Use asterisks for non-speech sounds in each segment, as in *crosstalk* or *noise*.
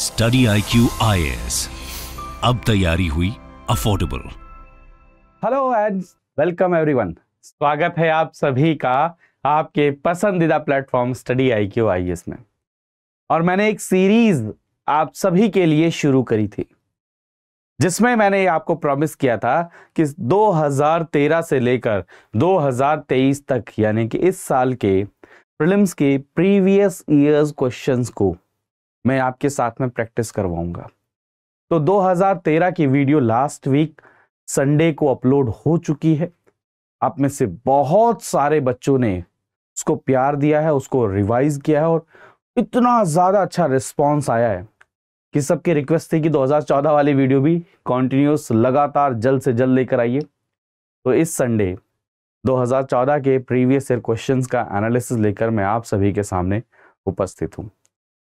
Study I Q I S अब तैयारी हुई affordable hello and welcome everyone स्वागत है आप सभी का आपके पसंदीदा platform study I Q I S में और मैंने एक सीरीज आप सभी के लिए शुरू करी थी जिसमें मैंने आपको प्रॉमिस किया था कि 2013 से लेकर 2023 तक यानी कि इस साल के प्रिलिम्स के प्रीवियस ईयर्स क्वेश्चंस को मैं आपके साथ में प्रैक्टिस करवाऊंगा तो 2013 की वीडियो लास्ट वीक संडे को अपलोड हो चुकी है आप में से बहुत सारे बच्चों ने उसको प्यार दिया है उसको रिवाइज किया है और इतना ज़्यादा अच्छा रिस्पॉन्स आया है कि सबकी रिक्वेस्ट थी कि 2014 वाली वीडियो भी कॉन्टिन्यूस लगातार जल्द से जल्द लेकर आइए तो इस संडे 2014 के प्रीवियस ईयर क्वेश्चंस का एनालिसिस लेकर मैं आप सभी के सामने उपस्थित हूँ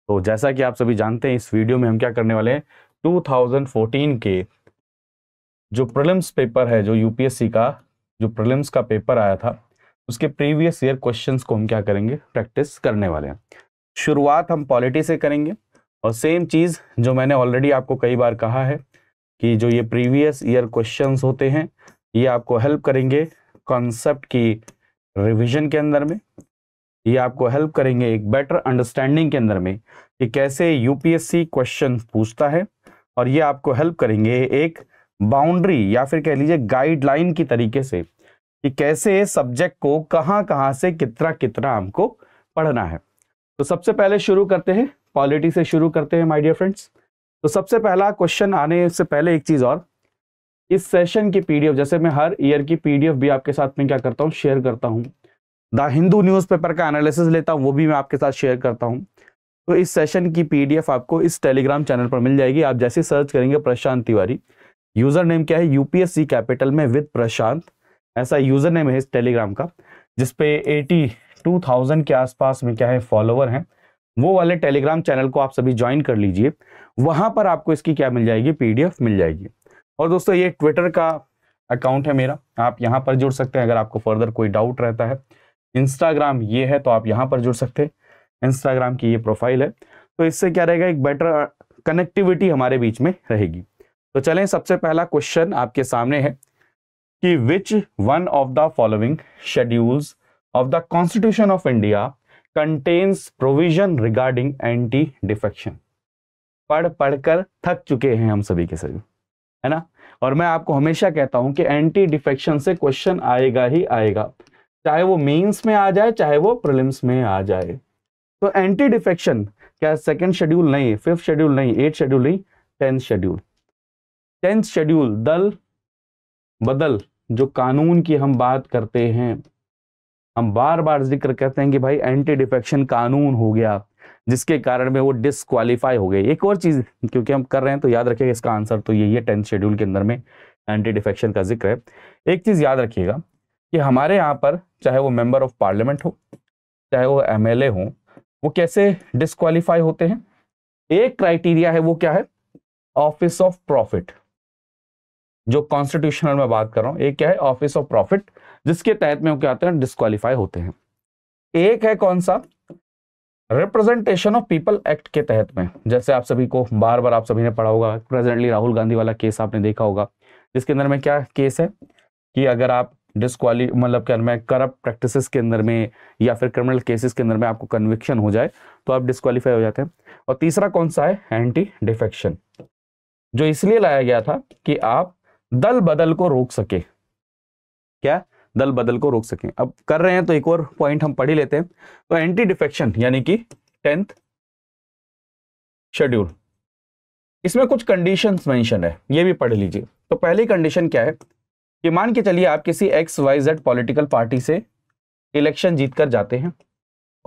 तो जैसा कि आप सभी जानते हैं इस वीडियो में हम क्या करने वाले हैं 2014 के जो प्रिलिम्स पेपर है जो यूपीएससी का जो प्रिलिम्स का पेपर आया था उसके प्रीवियस ईयर क्वेश्चंस को हम क्या करेंगे प्रैक्टिस करने वाले हैं शुरुआत हम पॉलिटी से करेंगे और सेम चीज़ जो मैंने ऑलरेडी आपको कई बार कहा है कि जो ये प्रीवियस ईयर क्वेश्चंस होते हैं ये आपको हेल्प करेंगे कॉन्सेप्ट की रिवीजन के अंदर में ये आपको हेल्प करेंगे एक बेटर अंडरस्टैंडिंग के अंदर में कि कैसे यूपीएससी क्वेश्चन पूछता है और ये आपको हेल्प करेंगे एक बाउंड्री या फिर कह लीजिए गाइडलाइन की तरीके से कि कैसे सब्जेक्ट को कहाँ कहाँ से कितना कितना हमको पढ़ना है तो सबसे पहले शुरू करते हैं पॉलिटी से शुरू करते हैं माय डियर फ्रेंड्स तो सबसे पहला क्वेश्चन आने से पहले एक चीज़ और इस सेशन की पीडीएफ जैसे मैं हर ईयर की पीडीएफ भी आपके साथ में क्या करता हूँ शेयर करता हूँ द हिंदू न्यूज़पेपर का एनालिसिस लेता हूँ वो भी मैं आपके साथ शेयर करता हूँ तो इस सेशन की पीडीएफ आपको इस टेलीग्राम चैनल पर मिल जाएगी आप जैसे सर्च करेंगे प्रशांत तिवारी यूज़र नेम क्या है यूपीएससी कैपिटल में विद प्रशांत ऐसा यूज़र नेम है इस टेलीग्राम का जिसपे एटी टू थाउजेंड के आसपास में क्या है फॉलोवर हैं वो वाले टेलीग्राम चैनल को आप सभी ज्वाइन कर लीजिए वहाँ पर आपको इसकी क्या मिल जाएगी पीडीएफ मिल जाएगी और दोस्तों ये ट्विटर का अकाउंट है मेरा आप यहाँ पर जुड़ सकते हैं अगर आपको फर्दर कोई डाउट रहता है इंस्टाग्राम ये है तो आप यहाँ पर जुड़ सकते हैं इंस्टाग्राम की ये प्रोफाइल है तो इससे क्या रहेगा एक बेटर कनेक्टिविटी हमारे बीच में रहेगी तो चलें सबसे पहला क्वेश्चन आपके सामने है कि which one of the following schedules of the constitution of India contains provision regarding anti defection पढ़ पढ़कर थक चुके हैं हम सभी के सभी है ना और मैं आपको हमेशा कहता हूं कि एंटी डिफेक्शन से क्वेश्चन आएगा ही आएगा चाहे वो मेंस में आ जाए चाहे वो प्रिलिम्स में आ जाए तो एंटी डिफेक्शन क्या सेकंड शेड्यूल नहीं फिफ्थ शेड्यूल नहीं एट शेड्यूल नहीं टेंथ शेड्यूल टेंथ शेड्यूल दल बदल जो कानून की हम बात करते हैं हम बार बार जिक्र करते हैं कि भाई एंटी डिफेक्शन कानून हो गया जिसके कारण में वो डिसक्वालीफाई हो गए एक और चीज़ क्योंकि हम कर रहे हैं तो याद रखिएगा इसका आंसर तो यही है टेंथ शेड्यूल के अंदर में एंटी डिफेक्शन का जिक्र है एक चीज़ याद रखिएगा कि हमारे यहाँ पर चाहे वो मेंबर ऑफ पार्लियामेंट हो चाहे वो एम एल हो वो कैसे डिस्कालीफाई होते हैं एक क्राइटेरिया है वो क्या है ऑफिस ऑफ प्रॉफिट जो कॉन्स्टिट्यूशनल में बात कर रहा हूं एक क्या है ऑफिस ऑफ प्रॉफिट जिसके तहत में वो क्या आते हैं डिस्कालीफाई होते हैं एक है कौन सा रिप्रेजेंटेशन ऑफ पीपल एक्ट के तहत में जैसे आप सभी को बार बार आप सभी ने पढ़ा होगा प्रेजेंटली राहुल गांधी वाला केस आपने देखा होगा जिसके अंदर में क्या केस है कि अगर आप डिसक्वाली मतलब क्या मैं करप्ट प्रैक्टिसेस के अंदर में या फिर क्रिमिनल केसेस के अंदर में आपको कन्विक्शन हो जाए तो आप डिस्कालीफाई हो जाते हैं और तीसरा कौन सा है एंटी डिफेक्शन जो इसलिए लाया गया था कि आप दल बदल को रोक सके क्या दल बदल को रोक सके अब कर रहे हैं तो एक और पॉइंट हम पढ़ी लेते हैं तो एंटी डिफेक्शन यानी कि टेंथ शेड्यूल इसमें कुछ कंडीशंस मेंशन है ये भी पढ़ लीजिए तो पहली कंडीशन क्या है कि मान के चलिए आप किसी X Y Z political party से इलेक्शन जीत कर जाते हैं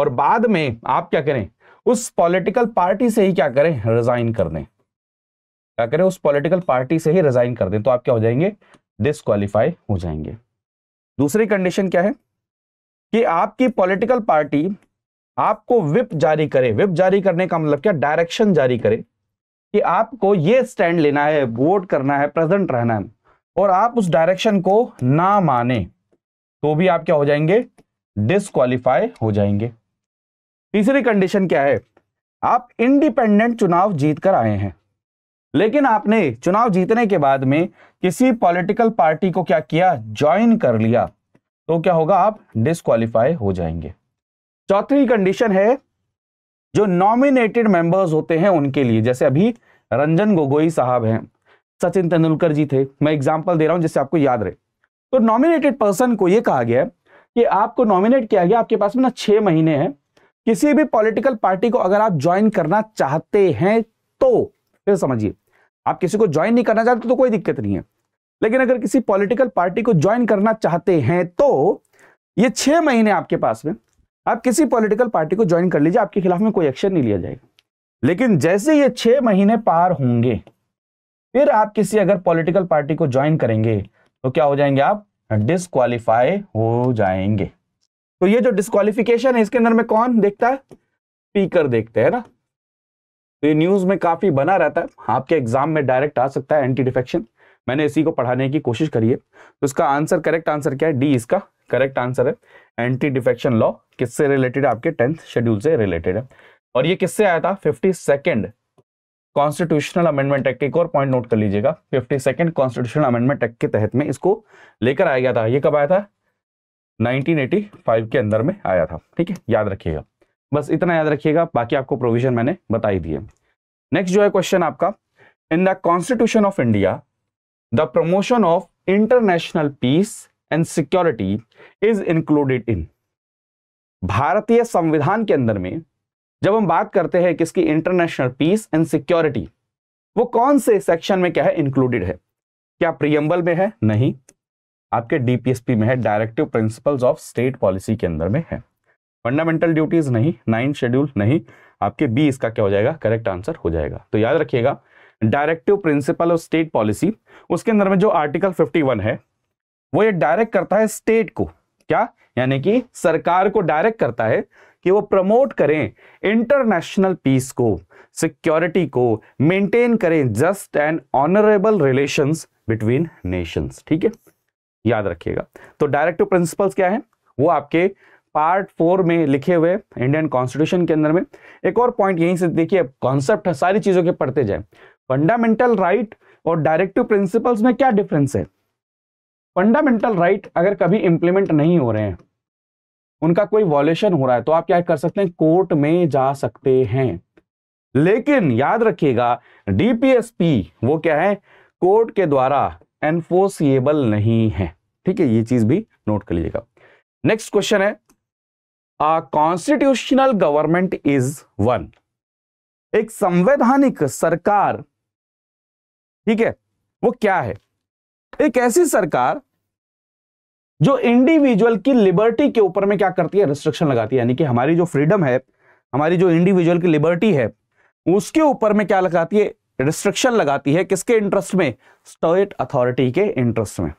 और बाद में आप क्या करें उस पॉलिटिकल पार्टी से ही क्या करें रिजाइन कर दें क्या करें उस पॉलिटिकल पार्टी से ही रिजाइन कर दें तो आप क्या हो जाएंगे डिसक्वालीफाई हो जाएंगे दूसरी कंडीशन क्या है कि आपकी पॉलिटिकल पार्टी आपको विप जारी करे विप जारी करने का मतलब क्या डायरेक्शन जारी करे कि आपको ये स्टैंड लेना है वोट करना है प्रेजेंट रहना है और आप उस डायरेक्शन को ना माने तो भी आप क्या हो जाएंगे डिसक्वालीफाई हो जाएंगे तीसरी कंडीशन क्या है आप इंडिपेंडेंट चुनाव जीत कर आए हैं लेकिन आपने चुनाव जीतने के बाद में किसी पॉलिटिकल पार्टी को क्या किया ज्वाइन कर लिया तो क्या होगा आप डिसक्वालीफाई हो जाएंगे चौथी कंडीशन है जो नॉमिनेटेड मेंबर्स होते हैं उनके लिए जैसे अभी रंजन गोगोई साहब हैं सचिन तेंदुलकर जी थे मैं एग्जाम्पल दे रहा हूं जिससे आपको याद रहे तो नॉमिनेटेड पर्सन को यह कहा गया कि आपको नॉमिनेट किया गया आपके पास में ना छह महीने हैं किसी भी पॉलिटिकल पार्टी को अगर आप ज्वाइन करना चाहते हैं तो फिर समझिए आप किसी को ज्वाइन नहीं करना चाहते तो, तो कोई दिक्कत नहीं है लेकिन अगर किसी पॉलिटिकल पार्टी को ज्वाइन करना चाहते हैं तो ये छह महीने आपके पास में आप किसी पॉलिटिकल पार्टी को ज्वाइन कर लीजिए आपके खिलाफ में कोई एक्शन नहीं लिया जाएगा लेकिन जैसे ये छह महीने पार होंगे फिर आप किसी अगर पॉलिटिकल पार्टी को ज्वाइन करेंगे तो क्या हो जाएंगे आप डिस्कालीफाई हो जाएंगे तो ये जो डिस्कालिफिकेशन है इसके अंदर में कौन देखता है स्पीकर देखते हैं ना तो ये न्यूज में काफी बना रहता है आपके एग्जाम में डायरेक्ट आ सकता है एंटी डिफेक्शन मैंने इसी को पढ़ाने की कोशिश करी है तो इसका आंसर करेक्ट आंसर क्या है डी इसका करेक्ट आंसर है एंटी डिफेक्शन लॉ किससे रिलेटेड आपके टेंथ शेड्यूल से रिलेटेड है और ये किससे आया था fifty second constitutional amendment act एक और पॉइंट नोट कर लीजिएगा fifty second constitutional amendment act के तहत में इसको लेकर आया गया था ये कब आया था 1985 के अंदर में आया था ठीक है याद रखिएगा बस इतना याद रखिएगा बाकी आपको प्रोविजन मैंने बता ही दिए नेक्स्ट जो है क्वेश्चन आपका in the constitution of India the promotion of international peace and security is included in भारतीय संविधान के अंदर में जब हम बात करते हैं किसकी इंटरनेशनल पीस एंड सिक्योरिटी वो कौन से सेक्शन में क्या है इंक्लूडेड है क्या प्रियम्बल में है नहीं आपके डीपीएसपी में है directive principles of state policy के अंदर में है फंडामेंटल ड्यूटीज नहीं नाइन शेड्यूल नहीं आपके बी इसका क्या हो जाएगा करेक्ट आंसर हो जाएगा तो याद रखिएगा directive principle of state policy उसके अंदर में जो आर्टिकल 51 है वो ये डायरेक्ट करता है स्टेट को क्या यानी कि सरकार को डायरेक्ट करता है कि वो प्रमोट करें इंटरनेशनल पीस को सिक्योरिटी को मेंटेन करें just and honourable relations between nations ठीक है याद रखिएगा तो डायरेक्टिव प्रिंसिपल्स क्या है वो आपके पार्ट फोर में लिखे हुए इंडियन कॉन्स्टिट्यूशन के अंदर में एक और पॉइंट यहीं से देखिए कॉन्सेप्ट सारी चीजों के पढ़ते जाए फंडामेंटल राइट और डायरेक्टिव प्रिंसिपल्स में क्या डिफरेंस है फंडामेंटल राइट right अगर कभी इंप्लीमेंट नहीं हो रहे हैं उनका कोई वॉल्यूशन हो रहा है तो आप क्या कर सकते हैं कोर्ट में जा सकते हैं लेकिन याद रखिएगा डीपीएसपी वो क्या है कोर्ट के द्वारा एनफोर्सिएबल नहीं है ठीक है ये चीज भी नोट कर लीजिएगा नेक्स्ट क्वेश्चन है कॉन्स्टिट्यूशनल गवर्नमेंट इज वन एक संवैधानिक सरकार ठीक है वो क्या है एक ऐसी सरकार जो इंडिविजुअल की लिबर्टी के ऊपर में क्या करती है रिस्ट्रिक्शन लगाती है यानी कि हमारी जो फ्रीडम है हमारी जो इंडिविजुअल की लिबर्टी है उसके ऊपर में क्या लगाती है रिस्ट्रिक्शन लगाती है किसके इंटरेस्ट में स्टेट अथॉरिटी के इंटरेस्ट में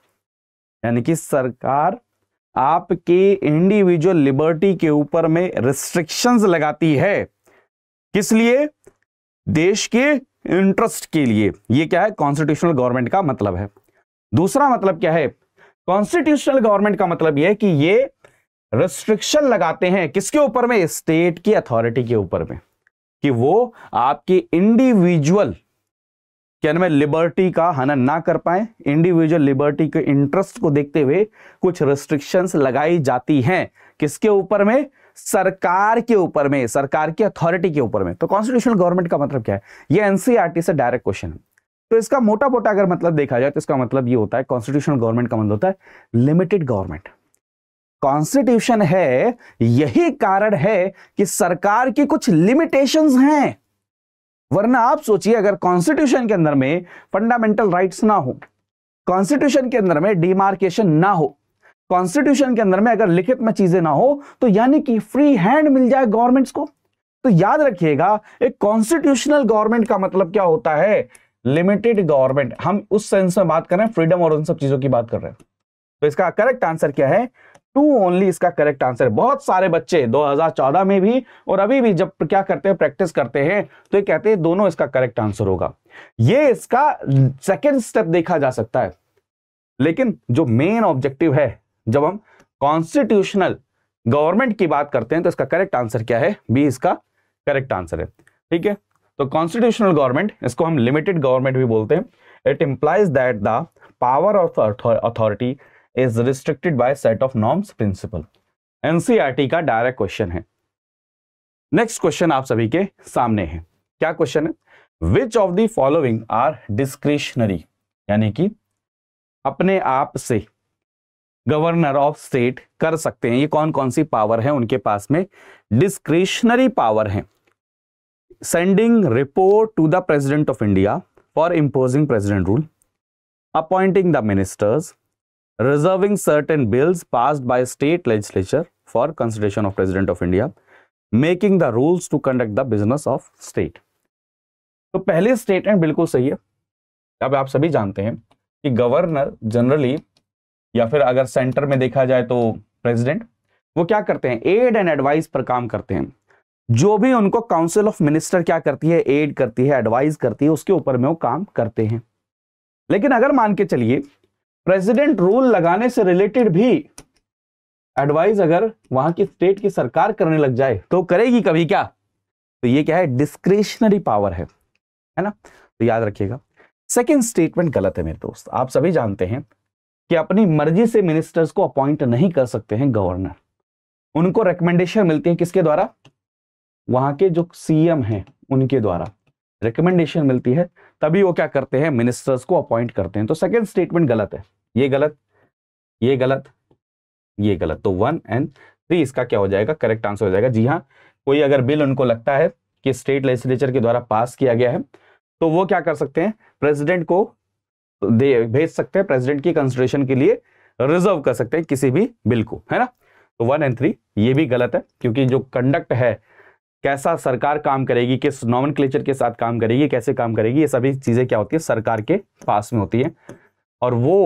यानी कि सरकार आपकी इंडिविजुअल लिबर्टी के ऊपर में रिस्ट्रिक्शंस लगाती है किस लिए देश के इंटरेस्ट के लिए ये क्या है कॉन्स्टिट्यूशनल गवर्नमेंट का मतलब है दूसरा मतलब क्या है कॉन्स्टिट्यूशनल गवर्नमेंट का मतलब यह कि ये रिस्ट्रिक्शन लगाते हैं किसके ऊपर में स्टेट की अथॉरिटी के ऊपर में कि वो आपकी इंडिविजुअल क्या लिबर्टी का हनन ना कर पाए इंडिविजुअल लिबर्टी के इंटरेस्ट को देखते हुए कुछ रेस्ट्रिक्शंस लगाई जाती हैं किसके ऊपर में सरकार के ऊपर में सरकार की अथॉरिटी के ऊपर में तो कॉन्स्टिट्यूशनल गवर्नमेंट का मतलब क्या है ये एनसीआरटी e से डायरेक्ट क्वेश्चन है तो इसका मोटा मोटा अगर मतलब देखा जाए तो इसका मतलब ये होता है कॉन्स्टिट्यूशनल गवर्नमेंट का मतलब होता है लिमिटेड गवर्नमेंट कॉन्स्टिट्यूशन है यही कारण है कि सरकार की कुछ लिमिटेशंस हैं वरना आप सोचिए अगर कॉन्स्टिट्यूशन के अंदर में फंडामेंटल राइट्स ना हो कॉन्स्टिट्यूशन के अंदर में डिमार्केशन ना हो कॉन्स्टिट्यूशन के अंदर में अगर लिखित में चीजें ना हो तो यानी कि फ्री हैंड मिल जाए गवर्नमेंट्स को तो याद रखिएगा एक कॉन्स्टिट्यूशनल गवर्नमेंट का मतलब क्या होता है लिमिटेड गवर्नमेंट हम उस सेंस में बात कर रहे हैं फ्रीडम और उन सब चीजों की बात कर रहे हैं तो इसका करेक्ट आंसर क्या है टू ओनली इसका करेक्ट आंसर बहुत सारे बच्चे 2014 में भी और अभी भी जब क्या करते हैं प्रैक्टिस करते हैं तो ये कहते हैं दोनों इसका करेक्ट आंसर होगा ये इसका सेकेंड स्टेप देखा जा सकता है लेकिन जो मेन ऑब्जेक्टिव है जब हम कॉन्स्टिट्यूशनल गवर्नमेंट की बात करते हैं तो इसका करेक्ट आंसर क्या है बी इसका करेक्ट आंसर है ठीक है तो कॉन्स्टिट्यूशनल गवर्नमेंट इसको हम लिमिटेड गवर्नमेंट भी बोलते हैं it implies that the power of authority is restricted by set of norms principle NCERT का डायरेक्ट क्वेश्चन है नेक्स्ट क्वेश्चन आप सभी के सामने है क्या क्वेश्चन है which of the following are discretionary यानी कि अपने आप से गवर्नर ऑफ स्टेट कर सकते हैं ये कौन कौन सी पावर है उनके पास में डिस्क्रिशनरी पावर है sending report to the President of India for imposing President rule, appointing the ministers, reserving certain bills passed by state legislature for consideration of President of India, making the rules to conduct the business of state. तो पहले statement बिल्कुल सही है अब आप सभी जानते हैं कि गवर्नर जनरली या फिर अगर सेंटर में देखा जाए तो प्रेसिडेंट वो क्या करते हैं एड एंड एडवाइस पर काम करते हैं जो भी उनको काउंसिल ऑफ मिनिस्टर क्या करती है एड करती है एडवाइज करती है उसके ऊपर में वो काम करते हैं लेकिन अगर मान के चलिए प्रेसिडेंट रूल लगाने से रिलेटेड भी एडवाइस अगर वहां की स्टेट की सरकार करने लग जाए तो करेगी कभी क्या तो ये क्या है डिस्क्रिशनरी पावर है है ना तो याद रखिएगा सेकंड स्टेटमेंट गलत है मेरे दोस्त आप सभी जानते हैं कि अपनी मर्जी से मिनिस्टर्स को अपॉइंट नहीं कर सकते हैं गवर्नर उनको रिकमेंडेशन मिलती है किसके द्वारा वहां के जो सीएम हैं उनके द्वारा रिकमेंडेशन मिलती है तभी वो क्या करते हैं मिनिस्टर्स को अपॉइंट करते हैं तो सेकेंड स्टेटमेंट गलत है ये गलत ये गलत ये गलत तो वन एंड थ्री इसका क्या हो जाएगा करेक्ट आंसर हो जाएगा जी हाँ कोई अगर बिल उनको लगता है कि स्टेट लेजिस्लेचर के द्वारा पास किया गया है तो वो क्या कर सकते हैं प्रेसिडेंट को दे भेज सकते हैं प्रेसिडेंट की कंसिडरेशन के लिए रिजर्व कर सकते हैं किसी भी बिल को है ना तो वन एंड थ्री ये भी गलत है क्योंकि जो कंडक्ट है कैसा सरकार काम करेगी किस नॉमन के साथ काम करेगी कैसे काम करेगी ये सभी चीज़ें क्या होती है सरकार के पास में होती है और वो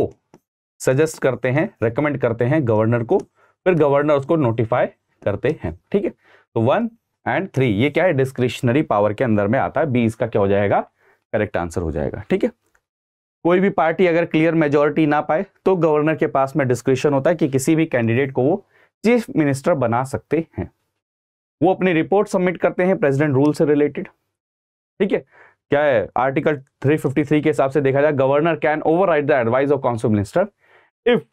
सजेस्ट करते हैं रेकमेंड करते हैं गवर्नर को फिर गवर्नर उसको नोटिफाई करते हैं ठीक है तो वन एंड थ्री ये क्या है डिस्क्रिशनरी पावर के अंदर में आता है बी इसका क्या हो जाएगा करेक्ट आंसर हो जाएगा ठीक है कोई भी पार्टी अगर क्लियर मेजोरिटी ना पाए तो गवर्नर के पास में डिस्क्रिप्शन होता है कि किसी भी कैंडिडेट को वो चीफ मिनिस्टर बना सकते हैं वो अपनी रिपोर्ट सबमिट करते हैं प्रेसिडेंट रूल से रिलेटेड ठीक है क्या है आर्टिकल 353 के हिसाब से देखा जाए governor can override the advice of council minister if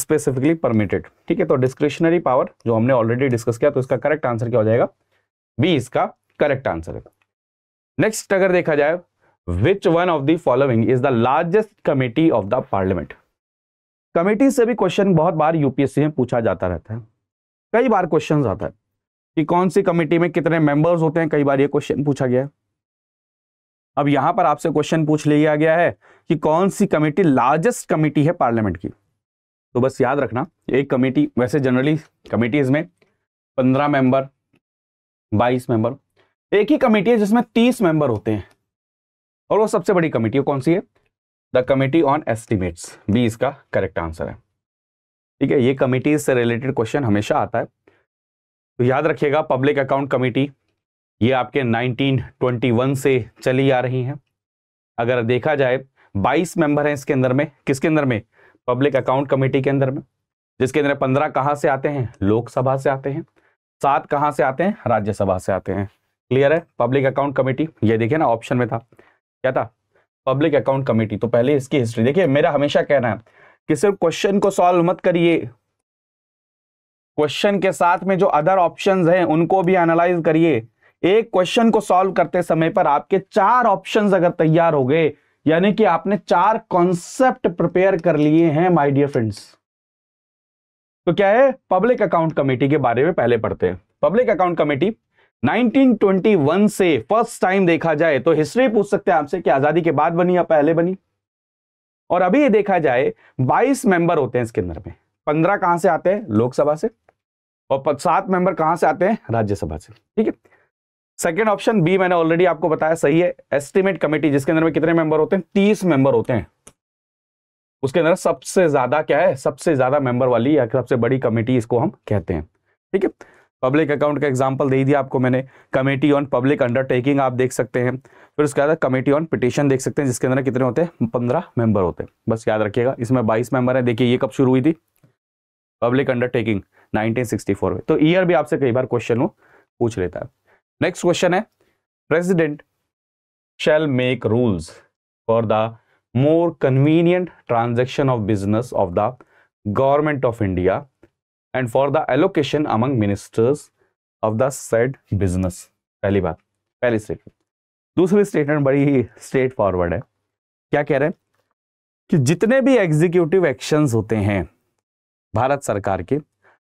specifically permitted ठीक है तो डिस्क्रिप्शनरी पावर जो हमने ऑलरेडी डिस्कस किया तो इसका करेक्ट आंसर क्या हो जाएगा बी इसका करेक्ट आंसर है नेक्स्ट अगर देखा जाए which one of the following is the largest committee of the parliament committee से भी क्वेश्चन बहुत बार यूपीएससी में पूछा जाता रहता है कई बार क्वेश्चन आता है कि कौन सी कमेटी में कितने मेंबर्स होते हैं कई बार ये क्वेश्चन पूछा गया अब यहां पर आपसे क्वेश्चन पूछ लिया गया है कि कौन सी कमेटी लार्जेस्ट कमेटी है पार्लियामेंट की तो बस याद रखना एक कमेटी वैसे जनरली कमेटीज में पंद्रह मेंबर बाईस मेंबर एक ही कमेटी है जिसमें तीस मेंबर होते हैं और वो सबसे बड़ी कमेटी है कौन सी है the committee on estimates B इसका करेक्ट आंसर है ठीक है ये कमेटीज से रिलेटेड क्वेश्चन हमेशा आता है तो याद रखिएगा पब्लिक अकाउंट कमेटी ये आपके 1921 से चली आ रही हैं अगर देखा जाए 22 मेंबर हैं इसके अंदर में किसके अंदर में पब्लिक अकाउंट कमेटी के अंदर में जिसके अंदर 15 कहाँ से आते हैं लोकसभा से आते हैं सात कहाँ से आते हैं राज्यसभा से आते हैं क्लियर है पब्लिक अकाउंट कमेटी ये देखिए ना ऑप्शन में था क्या था पब्लिक अकाउंट कमेटी तो पहले इसकी हिस्ट्री देखिए मेरा हमेशा कहना है कि सिर्फ क्वेश्चन को सॉल्व मत करिए क्वेश्चन के साथ में जो अदर ऑप्शंस हैं उनको भी एनालाइज करिए एक क्वेश्चन को सॉल्व करते समय पर आपके चार ऑप्शंस अगर तैयार हो गए यानी कि आपने चार कॉन्सेप्ट प्रिपेयर कर लिए हैं माय डियर फ्रेंड्स तो क्या है पब्लिक अकाउंट कमेटी के बारे में पहले पढ़ते हैं पब्लिक अकाउंट कमेटी 1921 से फर्स्ट टाइम देखा जाए तो हिस्ट्री पूछ सकते हैं आपसे कि आजादी के बाद बनी या पहले बनी और अभी ये देखा जाए 22 मेंबर होते हैं इसके अंदर में 15 कहां से आते हैं लोकसभा से और सात मेंबर कहां से आते हैं राज्यसभा से ठीक है सेकेंड ऑप्शन बी मैंने ऑलरेडी आपको बताया सही है एस्टिमेट कमेटी जिसके अंदर में कितने मेंबर होते हैं तीस मेंबर होते हैं उसके अंदर सबसे ज्यादा क्या है सबसे ज्यादा मेंबर वाली या सबसे बड़ी कमेटी इसको हम कहते हैं ठीक है पब्लिक अकाउंट का एग्जाम्पल दे दिया आपको मैंने कमेटी ऑन पब्लिक अंडरटेकिंग आप देख सकते हैं फिर उसके बाद कमेटी ऑन पिटिशन देख सकते हैं जिसके अंदर कितने होते हैं पंद्रह मेंबर होते हैं बस याद रखिएगा इसमें बाईस मेंबर है देखिए ये कब शुरू हुई थी पब्लिक अंडरटेकिंग 1964 में तो ईयर भी आपसे कई बार क्वेश्चन हो पूछ लेता है नेक्स्ट क्वेश्चन है president shall make rules for the more convenient transaction of business of the government of India and for the allocation among ministers of the said business पहली बात पहली स्टेटमेंट दूसरी स्टेटमेंट बड़ी ही स्ट्रेट फॉरवर्ड है क्या कह रहे हैं कि जितने भी एग्जीक्यूटिव एक्शंस होते हैं भारत सरकार के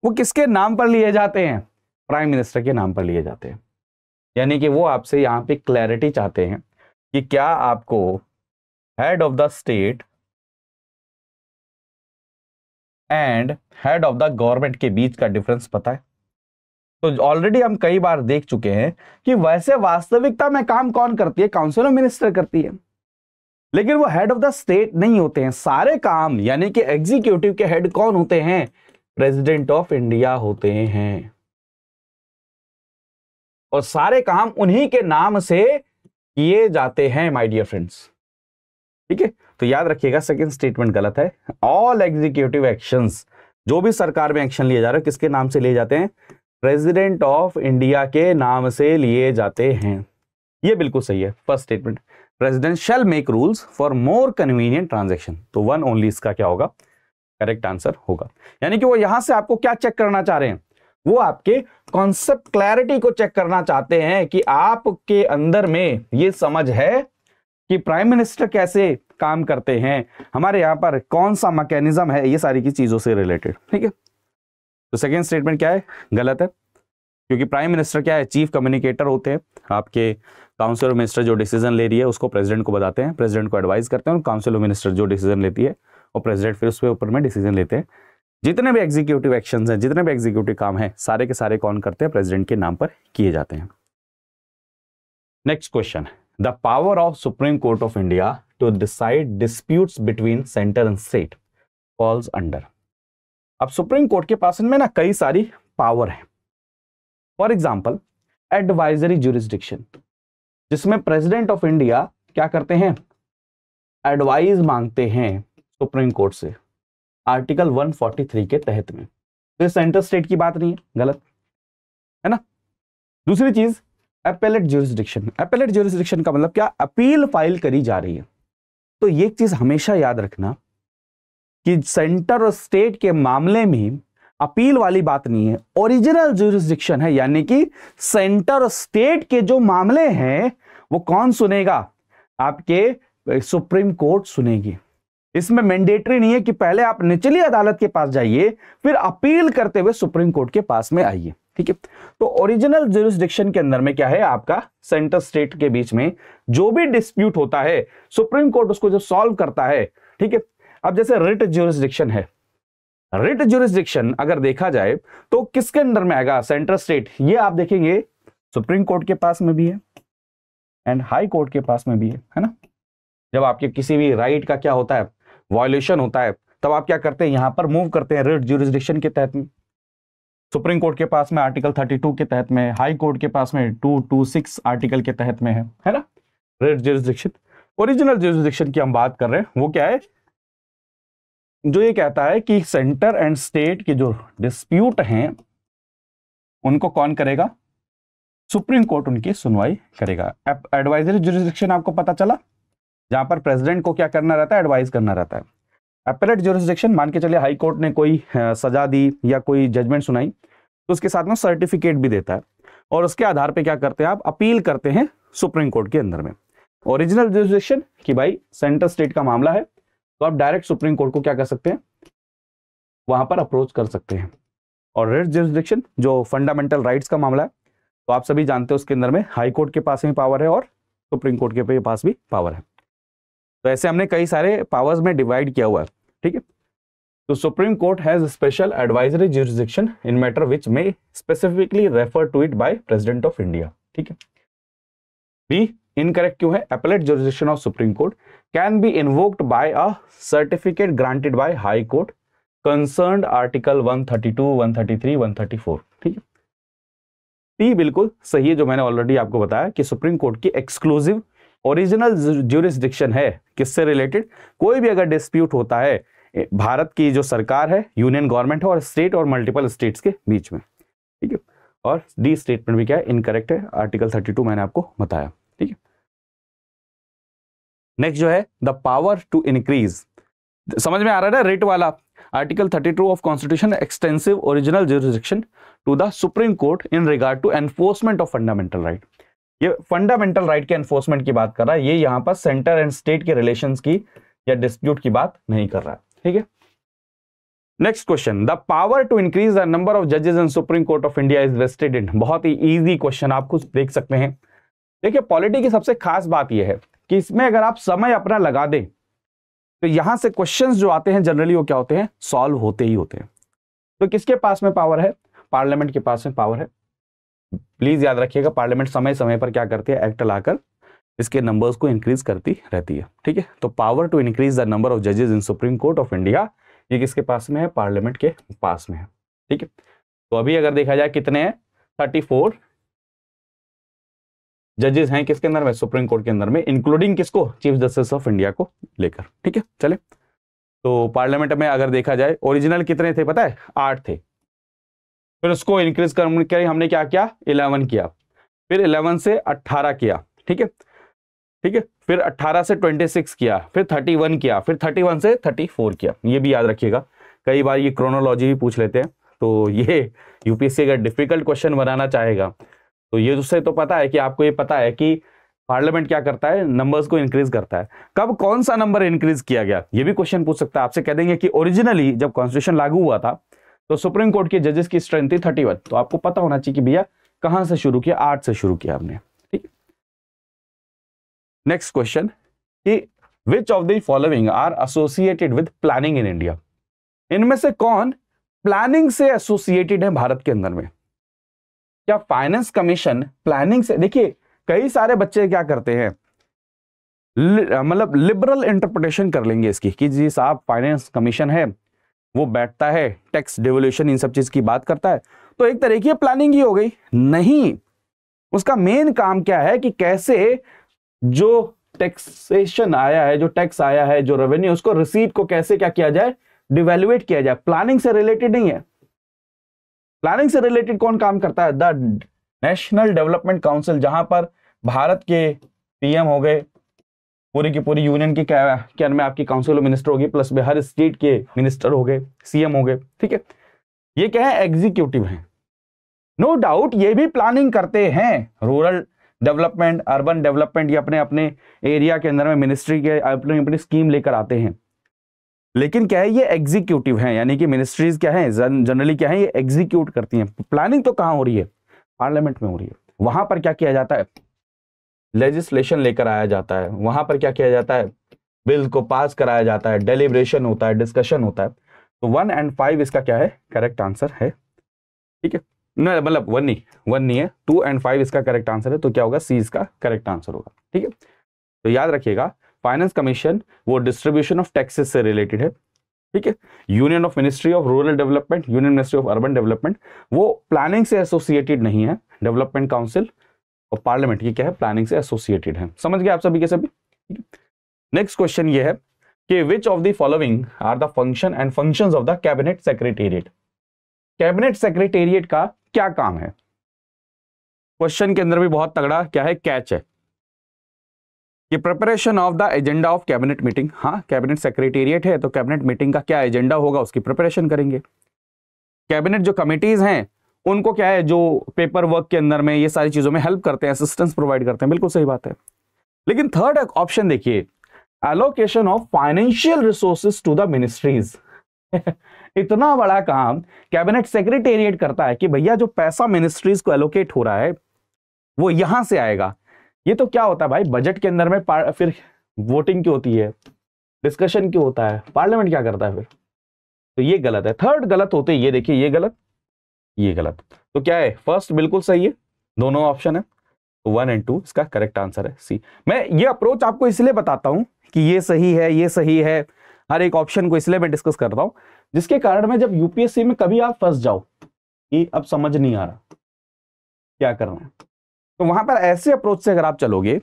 वो किसके नाम पर लिए जाते हैं प्राइम मिनिस्टर के नाम पर लिए जाते हैं यानी कि वो आपसे यहाँ पे क्लैरिटी चाहते हैं कि क्या आपको head of the state and head of the government के बीच का डिफरेंस पता है तो ऑलरेडी हम कई बार देख चुके हैं कि वैसे वास्तविकता में काम कौन करती है काउंसिल ऑफ मिनिस्टर करती है लेकिन वो हेड ऑफ द स्टेट नहीं होते हैं सारे काम यानी कि एग्जीक्यूटिव के हेड कौन होते हैं प्रेसिडेंट ऑफ इंडिया होते हैं और सारे काम उन्हीं के नाम से किए जाते हैं माय डियर फ्रेंड्स ठीक है तो याद रखिएगा सेकंड स्टेटमेंट गलत है ऑल एग्जीक्यूटिव एक्शंस जो भी सरकार में एक्शन लिए जा रहे हो किसके नाम से लिए जाते हैं प्रेजिडेंट ऑफ इंडिया के नाम से लिए जाते हैं ये बिल्कुल सही है first statement president shall make rules for more convenient transaction तो वन ओनली इसका क्या होगा करेक्ट आंसर होगा यानी कि वो यहां से आपको क्या चेक करना चाह रहे हैं वो आपके कॉन्सेप्ट क्लैरिटी को चेक करना चाहते हैं कि आपके अंदर में ये समझ है कि प्राइम मिनिस्टर कैसे काम करते हैं हमारे यहां पर कौन सा मैकेनिज्म है ये सारी की चीज़ों से रिलेटेड ठीक है तो सेकेंड स्टेटमेंट क्या है गलत है क्योंकि प्राइम मिनिस्टर क्या है चीफ कम्युनिकेटर होते हैं आपके काउंसिल ऑफ मिनिस्टर जो डिसीजन ले रही है उसको प्रेसिडेंट को बताते हैं प्रेसिडेंट को एडवाइस करते हैं और काउंसिल ऑफ मिनिस्टर जो डिसीजन लेती है और प्रेसिडेंट फिर उसके ऊपर में डिसीजन लेते हैं जितने भी एग्जीक्यूटिव एक्शन हैं जितने भी एग्जीक्यूटिव काम हैं सारे के सारे कौन करते हैं प्रेसिडेंट के नाम पर किए जाते हैं next question the power of supreme court of India to decide disputes between centre and state falls under अब सुप्रीम कोर्ट के पास में ना कई सारी पावर है फॉर एग्जाम्पल एडवाइजरी जुरिस्डिक्शन जिसमें प्रेसिडेंट ऑफ इंडिया क्या करते हैं एडवाइस मांगते हैं सुप्रीम कोर्ट से आर्टिकल 143 के तहत में तो सेंट्रल स्टेट की बात नहीं है गलत है ना दूसरी चीज अपेलेट ज्यूरिस्डिक्शन अपेलेट ज्यूरिस्डिक्शन का मतलब क्या अपील फाइल करी जा रही है तो ये चीज हमेशा याद रखना कि सेंटर और स्टेट के मामले में अपील वाली बात नहीं है ओरिजिनल ज्यूरिस्डिक्शन है यानी कि सेंटर और स्टेट के जो मामले हैं वो कौन सुनेगा आपके सुप्रीम कोर्ट सुनेगी इसमें मैंडेटरी नहीं है कि पहले आप निचली अदालत के पास जाइए फिर अपील करते हुए सुप्रीम कोर्ट के पास में आइए ठीक है तो ओरिजिनल जुरिस्डिक्शन के अंदर में क्या है आपका सेंटर स्टेट के बीच में जो भी डिस्प्यूट होता है सुप्रीम कोर्ट उसको जब सॉल्व करता है ठीक है अब जैसे रिट जुरिस्डिक्शन है रिट जुरिस्डिक्शन अगर देखा जाए तो किसके अंदर में आएगा सेंट्रल स्टेट ये आप देखेंगे सुप्रीम कोर्ट के पास में भी है एंड हाई कोर्ट के पास में भी है है ना जब आपके किसी भी राइट right का क्या होता है वॉयलेशन होता है तब आप क्या करते हैं यहाँ पर मूव करते हैं रेड ज्यूरिस्डिक्शन के तहत में सुप्रीम कोर्ट के पास में आर्टिकल 32 के तहत में हाई कोर्ट के पास में 226 आर्टिकल के तहत में है है ना रेड ज्यूरिस्डिक्शन ओरिजिनल ज्यूरिस्डिक्शन की हम बात कर रहे हैं वो क्या है जो ये कहता है कि सेंटर एंड स्टेट के जो डिस्प्यूट हैं उनको कौन करेगा सुप्रीम कोर्ट उनकी सुनवाई करेगा एडवाइजरी जुरिस्डिक्शन आपको पता चला जहां पर प्रेसिडेंट को क्या करना रहता है एडवाइज करना रहता है अपेलेट जुरिस्डिक्शन मान के चलिए हाई कोर्ट ने कोई सजा दी या कोई जजमेंट सुनाई तो उसके साथ में सर्टिफिकेट भी देता है और उसके आधार पे क्या करते हैं आप अपील करते हैं सुप्रीम कोर्ट के अंदर में ओरिजिनल जुरिस्डिक्शन कि भाई सेंट्रल स्टेट का मामला है तो आप डायरेक्ट सुप्रीम कोर्ट को क्या कर सकते हैं वहां पर अप्रोच कर सकते हैं और रेड जुरिस्डिक्शन जो फंडामेंटल राइट्स का मामला है तो आप सभी जानते हो उसके अंदर में हाई कोर्ट के पास भी पावर है और सुप्रीम कोर्ट के पास भी पावर है तो ऐसे हमने कई सारे पावर्स में डिवाइड किया हुआ है ठीक है तो supreme court has special advisory jurisdiction in matter which may specifically refer to it by president of India ठीक है बी इनकरेक्ट क्यों है appellate jurisdiction of supreme court can be invoked by a certificate granted by high court concern article 132, 133, 134 ठीक है T बिल्कुल सही है जो मैंने ऑलरेडी आपको बताया कि सुप्रीम कोर्ट की एक्सक्लूसिव ओरिजिनल ज्यूरिस्डिक्शन है किससे रिलेटेड कोई भी अगर डिस्प्यूट होता है भारत की जो सरकार है यूनियन गवर्नमेंट है और स्टेट और मल्टीपल स्टेट्स के बीच में ठीक है और डी स्टेटमेंट भी क्या है इनकरेक्ट है आर्टिकल 32 मैंने आपको बताया ठीक है नेक्स्ट जो है द पावर टू इंक्रीज समझ में आ रहा है ना रेट वाला Article 32 of constitution extensive original jurisdiction to the supreme court in regard to enforcement of fundamental right ये फंडामेंटल राइट right के एनफोर्समेंट की बात कर रहा है ये यहाँ पर सेंटर एंड स्टेट के रिलेशन की या डिस्प्यूट की बात नहीं कर रहा है ठीक है next question the power to increase the number of जजेस in supreme court of India is vested in बहुत ही इजी क्वेश्चन आप खुद देख सकते हैं देखिए पॉलिटी की सबसे खास बात यह है कि इसमें अगर आप समय अपना लगा दें तो यहां से क्वेश्चंस जो आते हैं जनरली वो क्या होते हैं सॉल्व होते ही होते हैं तो किसके पास में पावर है पार्लियामेंट के पास में पावर है प्लीज याद रखिएगा पार्लियामेंट समय समय पर क्या करती है एक्ट लाकर इसके नंबर्स को इंक्रीज करती रहती है ठीक है तो power to increase the number of जजेस in supreme court of India ये किसके पास में है पार्लियामेंट के पास में है ठीक है तो अभी अगर देखा जाए कितने हैं थर्टी फोर जजेस हैं किसके अंदर में सुप्रीम कोर्ट के अंदर में इंक्लूडिंग किसको चीफ जस्टिस ऑफ इंडिया को लेकर ठीक है चले तो पार्लियामेंट में अगर देखा जाए ओरिजिनल कितने थे पता है आठ थे फिर उसको इंक्रीज कर हमने क्या किया इलेवन किया फिर इलेवन से अट्ठारह किया ठीक है ठीक है फिर अट्ठारह से 26 किया फिर 31 किया फिर 31 से 34 किया ये भी याद रखिएगा कई बार ये क्रोनोलॉजी भी पूछ लेते हैं तो ये यूपीएससी अगर डिफिकल्ट क्वेश्चन बनाना चाहेगा तो ये उससे तो पता है कि आपको ये पता है कि पार्लियामेंट क्या करता है नंबर्स को इंक्रीज करता है कब कौन सा नंबर इंक्रीज किया गया ये भी क्वेश्चन पूछ सकता है आपसे कह देंगे कि ओरिजिनली जब कॉन्स्टिट्यूशन लागू हुआ था तो सुप्रीम कोर्ट के जजेस की स्ट्रेंथ थी थर्टी वन तो आपको पता होना चाहिए कि भैया कहां से शुरू किया आठ से शुरू किया हमने ठीक नेक्स्ट क्वेश्चन कि which of the following are associated with planning in India इनमें से कौन प्लानिंग से एसोसिएटेड है भारत के अंदर में क्या फाइनेंस कमीशन प्लानिंग से देखिए कई सारे बच्चे क्या करते हैं मतलब लिबरल इंटरप्रिटेशन कर लेंगे इसकी कि जी साहब फाइनेंस कमीशन है वो बैठता है टैक्स डिवोल्यूशन इन सब चीज की बात करता है तो एक तरह की प्लानिंग ही हो गई नहीं उसका मेन काम क्या है कि कैसे जो टैक्सेशन आया है जो टैक्स आया है जो रेवेन्यू उसको रिसीट को कैसे क्या किया जाए डिवेल्युएट किया जाए प्लानिंग से रिलेटेड नहीं है प्लानिंग से रिलेटेड कौन काम करता है द नेशनल डेवलपमेंट काउंसिल जहां पर भारत के पीएम हो गए पूरी की पूरी यूनियन की क्या में आपकी काउंसिल मिनिस्टर होगी प्लस हर स्टेट के मिनिस्टर हो गए सीएम हो गए ठीक है ये क्या है एग्जीक्यूटिव है नो no डाउट ये भी प्लानिंग करते हैं रूरल डेवलपमेंट अर्बन डेवलपमेंट ये अपने अपने एरिया के अंदर में मिनिस्ट्री के अपनी अपनी स्कीम लेकर आते हैं लेकिन क्या है ये एग्जीक्यूटिव है यानी कि मिनिस्ट्रीज क्या है जनरली क्या है ये एग्जीक्यूट करती हैं प्लानिंग तो कहां हो रही है पार्लियामेंट में हो रही है वहां पर क्या किया जाता है लेजिस्लेशन लेकर आया जाता है वहां पर क्या किया जाता है बिल को पास कराया जाता है डेलीब्रेशन होता है डिस्कशन होता है तो वन एंड फाइव इसका क्या है करेक्ट आंसर है ठीक है मतलब वन नहीं वन नहीं है टू एंड फाइव इसका करेक्ट आंसर है तो क्या होगा सी इसका करेक्ट आंसर होगा ठीक है तो याद रखिएगा फाइनेंस कमीशन वो डिस्ट्रीब्यूशन ऑफ टैक्सेस से रिलेटेड है ठीक है union of ministry of rural development union ministry of urban development वो प्लानिंग से एसोसिएटेड नहीं है डेवलपमेंट काउंसिल और पार्लियामेंट ये क्या है प्लानिंग से एसोसिएटेड है समझ गए आप सभी के सभी नेक्स्ट क्वेश्चन ये है कि which of the following are the function and function of the cabinet secretariat cabinet secretariat का क्या काम है क्वेश्चन के अंदर भी बहुत तगड़ा क्या है कैच है ये preparation of the agenda of cabinet meeting हाँ कैबिनेट सेक्रेटेरिएट है तो कैबिनेट मीटिंग का क्या एजेंडा होगा उसकी प्रिपरेशन करेंगे कैबिनेट जो कमिटीज हैं उनको क्या है जो पेपर वर्क के अंदर में ये सारी चीज़ों में हेल्प करते हैं असिस्टेंस प्रोवाइड करते हैं बिल्कुल सही बात है लेकिन थर्ड ऑप्शन देखिए allocation of financial resources to the ministries इतना बड़ा काम कैबिनेट सेक्रेटेरिएट करता है कि भैया जो पैसा मिनिस्ट्रीज को एलोकेट हो रहा है वो यहां से आएगा ये तो क्या होता है भाई बजट के अंदर में फिर वोटिंग क्यों होती है डिस्कशन क्यों होता है पार्लियामेंट क्या करता है फिर तो ये गलत है थर्ड गलत होते ये देखिए ये गलत ये गलत तो क्या है फर्स्ट बिल्कुल सही है दोनों ऑप्शन है वन एंड टू इसका करेक्ट आंसर है सी मैं ये अप्रोच आपको इसलिए बताता हूं कि ये सही है ये सही है हर एक ऑप्शन को इसलिए मैं डिस्कस करता हूं जिसके कारण में जब यूपीएससी में कभी आप फंस जाओ कि अब समझ नहीं आ रहा क्या करना है तो वहां पर ऐसे अप्रोच से अगर आप चलोगे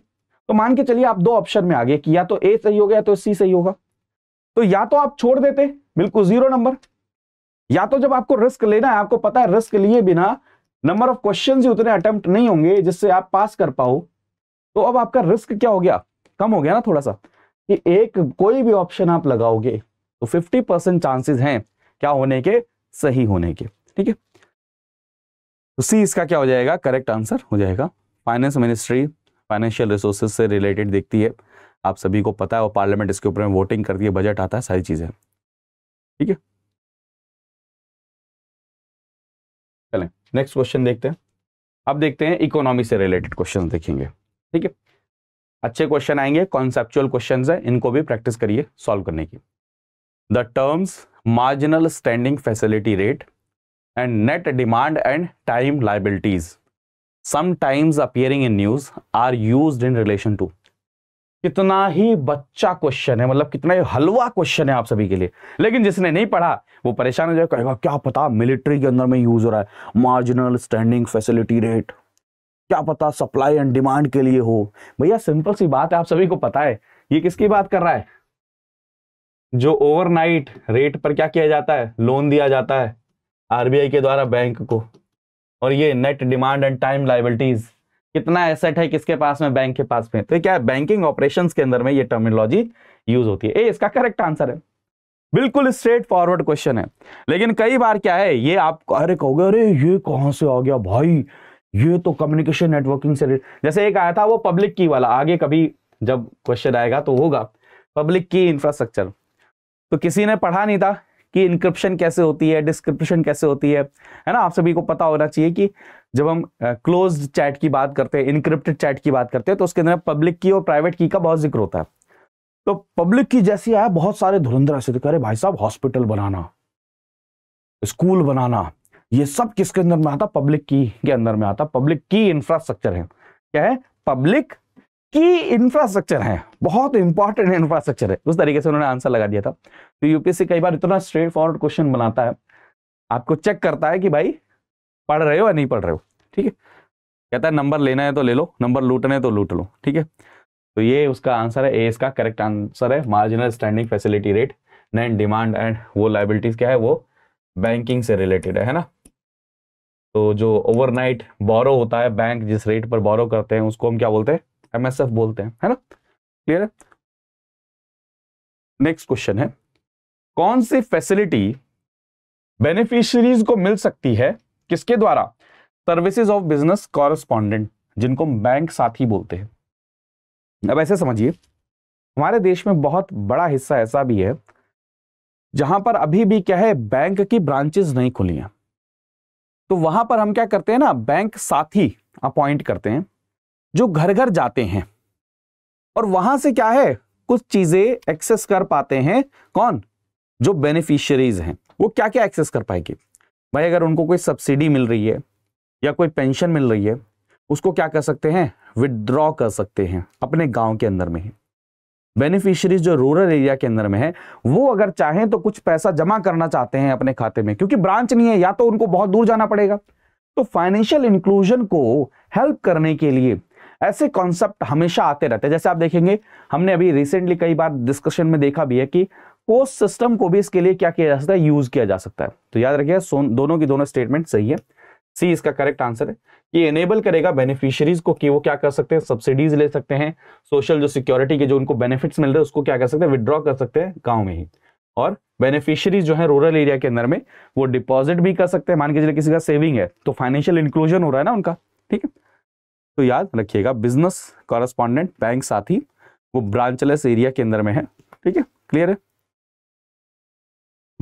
तो मान के चलिए आप दो ऑप्शन में आगे कि या तो ए सही होगा या तो सी सही होगा तो या तो आप छोड़ देते बिल्कुल जीरो नंबर या तो जब आपको रिस्क लेना है आपको पता है रिस्क लिए बिना नंबर ऑफ क्वेश्चन ही उतने अटेम्प्ट नहीं होंगे जिससे आप पास कर पाओ तो अब आपका रिस्क क्या हो गया कम हो गया ना थोड़ा सा कि एक कोई भी ऑप्शन आप लगाओगे तो 50 परसेंट चांसेस हैं क्या होने के सही होने के ठीक है तो सी इसका क्या हो जाएगा करेक्ट आंसर हो जाएगा फाइनेंस मिनिस्ट्री फाइनेंशियल रिसोर्सेज से रिलेटेड देखती है आप सभी को पता है और पार्लियामेंट इसके ऊपर में वोटिंग करती है बजट आता है सारी चीज़ें ठीक है चलें नेक्स्ट क्वेश्चन देखते हैं अब देखते हैं इकोनॉमी से रिलेटेड क्वेश्चन देखेंगे ठीक है अच्छे क्वेश्चन आएंगे कॉन्सेप्चुअल क्वेश्चन है इनको भी प्रैक्टिस करिए सॉल्व करने की the terms marginal standing facility rate and net demand and time liabilities sometimes appearing in news are used in relation to कितना ही बच्चा क्वेश्चन है मतलब कितना ही हलवा क्वेश्चन है आप सभी के लिए लेकिन जिसने नहीं पढ़ा वो परेशान हो जाएगा कहेगा क्या पता मिलिट्री के अंदर में यूज हो रहा है मार्जिनल स्टैंडिंग फैसिलिटी रेट क्या पता सप्लाई एंड डिमांड के लिए हो भैया सिंपल सी बात है आप सभी को पता है ये किसकी बात कर रहा है जो ओवरनाइट रेट पर क्या किया जाता है लोन दिया जाता है आरबीआई के द्वारा बैंक को और ये net demand and time liabilities कितना एसेट है किसके पास में बैंक के पास में तो क्या बैंकिंग ऑपरेशन के अंदर में ये टर्मिनोलॉजी यूज होती है ए इसका करेक्ट आंसर है बिल्कुल स्ट्रेट फॉरवर्ड क्वेश्चन है लेकिन कई बार क्या है ये आप अरे कहोगे अरे ये कहां से आ गया भाई ये तो कम्युनिकेशन नेटवर्किंग से जैसे एक आया था वो पब्लिक की वाला आगे कभी जब क्वेश्चन आएगा तो होगा पब्लिक की इंफ्रास्ट्रक्चर तो किसी ने पढ़ा नहीं था कि इंक्रिप्शन कैसे होती है डिस्क्रिप्शन कैसे होती है है ना आप सभी को पता होना चाहिए कि जब हम क्लोज uh, चैट की बात करते हैं इनक्रिप्टेड चैट की बात करते हैं तो उसके अंदर पब्लिक की और प्राइवेट की का बहुत जिक्र होता है तो पब्लिक की जैसी आया बहुत सारे धुरंधर ऐसे दिखा रहे भाई साहब हॉस्पिटल बनाना स्कूल बनाना ये सब किसके अंदर में आता पब्लिक की के अंदर में आता पब्लिक की इंफ्रास्ट्रक्चर है क्या है पब्लिक की इंफ्रास्ट्रक्चर है बहुत इंपॉर्टेंट इंफ्रास्ट्रक्चर है उस तरीके से उन्होंने आंसर लगा दिया था तो यूपीएससी कई बार इतना स्ट्रेट फॉरवर्ड क्वेश्चन बनाता है आपको चेक करता है कि भाई पढ़ रहे हो या नहीं पढ़ रहे हो ठीक है कहता है नंबर लेना है तो ले लो नंबर लूटना है तो लूट लो ठीक है तो ये उसका आंसर है ए इसका करेक्ट आंसर है मार्जिनल स्टैंडिंग फैसिलिटी रेट नैन डिमांड एंड वो लाइबिलिटीज क्या है वो बैंकिंग से रिलेटेड है, है ना तो जो ओवरनाइट बोरो होता है बैंक जिस रेट पर बोरो करते हैं उसको हम क्या बोलते हैं एमएसएफ बोलते हैं है ना क्लियर है नेक्स्ट क्वेश्चन है कौन सी फैसिलिटी बेनिफिशरीज को मिल सकती है किसके द्वारा सर्विसेज ऑफ बिजनेस कॉरेस्पॉन्डेंट जिनको बैंक साथी बोलते हैं अब ऐसे समझिए हमारे देश में बहुत बड़ा हिस्सा ऐसा भी है जहां पर अभी भी क्या है बैंक की ब्रांचेस नहीं खुली हैं तो वहां पर हम क्या करते हैं ना बैंक साथी अपॉइंट करते हैं जो घर घर जाते हैं और वहां से क्या है कुछ चीजें एक्सेस कर पाते हैं कौन जो बेनिफिशियरीज हैं वो क्या क्या एक्सेस कर पाएगी भाई अगर उनको कोई सब्सिडी मिल रही है या कोई पेंशन मिल रही है उसको क्या कर सकते हैं विदड्रॉ कर सकते हैं अपने गांव के अंदर में ही बेनिफिशरीज जो रूरल एरिया के अंदर में है वो अगर चाहें तो कुछ पैसा जमा करना चाहते हैं अपने खाते में क्योंकि ब्रांच नहीं है या तो उनको बहुत दूर जाना पड़ेगा तो फाइनेंशियल इंक्लूजन को हेल्प करने के लिए ऐसे कॉन्सेप्ट हमेशा आते रहते हैं जैसे आप देखेंगे हमने अभी रिसेंटली कई बार डिस्कशन में देखा भी है कि पोस्ट सिस्टम को भी इसके लिए क्या किया जा सकता है यूज किया जा सकता है तो याद रखिए दोनों की दोनों स्टेटमेंट सही है सी इसका करेक्ट आंसर है ये एनेबल करेगा बेनिफिशियरीज को कि वो क्या कर सकते हैं सब्सिडीज ले सकते हैं सोशल जो सिक्योरिटी के जो उनको बेनिफिट्स मिल रहे हैं उसको क्या कर सकते हैं विड्रॉ कर सकते हैं गांव में ही और बेनिफिशियरीज जो है रूरल एरिया के अंदर में वो डिपॉजिट भी कर सकते हैं मान के चलिए किसी का सेविंग है तो फाइनेंशियल इंक्लूजन हो रहा है ना उनका ठीक है तो याद रखिएगा बिजनेस कॉरेस्पॉन्डेंट बैंक साथी वो ब्रांचलेस एरिया के अंदर में है ठीक है क्लियर है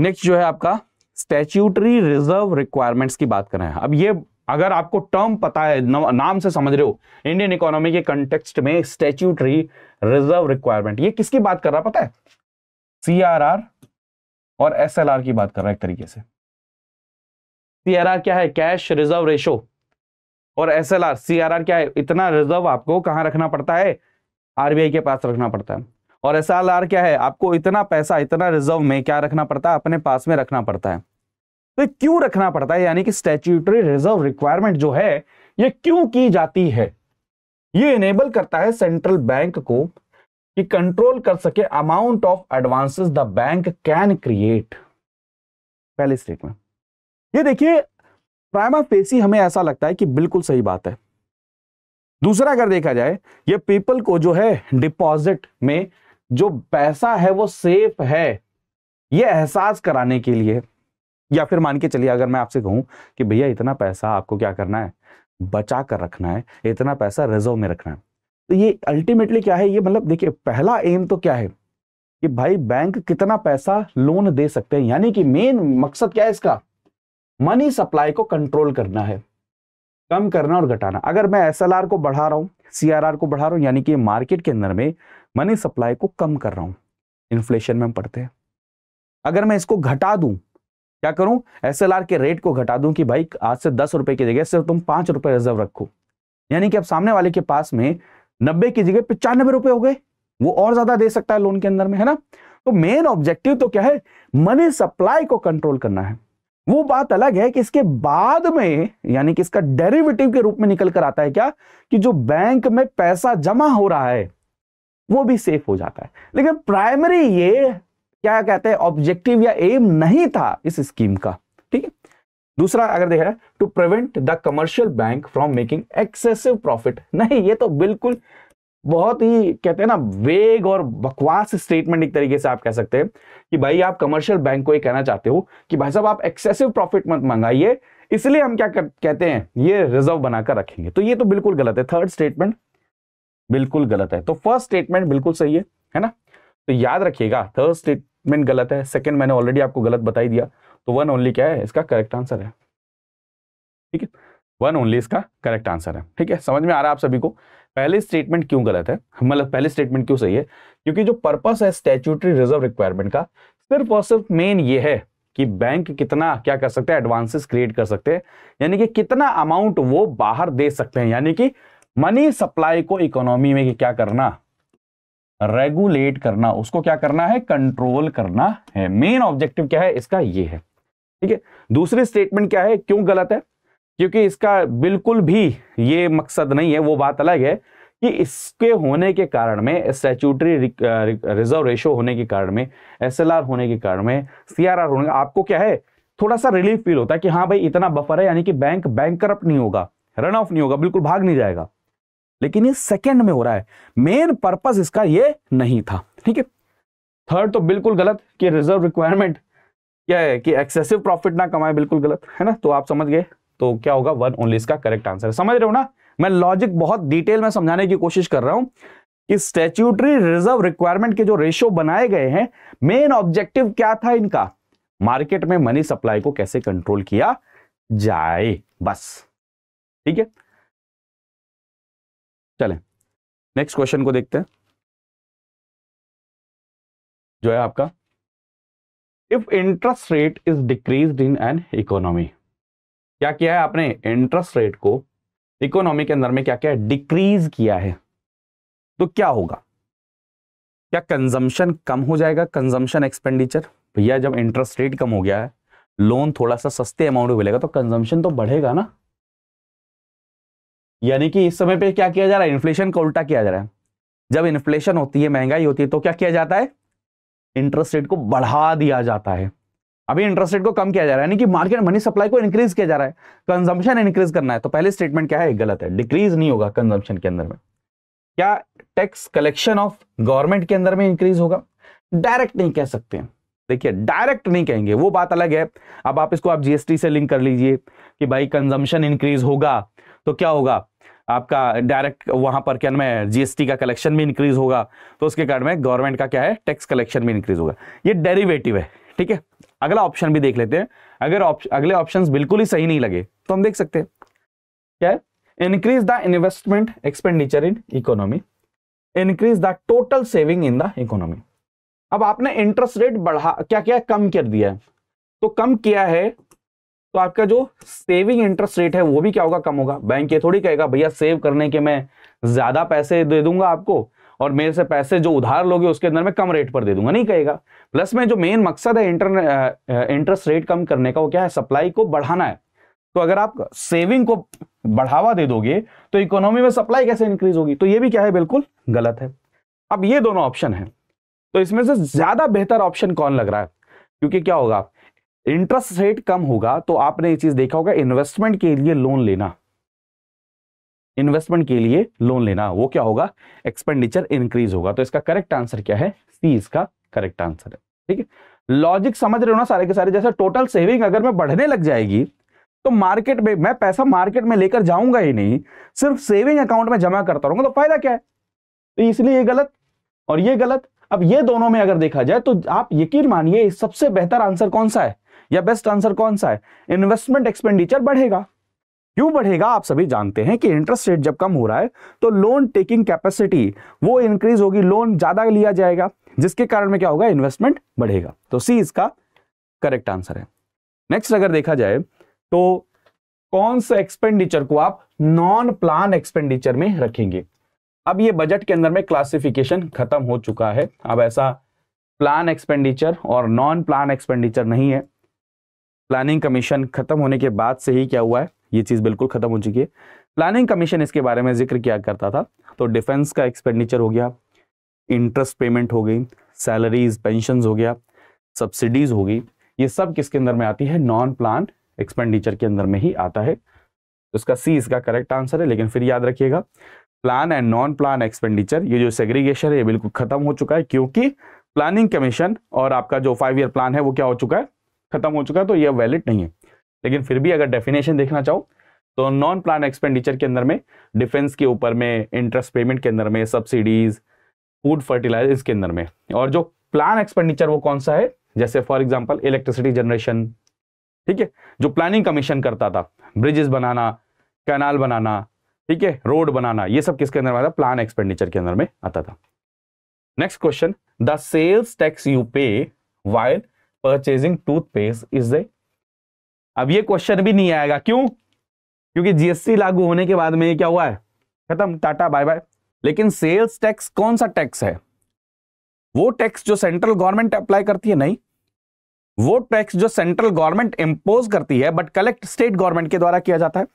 नेक्स्ट जो है आपका स्टेच्यूटरी रिजर्व रिक्वायरमेंट्स की बात हैं अब ये अगर आपको टर्म पता है नाम से समझ रहे हो इंडियन इकोनॉमी के कंटेक्सट में स्टेच्यूटरी रिजर्व रिक्वायरमेंट ये किसकी बात कर रहा पता है सीआरआर और एस की बात कर रहा है एक तरीके से सीआरआर क्या है कैश रिजर्व रेशो और S L R C R R क्या है इतना रिजर्व आपको कहाँ रखना पड़ता है आरबीआई के पास रखना पड़ता है और एस एल आर क्या है आपको इतना पैसा इतना रिजर्व में क्या रखना पड़ता है अपने पास में रखना पड़ता है तो क्यों रखना पड़ता है यानी कि स्टेच्यूटरी रिजर्व रिक्वायरमेंट जो है ये क्यों की जाती है ये इनेबल करता है सेंट्रल बैंक को कि कंट्रोल कर सके amount of advances the bank can create state statement ये देखिए प्राइमा फेसी हमें ऐसा लगता है कि बिल्कुल सही बात है दूसरा अगर देखा जाए ये पीपल को जो है डिपॉजिट में जो पैसा है वो सेफ है ये एहसास कराने के लिए या फिर मान के चलिए अगर मैं आपसे कहूं कि भैया इतना पैसा आपको क्या करना है बचा कर रखना है इतना पैसा रिजर्व में रखना है तो ये अल्टीमेटली क्या है ये मतलब देखिए पहला एम तो क्या है कि भाई बैंक कितना पैसा लोन दे सकते हैं यानी कि मेन मकसद क्या है इसका मनी सप्लाई को कंट्रोल करना है कम करना और घटाना अगर मैं एस को बढ़ा रहा हूं सी को बढ़ा रहा हूं यानी कि मार्केट के अंदर में मनी सप्लाई को कम कर रहा हूं इन्फ्लेशन में हम पढ़ते हैं अगर मैं इसको घटा दूं क्या करूं एस के रेट को घटा दूं कि भाई आज से दस रुपए की जगह सिर्फ तुम पांच रुपए रिजर्व रखो यानी कि अब सामने वाले के पास में नब्बे की जगह पिचानबे रुपए हो गए वो और ज्यादा दे सकता है लोन के अंदर में है ना तो मेन ऑब्जेक्टिव तो क्या है मनी सप्लाई को कंट्रोल करना है वो बात अलग है कि इसके बाद में यानी कि इसका डेरिवेटिव के रूप में निकल कर आता है क्या कि जो बैंक में पैसा जमा हो रहा है वो भी सेफ हो जाता है लेकिन प्राइमरी ये क्या कहते हैं ऑब्जेक्टिव या एम नहीं था इस स्कीम का ठीक है दूसरा अगर देखा to prevent the commercial bank from making excessive profit नहीं ये तो बिल्कुल बहुत ही कहते हैं ना वेग और बकवास स्टेटमेंट एक तरीके से आप कह सकते हैं कि भाई आप कमर्शियल बैंक को ये कहना चाहते हो कि भाई साहब आप एक्सेसिव प्रॉफिट मत मंगाइए इसलिए हम क्या कहते हैं ये रिजर्व बनाकर रखेंगे तो ये तो बिल्कुल गलत है थर्ड स्टेटमेंट बिल्कुल गलत है तो फर्स्ट स्टेटमेंट बिल्कुल सही है है ना तो याद रखिएगा थर्ड स्टेटमेंट गलत है सेकंड मैंने ऑलरेडी आपको गलत बताई दिया तो वन ओनली क्या है इसका करेक्ट आंसर है ठीक है वन ओनली इसका करेक्ट आंसर है ठीक है समझ में आ रहा है आप सभी को पहले स्टेटमेंट क्यों गलत है मतलब पहले स्टेटमेंट क्यों सही है क्योंकि जो पर्पस है स्टेचुटरी रिजर्व रिक्वायरमेंट का सिर्फ और सिर्फ मेन ये है कि बैंक कितना क्या कर सकते हैं एडवांसेस क्रिएट कर सकते हैं यानी कि कितना अमाउंट वो बाहर दे सकते हैं यानी कि मनी सप्लाई को इकोनॉमी में क्या करना रेगुलेट करना उसको क्या करना है कंट्रोल करना है मेन ऑब्जेक्टिव क्या है इसका ये है ठीक है दूसरी स्टेटमेंट क्या है क्यों गलत है क्योंकि इसका बिल्कुल भी ये मकसद नहीं है वो बात अलग है कि इसके होने के कारण में स्टैचूटरी रिजर्व रेशो होने के कारण में एसएलआर होने के कारण में सीआरआर होने आपको क्या है थोड़ा सा रिलीफ फील होता है कि हाँ भाई इतना बफर है यानी कि बैंक बैंक करप्ट नहीं होगा रन ऑफ नहीं होगा बिल्कुल भाग नहीं जाएगा लेकिन ये सेकेंड में हो रहा है मेन पर्पज इसका ये नहीं था ठीक है थर्ड तो बिल्कुल गलत कि रिजर्व रिक्वायरमेंट क्या है कि एक्सेसिव प्रॉफिट ना कमाए बिल्कुल गलत है ना तो आप समझ गए तो क्या होगा वन ओनली इसका करेक्ट आंसर समझ रहे हो ना मैं लॉजिक बहुत डिटेल में समझाने की कोशिश कर रहा हूं कि स्टेच्यूटरी रिजर्व रिक्वायरमेंट के जो रेशियो बनाए गए हैं मेन ऑब्जेक्टिव क्या था इनका मार्केट में मनी सप्लाई को कैसे कंट्रोल किया जाए बस ठीक है चलें नेक्स्ट क्वेश्चन को देखते हैं जो है आपका if interest rate is decrease in an economy क्या किया है आपने इंटरेस्ट रेट को इकोनॉमी के अंदर में क्या क्या है डिक्रीज किया है तो क्या होगा क्या कंजम्पशन कम हो जाएगा कंजम्पशन एक्सपेंडिचर भैया जब इंटरेस्ट रेट कम हो गया है लोन थोड़ा सा सस्ते अमाउंट में मिलेगा तो कंजम्पशन तो बढ़ेगा ना यानी कि इस समय पे क्या किया जा रहा है इन्फ्लेशन को उल्टा किया जा रहा है जब इन्फ्लेशन होती है महंगाई होती है तो क्या किया जाता है इंटरेस्ट रेट को बढ़ा दिया जाता है अभी इंटरेस्ट रेट को कम किया जा रहा है यानी कि मार्केट मनी सप्लाई को इंक्रीज किया जा रहा है कंजम्पशन इंक्रीज करना है तो पहले स्टेटमेंट क्या है गलत है डिक्रीज नहीं होगा कंजम्पशन के अंदर में क्या टैक्स कलेक्शन ऑफ गवर्नमेंट के अंदर में इंक्रीज होगा डायरेक्ट नहीं कह सकते हैं देखिए डायरेक्ट नहीं कहेंगे वो बात अलग है अब आप इसको आप जीएसटी से लिंक कर लीजिए कि भाई कंजम्पशन इंक्रीज होगा तो क्या होगा आपका डायरेक्ट वहां पर क्या नाम है जीएसटी का कलेक्शन भी इंक्रीज होगा तो उसके कारण में गवर्नमेंट का क्या है टैक्स कलेक्शन भी इंक्रीज होगा ये डेरिवेटिव है ठीक है अगला ऑप्शन भी देख लेते हैं अगर अगले ऑप्शन बिल्कुल ही सही नहीं लगे तो हम देख सकते हैं क्या है increase the investment expenditure in economy increase the total saving in the economy अब आपने इंटरेस्ट रेट बढ़ा क्या क्या कम कर दिया है तो कम किया है तो आपका जो सेविंग इंटरेस्ट रेट है वो भी क्या होगा कम होगा बैंक ये थोड़ी कहेगा भैया सेव करने के मैं ज्यादा पैसे दे दूंगा आपको और मेरे से पैसे जो उधार लोगे उसके अंदर मैं कम रेट पर दे दूंगा नहीं कहेगा प्लस में जो मेन मकसद है इंटरेस्ट रेट कम करने का वो क्या है सप्लाई को बढ़ाना है तो अगर आप सेविंग को बढ़ावा दे दोगे तो इकोनॉमी में सप्लाई कैसे इंक्रीज होगी तो ये भी क्या है बिल्कुल गलत है अब ये दोनों ऑप्शन है तो इसमें से ज्यादा बेहतर ऑप्शन कौन लग रहा है क्योंकि क्या होगा इंटरेस्ट रेट कम होगा तो आपने ये चीज देखा होगा इन्वेस्टमेंट के लिए लोन लेना इन्वेस्टमेंट के लिए लोन लेना वो क्या होगा एक्सपेंडिचर इंक्रीज होगा तो इसका करेक्ट आंसर क्या है सी इसका करेक्ट आंसर है ठीक है लॉजिक समझ रहे हो ना सारे के सारे जैसे टोटल सेविंग अगर मैं बढ़ने लग जाएगी तो मार्केट में मैं पैसा मार्केट में लेकर जाऊंगा ही नहीं सिर्फ सेविंग अकाउंट में जमा करता रहूंगा तो फायदा क्या है तो इसलिए ये गलत और ये गलत अब ये दोनों में अगर देखा जाए तो आप यकीन मानिए सबसे बेहतर आंसर कौन सा है या बेस्ट आंसर कौन सा है इन्वेस्टमेंट एक्सपेंडिचर बढ़ेगा क्यों बढ़ेगा आप सभी जानते हैं कि इंटरेस्ट रेट जब कम हो रहा है तो लोन टेकिंग कैपेसिटी वो इंक्रीज होगी लोन ज्यादा लिया जाएगा जिसके कारण में क्या होगा इन्वेस्टमेंट बढ़ेगा तो सी इसका करेक्ट आंसर है नेक्स्ट अगर देखा जाए तो कौन सा एक्सपेंडिचर को आप नॉन प्लान एक्सपेंडिचर में रखेंगे अब ये बजट के अंदर में क्लासिफिकेशन खत्म हो चुका है अब ऐसा प्लान एक्सपेंडिचर और नॉन प्लान एक्सपेंडिचर नहीं है प्लानिंग कमीशन खत्म होने के बाद से ही क्या हुआ है ये चीज़ बिल्कुल खत्म हो चुकी है प्लानिंग कमीशन इसके बारे में जिक्र किया करता था तो डिफेंस का एक्सपेंडिचर हो गया इंटरेस्ट पेमेंट हो गई सैलरीज पेंशन हो गया सब्सिडीज हो गई ये सब किसके अंदर में आती है नॉन प्लान एक्सपेंडिचर के अंदर में ही आता है उसका सी इसका करेक्ट आंसर है लेकिन फिर याद रखिएगा plan and non plan expenditure ये जो सेग्रीगेशन है ये बिल्कुल खत्म हो चुका है क्योंकि प्लानिंग कमीशन और आपका जो फाइव ईयर प्लान है वो क्या हो चुका है खत्म हो चुका है तो यह वैलिड नहीं है लेकिन फिर भी अगर डेफिनेशन देखना चाहो तो नॉन प्लान एक्सपेंडिचर के अंदर में डिफेंस के ऊपर में इंटरेस्ट पेमेंट के अंदर में सब्सिडीज फूड फर्टिलाइजर के अंदर में और जो प्लान एक्सपेंडिचर वो कौन सा है जैसे फॉर एग्जाम्पल इलेक्ट्रिसिटी जनरेशन ठीक है जो प्लानिंग कमीशन करता था ब्रिजेस बनाना कैनाल बनाना ठीक है रोड बनाना ये सब किसके अंदर आता प्लान एक्सपेंडिचर के अंदर में आता था next question the sales tax you pay while purchasing toothpaste is the अब ये क्वेश्चन भी नहीं आएगा क्यों क्योंकि जीएसटी लागू होने के बाद में ये क्या हुआ है खत्म टाटा बाय बाय लेकिन सेल्स टैक्स कौन सा टैक्स है वो टैक्स जो सेंट्रल गवर्नमेंट अप्लाई करती है नहीं वो टैक्स जो सेंट्रल गवर्नमेंट इंपोज करती है बट कलेक्ट स्टेट गवर्नमेंट के द्वारा किया जाता है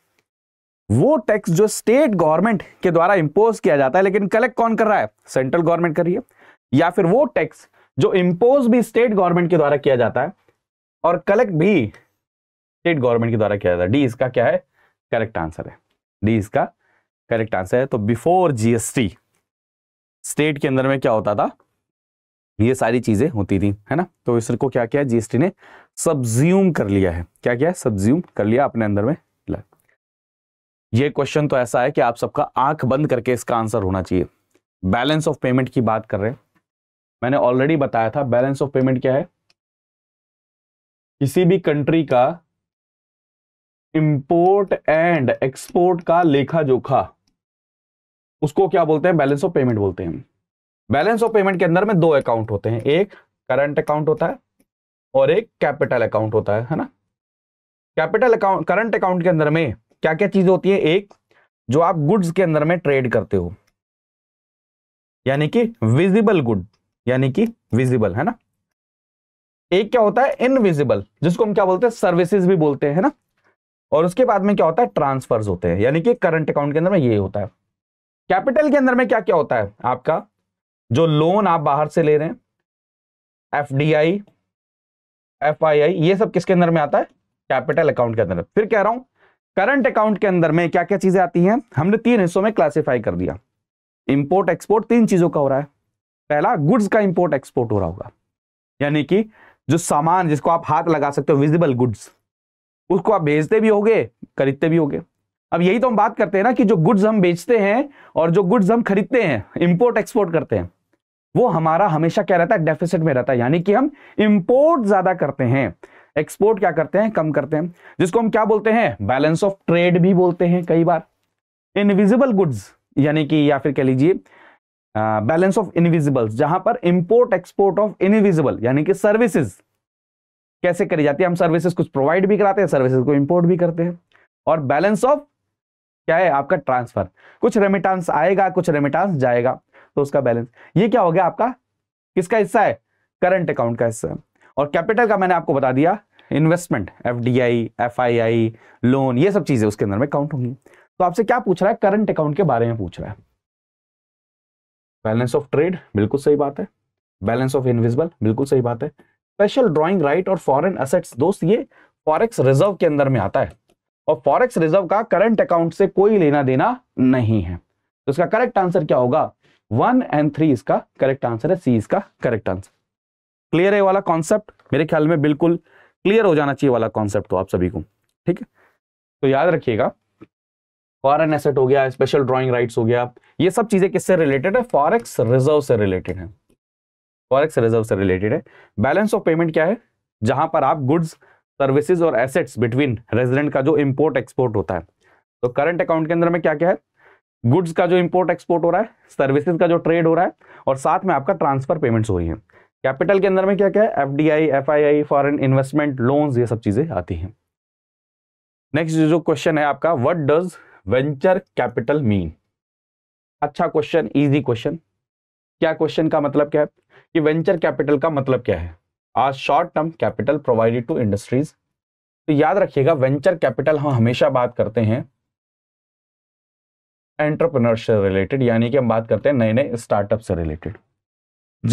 वो टैक्स जो स्टेट गवर्नमेंट के द्वारा इंपोज किया जाता है लेकिन कलेक्ट कौन कर रहा है सेंट्रल गवर्नमेंट कर रही है या फिर वो टैक्स जो इंपोज भी स्टेट गवर्नमेंट के द्वारा किया जाता है और कलेक्ट भी स्टेट गवर्नमेंट के द्वारा किया जाता है डी इसका क्या है करेक्ट आंसर है डी इसका करेक्ट आंसर है तो बिफोर जीएसटी स्टेट के अंदर में क्या होता था ये सारी चीजें होती थी है ना तो इसको क्या किया जीएसटी ने सब्ज्यूम कर लिया है क्या किया सब्ज्यूम कर लिया अपने अंदर में ये क्वेश्चन तो ऐसा है कि आप सबका आंख बंद करके इसका आंसर होना चाहिए बैलेंस ऑफ पेमेंट की बात कर रहे हैं मैंने ऑलरेडी बताया था बैलेंस ऑफ पेमेंट क्या है किसी भी कंट्री का इम्पोर्ट एंड एक्सपोर्ट का लेखा जोखा उसको क्या बोलते हैं बैलेंस ऑफ पेमेंट बोलते हैं बैलेंस ऑफ पेमेंट के अंदर में दो अकाउंट होते हैं एक करंट अकाउंट होता है और एक कैपिटल अकाउंट होता है है ना कैपिटल अकाउंट करंट अकाउंट के अंदर में क्या क्या चीज होती है एक जो आप गुड्स के अंदर में ट्रेड करते हो यानी कि विजिबल गुड यानी कि विजिबल है ना एक क्या होता है इनविजिबल जिसको हम क्या बोलते हैं सर्विसेज भी बोलते हैं ना और उसके बाद में क्या होता है ट्रांसफर्स होते हैं यानी कि करंट अकाउंट के अंदर में ये होता है कैपिटल के अंदर में क्या क्या होता है आपका जो लोन आप बाहर से ले रहे हैं F D I F I I ये सब किसके अंदर में आता है कैपिटल अकाउंट के अंदर फिर कह रहा हूं करंट अकाउंट के अंदर में क्या क्या चीजें आती हैं हमने तीन हिस्सों में क्लासिफाई कर दिया इंपोर्ट एक्सपोर्ट तीन चीजों का हो रहा है पहला गुड्स का इंपोर्ट एक्सपोर्ट हो रहा होगा यानी कि जो सामान जिसको आप हाथ लगा सकते हो विजिबल गुड्स उसको आप भेजते भी होगे खरीदते भी होगे अब यही तो हम बात करते हैं ना कि जो गुड्स हम बेचते हैं और जो गुड्स हम खरीदते हैं इंपोर्ट एक्सपोर्ट करते हैं वो हमारा हमेशा क्या रहता है डेफिसिट में रहता है यानी कि हम इंपोर्ट ज्यादा करते हैं एक्सपोर्ट क्या करते हैं कम करते हैं जिसको हम क्या बोलते हैं बैलेंस ऑफ ट्रेड भी बोलते हैं कई बार इनविजिबल गुड्स यानी कि या फिर कह लीजिए बैलेंस ऑफ इनविजिबल जहां पर इंपोर्ट एक्सपोर्ट ऑफ इनविजिबल यानी कि सर्विसेज कैसे करी जाती है हम सर्विसेज कुछ प्रोवाइड भी कराते हैं सर्विसेज को इंपोर्ट भी करते हैं और बैलेंस ऑफ क्या है आपका ट्रांसफर कुछ रेमिटांस आएगा कुछ रेमिटांस जाएगा तो उसका बैलेंस ये क्या हो गया आपका किसका हिस्सा है करंट अकाउंट का हिस्सा है और कैपिटल का मैंने आपको बता दिया investment F D I F I I loan ये सब चीजें उसके अंदर में काउंट होंगी तो आपसे क्या पूछ रहा है करंट अकाउंट के बारे में पूछ रहा है बैलेंस ऑफ ट्रेड बिल्कुल सही बात है बैलेंस ऑफ इनविजिबल बिल्कुल सही बात है स्पेशल ड्रॉइंग राइट और फॉरन असेट्स दोस्त ये फॉरेक्स रिजर्व के अंदर में आता है और फॉरेक्स रिजर्व का करंट अकाउंट से कोई लेना देना नहीं है तो इसका करेक्ट आंसर क्या होगा वन एंड थ्री इसका करेक्ट आंसर है सी इसका करेक्ट आंसर क्लियर है वाला कॉन्सेप्ट मेरे ख्याल में बिल्कुल क्लियर हो जाना चाहिए वाला कॉन्सेप्ट तो आप सभी को ठीक है तो याद रखिएगा फॉरन एसेट हो गया स्पेशल ड्रॉइंग राइट हो गया ये सब चीजें किससे रिलेटेड है फॉरेक्स रिजर्व से रिलेटेड है फॉरेक्स रिजर्व से रिलेटेड है बैलेंस ऑफ पेमेंट क्या है जहां पर आप गुड्स सर्विसेज और एसेट्स बिटवीन रेजिडेंट का जो इम्पोर्ट एक्सपोर्ट होता है तो करंट अकाउंट के अंदर में क्या क्या है गुड्स का जो इम्पोर्ट एक्सपोर्ट हो रहा है सर्विसेज का जो ट्रेड हो रहा है और साथ में आपका ट्रांसफर पेमेंट्स हो रही है कैपिटल के अंदर में क्या क्या है F D I F I I foreign investment loans ये सब चीज़ें आती हैं नेक्स्ट जो क्वेश्चन है आपका what does venture capital mean अच्छा क्वेश्चन इजी क्वेश्चन क्या क्वेश्चन का मतलब क्या है कि वेंचर कैपिटल का मतलब क्या है आज short term capital provided to industries तो याद रखिएगा वेंचर कैपिटल हम हमेशा बात करते हैं एंटरप्रेनर से रिलेटेड यानी कि हम बात करते हैं नए नए स्टार्टअप से रिलेटेड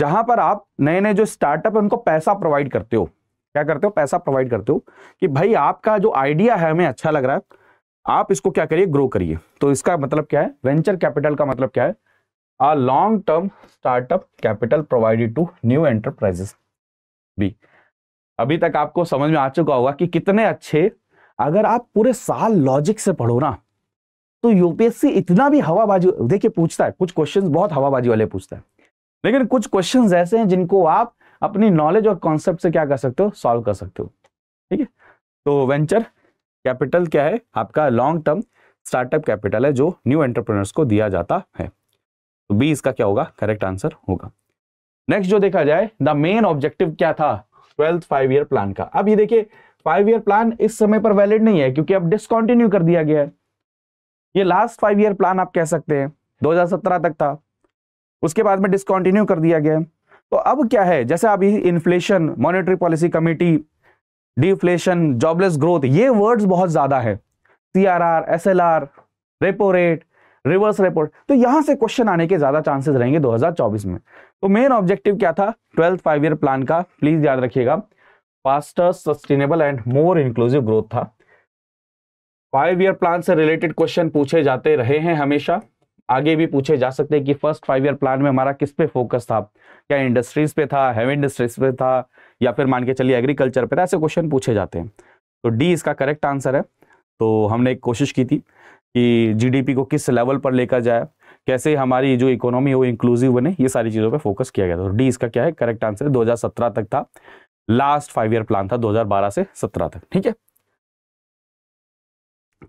जहां पर आप नए नए जो स्टार्टअप उनको पैसा प्रोवाइड करते हो क्या करते हो पैसा प्रोवाइड करते हो कि भाई आपका जो आइडिया है हमें अच्छा लग रहा है आप इसको क्या करिए ग्रो करिए तो इसका मतलब क्या है वेंचर कैपिटल का मतलब क्या है are long term startup capital provided to new enterprises B अभी तक आपको समझ में आ चुका होगा कि कितने अच्छे अगर आप पूरे साल लॉजिक से पढ़ो ना तो यूपीएससी इतना भी हवाबाजी देखिए पूछता है कुछ क्वेश्चन बहुत हवाबाजी वाले पूछता है लेकिन कुछ क्वेश्चन ऐसे हैं जिनको आप अपनी नॉलेज और कॉन्सेप्ट से क्या कर सकते हो सॉल्व कर सकते हो ठीक है तो वेंचर कैपिटल क्या है आपका लॉन्ग टर्म स्टार्टअप कैपिटल है जो न्यू एंटरप्रेनर्स को दिया जाता है तो बी इसका क्या होगा करेक्ट आंसर होगा नेक्स्ट जो देखा जाए द मेन ऑब्जेक्टिव क्या था ट्वेल्थ फाइव ईयर प्लान का अब ये देखिए फाइव ईयर प्लान इस समय पर वैलिड नहीं है क्योंकि अब डिसकंटिन्यू कर दिया गया है ये लास्ट फाइव ईयर प्लान आप कह सकते हैं 2017 तक था उसके बाद में डिसकॉन्टिन्यू कर दिया गया तो अब क्या है जैसे अभी inflation monetary policy committee deflation jobless growth ये वर्ड्स बहुत ज़्यादा है C R R S L R repo rate reverse report तो यहां से क्वेश्चन आने के ज़्यादा चांसेस रहेंगे 2024 में तो मेन ऑब्जेक्टिव क्या था ट्वेल्थ फाइव ईयर प्लान का प्लीज़ याद रखिएगा faster sustainable and more inclusive growth था फाइव ईयर प्लान से रिलेटेड क्वेश्चन पूछे जाते रहे हैं हमेशा आगे भी पूछे जा सकते हैं कि फर्स्ट फाइव ईयर प्लान में हमारा किस पे फोकस था क्या इंडस्ट्रीज पे था हेवी इंडस्ट्रीज पे था या फिर मान के चलिए एग्रीकल्चर पे था ऐसे क्वेश्चन पूछे जाते हैं तो डी इसका करेक्ट आंसर है तो हमने एक कोशिश की थी कि जीडीपी को किस लेवल पर लेकर जाए कैसे हमारी जो इकोनॉमी हो वो इंक्लूसिव बने ये सारी चीज़ों पे फोकस किया गया था डी तो इसका क्या है करेक्ट आंसर 2017 तक था लास्ट फाइव ईयर प्लान था दो से सत्रह तक ठीक है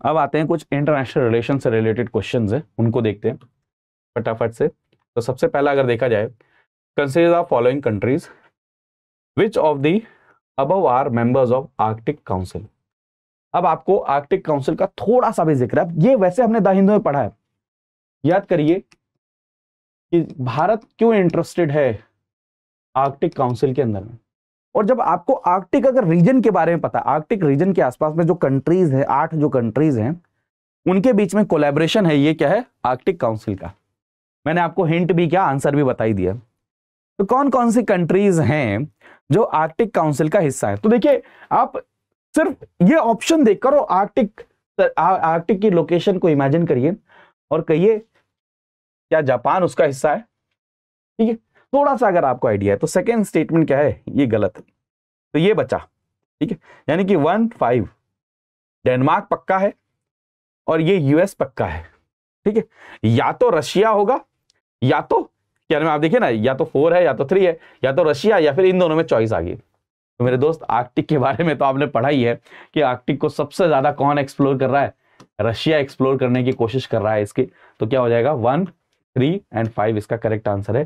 अब आते हैं कुछ इंटरनेशनल रिलेशन से रिलेटेड क्वेश्चन है उनको देखते हैं फटाफट से तो सबसे पहला अगर देखा जाए consider following countries which of the above are members of arctic council अब आपको आर्कटिक काउंसिल का थोड़ा सा भी जिक्र है ये वैसे हमने द हिंदू में पढ़ा है याद करिए कि भारत क्यों इंटरेस्टेड है आर्कटिक काउंसिल के अंदर में और जब आपको आर्कटिक अगर रीजन के बारे में पता आर्कटिक रीजन के आसपास में जो कंट्रीज है आठ जो कंट्रीज हैं उनके बीच में कोलेबरेशन है ये क्या है आर्कटिक काउंसिल का मैंने आपको हिंट भी क्या आंसर भी बताई दिया तो कौन कौन सी कंट्रीज हैं जो आर्कटिक काउंसिल का हिस्सा है तो देखिए आप सिर्फ ये ऑप्शन देखकर और आर्टिक आर्टिक की लोकेशन को इमेजिन करिए और कहिए क्या जापान उसका हिस्सा है ठीक है थोड़ा सा अगर आपको आइडिया है तो सेकेंड स्टेटमेंट क्या है ये गलत है तो ये बचा ठीक है यानी कि वन फाइव डेनमार्क पक्का है और ये यूएस पक्का है ठीक है या तो रशिया होगा या तो क्या आप देखिए ना या तो फोर है या तो थ्री है या तो रशिया या फिर इन दोनों में चॉइस आ गई तो मेरे दोस्त आर्कटिक के बारे में तो आपने पढ़ा ही है कि आर्कटिक को सबसे ज्यादा कौन एक्सप्लोर कर रहा है रशिया एक्सप्लोर करने की कोशिश कर रहा है इसके तो क्या हो जाएगा वन थ्री एंड फाइव इसका करेक्ट आंसर है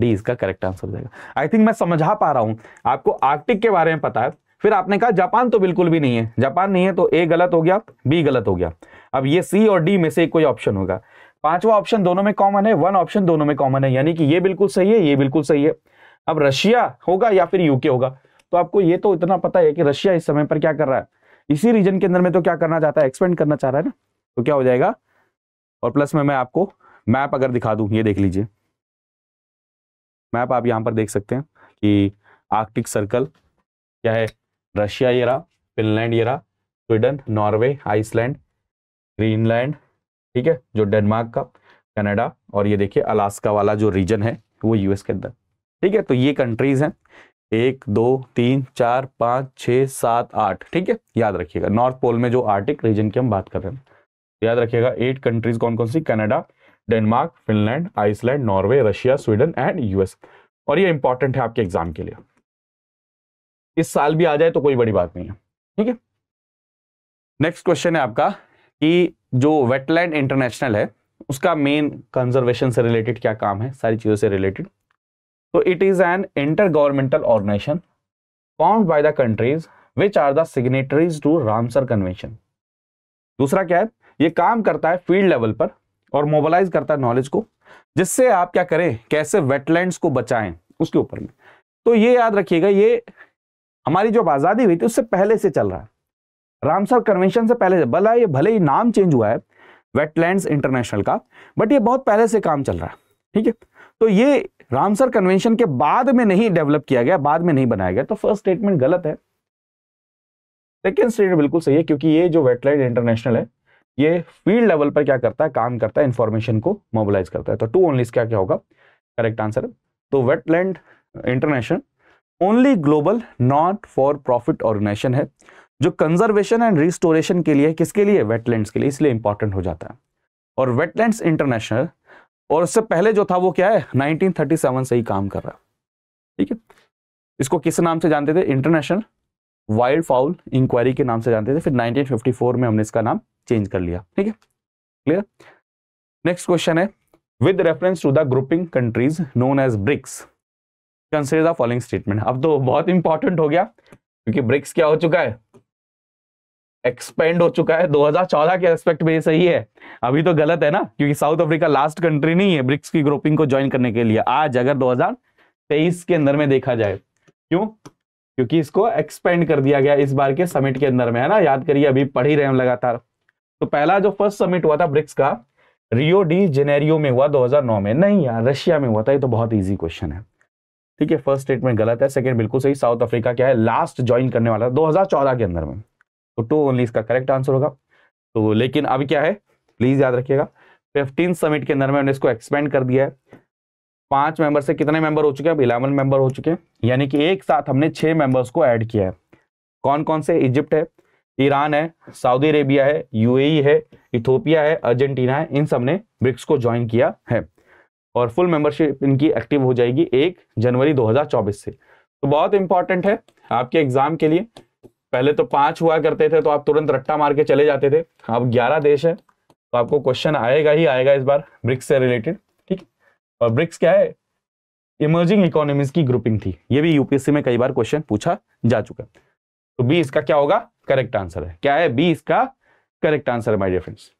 डी इसका करेक्ट आंसर हो जाएगा आई थिंक मैं समझा पा रहा हूं आपको आर्कटिक के बारे में पता है फिर आपने कहा जापान तो बिल्कुल भी नहीं है जापान नहीं है तो ए गलत हो गया बी गलत हो गया अब ये सी और डी में से कोई ऑप्शन होगा पांचवा ऑप्शन दोनों में कॉमन है वन ऑप्शन दोनों में कॉमन है यानी कि ये बिल्कुल सही है ये बिल्कुल सही है अब रशिया होगा या फिर यूके होगा तो आपको ये तो इतना पता है कि रशिया इस समय पर क्या कर रहा है इसी रीजन के अंदर में तो क्या करना चाहता है एक्सपेंड करना चाह रहा है ना तो क्या हो जाएगा और प्लस में मैं आपको मैप अगर दिखा दूं ये देख लीजिए मैप आप यहां पर देख सकते हैं कि आर्कटिक सर्कल क्या है रशिया ये रहा फिनलैंड ये रहा स्वीडन नॉर्वे आइसलैंड ग्रीनलैंड ठीक है जो डेनमार्क का कनाडा और ये देखिए अलास्का वाला जो रीजन है वो यूएस के अंदर ठीक है तो ये कंट्रीज हैं एक दो तीन चार पाँच छः सात आठ ठीक है याद रखिएगा नॉर्थ पोल में जो आर्टिक रीजन की हम बात कर रहे हैं याद रखिएगा एट कंट्रीज कौन कौन सी Canada Denmark Finland Iceland Norway Russia Sweden and US और ये इंपॉर्टेंट है आपके एग्जाम के लिए इस साल भी आ जाए तो कोई बड़ी बात नहीं है ठीक है नेक्स्ट क्वेश्चन है आपका कि जो वेटलैंड इंटरनेशनल है उसका मेन कंजर्वेशन से रिलेटेड क्या काम है सारी चीज़ों से related it is an inter governmental organization found by the countries which are the signatories to Ramsar convention दूसरा क्या है ये काम करता है फील्ड लेवल पर और मोबालाइज करता है नॉलेज को जिससे आप क्या करें कैसे वेटलैंड को बचाएं उसके ऊपर में तो ये याद रखिएगा ये हमारी जो आज़ादी हुई थी उससे पहले से चल रहा है रामसर कन्वेंशन से पहले से भला ये भले ही नाम चेंज हुआ है वेटलैंड्स इंटरनेशनल का बट ये बहुत पहले से काम चल रहा है ठीक है तो ये रामसर कन्वेंशन के बाद में नहीं डेवलप किया गया बाद में नहीं बनाया गया तो फर्स्ट स्टेटमेंट गलत है सेकेंड स्टेटमेंट बिल्कुल सही है क्योंकि ये जो वेटलैंड इंटरनेशनल है ये फील्ड लेवल पर क्या करता है काम करता है इंफॉर्मेशन को मोबिलाइज करता है तो टू ओनली इसका क्या होगा करेक्ट आंसर तो wetland international only global not for profit organization है जो कंजर्वेशन एंड रिस्टोरेशन के लिए किसके लिए वेटलैंड्स के लिए इसलिए इंपॉर्टेंट हो जाता है और वेटलैंड्स इंटरनेशनल और उससे पहले जो था वो क्या है 1937 से ही काम कर रहा है ठीक है इसको किस नाम से जानते थे इंटरनेशनल वाइल्ड फाउल इंक्वायरी के नाम से जानते थे फिर 1954 में हमने इसका नाम चेंज कर लिया ठीक है क्लियर नेक्स्ट क्वेश्चन है with reference to the grouping countries known as BRICS consider the following statement अब तो बहुत इंपॉर्टेंट हो गया क्योंकि ब्रिक्स क्या हो चुका है एक्सपेंड हो चुका है 2014 के एस्पेक्ट में ये सही है अभी तो गलत है ना क्योंकि साउथ अफ्रीका लास्ट कंट्री नहीं है ब्रिक्स की ग्रुपिंग को ज्वाइन करने के लिए आज अगर 2023 के अंदर में देखा जाए क्यों क्योंकि इसको एक्सपेंड कर दिया गया इस बार के समिट के अंदर में है ना याद करिए अभी पढ़ ही रहे हम लगातार तो पहला जो फर्स्ट समिट हुआ था ब्रिक्स का रियो डी जेनेरियो में हुआ दो में नहीं यार रशिया में हुआ था ये तो बहुत ईजी क्वेश्चन है ठीक है फर्स्ट स्टेटमेंट गलत है सेकेंड बिल्कुल सही साउथ अफ्रीका क्या है लास्ट ज्वाइन करने वाला 2014 के अंदर में तो टू ओनली इसका करेक्ट आंसर होगा तो लेकिन अब क्या है प्लीज याद रखिएगा फिफ्टीन समिट के अंदर में इसको एक्सपेंड कर दिया है पांच मेंबर से कितने मेंबर हो चुके हैं अब इलेवन मेंबर हो चुके हैं यानी कि एक साथ हमने छह मेंबर्स को ऐड किया है कौन कौन से इजिप्ट है ईरान है सऊदी अरेबिया है यूएई e है इथोपिया है अर्जेंटीना है इन सब ने ब्रिक्स को ज्वाइन किया है और फुल मेंबरशिप इनकी एक्टिव हो जाएगी एक जनवरी दो से तो बहुत इंपॉर्टेंट है आपके एग्जाम के लिए पहले तो पांच हुआ करते थे तो आप तुरंत रट्टा मार के चले जाते थे अब ग्यारह देश है तो आपको क्वेश्चन आएगा ही आएगा इस बार ब्रिक्स से रिलेटेड ठीक है और ब्रिक्स क्या है इमर्जिंग इकोनॉमीज की ग्रुपिंग थी ये भी यूपीएससी में कई बार क्वेश्चन पूछा जा चुका तो बी इसका क्या होगा करेक्ट आंसर है क्या है बी इसका करेक्ट आंसर है माई डियर फ्रेंड्स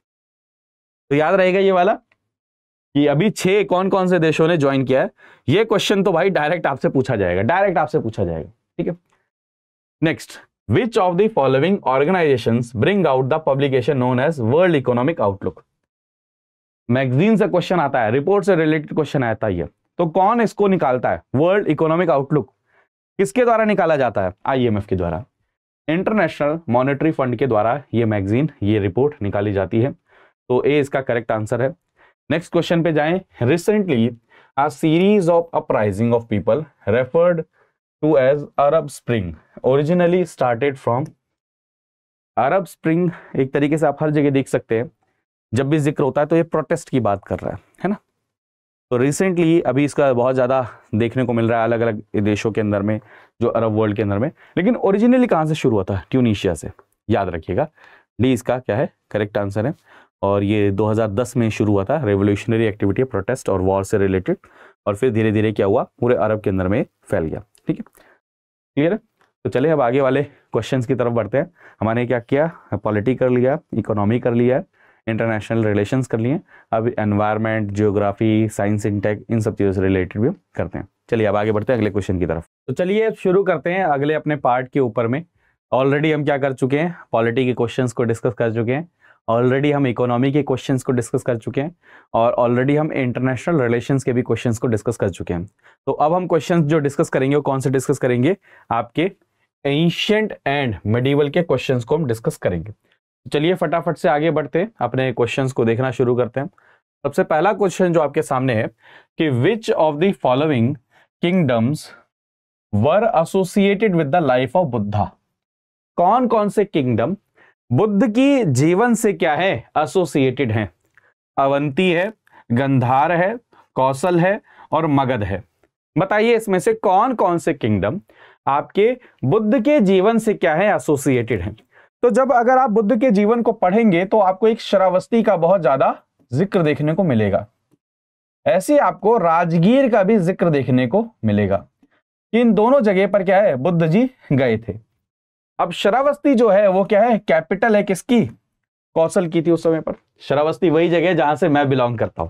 तो याद रहेगा ये वाला कि अभी छह कौन कौन से देशों ने ज्वाइन किया है ये क्वेश्चन तो भाई डायरेक्ट आपसे पूछा जाएगा डायरेक्ट आपसे पूछा जाएगा ठीक है next which of the following organization bring out the publication known as world economic outlook magazine से क्वेश्चन आता है रिपोर्ट से रिलेटेड क्वेश्चन आता है तो कौन इसको निकालता है वर्ल्ड इकोनॉमिक आउटलुक किसके द्वारा निकाला जाता है आईएमएफ e के द्वारा इंटरनेशनल मॉनेटरी फंड के द्वारा ये मैगजीन ये रिपोर्ट निकाली जाती है तो ए इसका करेक्ट आंसर है नेक्स्ट क्वेश्चन पे जाएं recently a series of uprising of people referred to as Arab Spring. Originally started from Arab spring एक तरीके से आप हर जगह देख सकते हैं जब भी जिक्र होता है तो ये प्रोटेस्ट की बात कर रहा है है ना तो रिसेंटली अभी इसका बहुत ज़्यादा देखने को मिल रहा है अलग अलग देशों के अंदर में जो अरब वर्ल्ड के अंदर में लेकिन ओरिजिनली कहाँ से शुरू हुआ था ट्यूनिशिया से याद रखिएगा डी इसका क्या है करेक्ट आंसर है और ये 2010 में शुरू हुआ था रेवोल्यूशनरी एक्टिविटी प्रोटेस्ट और वॉर से रिलेटेड और फिर धीरे धीरे क्या हुआ पूरे अरब के अंदर में फैल गया ठीक है क्लियर है तो चले अब आगे वाले क्वेश्चन की तरफ बढ़ते हैं हमारे क्या किया पॉलिटी कर लिया इकोनॉमी कर लिया इंटरनेशनल रिलेशन कर लिए अब environment geography science and tech इन सब चीज़ों से रिलेटेड भी करते हैं चलिए अब आगे बढ़ते हैं अगले क्वेश्चन की तरफ तो चलिए शुरू करते हैं अगले अपने पार्ट के ऊपर में ऑलरेडी हम क्या कर चुके हैं पॉलिटी के क्वेश्चंस को डिस्कस कर चुके हैं ऑलरेडी हम इकोनॉमी के क्वेश्चंस को डिस्कस कर चुके हैं और ऑलरेडी हम इंटरनेशनल रिलेशंस के भी क्वेश्चंस को डिस्कस कर चुके हैं तो अब हम क्वेश्चंस जो डिस्कस करेंगे वो कौन से डिस्कस करेंगे आपके एंशियंट एंड मेडिवल के क्वेश्चंस को हम डिस्कस करेंगे चलिए फटाफट से आगे बढ़ते हैं अपने क्वेश्चन को देखना शुरू करते हैं सबसे पहला क्वेश्चन जो आपके सामने है कि which of the following kingdoms were associated with the life of Buddha कौन कौन से किंगडम बुद्ध की जीवन से क्या है एसोसिएटेड है अवंती है गंधार है कौशल है और मगध है बताइए इसमें से कौन कौन से किंगडम आपके बुद्ध के जीवन से क्या है एसोसिएटेड है तो जब अगर आप बुद्ध के जीवन को पढ़ेंगे तो आपको एक शरावस्ती का बहुत ज्यादा जिक्र देखने को मिलेगा ऐसे आपको राजगीर का भी जिक्र देखने को मिलेगा इन दोनों जगह पर क्या है बुद्ध जी गए थे अब शरावस्ती जो है वो क्या है कैपिटल है किसकी कौशल की थी उस समय पर शरावस्ती वही जगह जहां से मैं बिलोंग करता हूं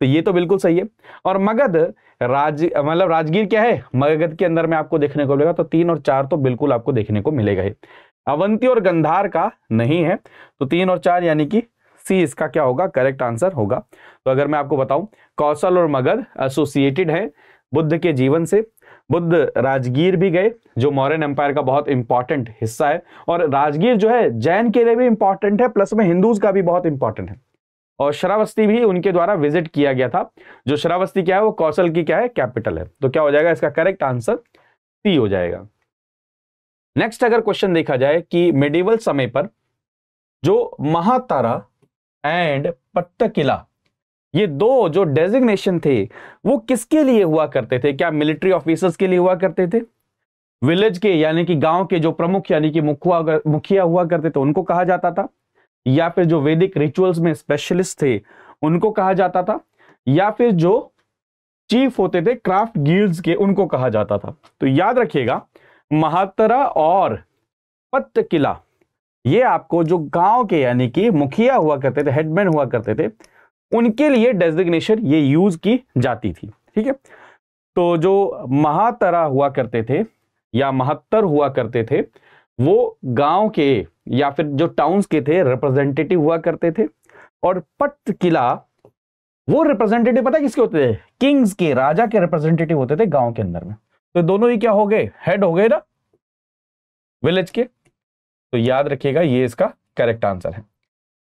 तो ये तो बिल्कुल सही है और मगध राज मतलब राजगीर क्या है मगध के अंदर में आपको देखने को मिलेगा तो तीन और चार तो बिल्कुल आपको देखने को मिलेगा ही अवंती और गंधार का नहीं है तो तीन और चार यानी कि सी इसका क्या होगा करेक्ट आंसर होगा तो अगर मैं आपको बताऊं कौशल और मगध एसोसिएटेड है बुद्ध के जीवन से बुद्ध राजगीर भी गए जो मॉरन एम्पायर का बहुत इंपॉर्टेंट हिस्सा है और राजगीर जो है जैन के लिए भी इंपॉर्टेंट है प्लस में हिंदूज का भी बहुत इंपॉर्टेंट है और श्रावस्ती भी उनके द्वारा विजिट किया गया था जो शरावस्ती क्या है वो कौशल की क्या है कैपिटल है तो क्या हो जाएगा इसका करेक्ट आंसर सी हो जाएगा नेक्स्ट अगर क्वेश्चन देखा जाए कि मेडिवल समय पर जो महातारा एंड पट्टकिला ये दो जो डेजिग्नेशन थे वो किसके लिए हुआ करते थे क्या मिलिट्री ऑफिसर्स के लिए हुआ करते थे विलेज के यानी कि गांव के जो प्रमुख यानी कि मुखुआ मुखिया हुआ करते थे उनको कहा जाता था या फिर जो वैदिक रिचुअल्स में स्पेशलिस्ट थे उनको कहा जाता था या फिर जो चीफ होते थे क्राफ्ट गिल्ड के उनको कहा जाता था तो याद रखिएगा महातरा और पत्त किला ये आपको जो गांव के यानी कि मुखिया हुआ करते थे हेडमैन हुआ करते थे उनके लिए डेजिग्नेशन ये यूज की जाती थी ठीक है तो जो महातरा हुआ करते थे या महत्तर हुआ करते थे वो गांव के या फिर जो टाउन्स के थे रिप्रेजेंटेटिव हुआ करते थे और पट किला वो रिप्रेजेंटेटिव पता किसके होते थे किंग्स के राजा के रिप्रेजेंटेटिव होते थे गांव के अंदर में तो दोनों ही क्या हो गए हेड हो गए ना विलेज के तो याद रखिएगा ये इसका करेक्ट आंसर है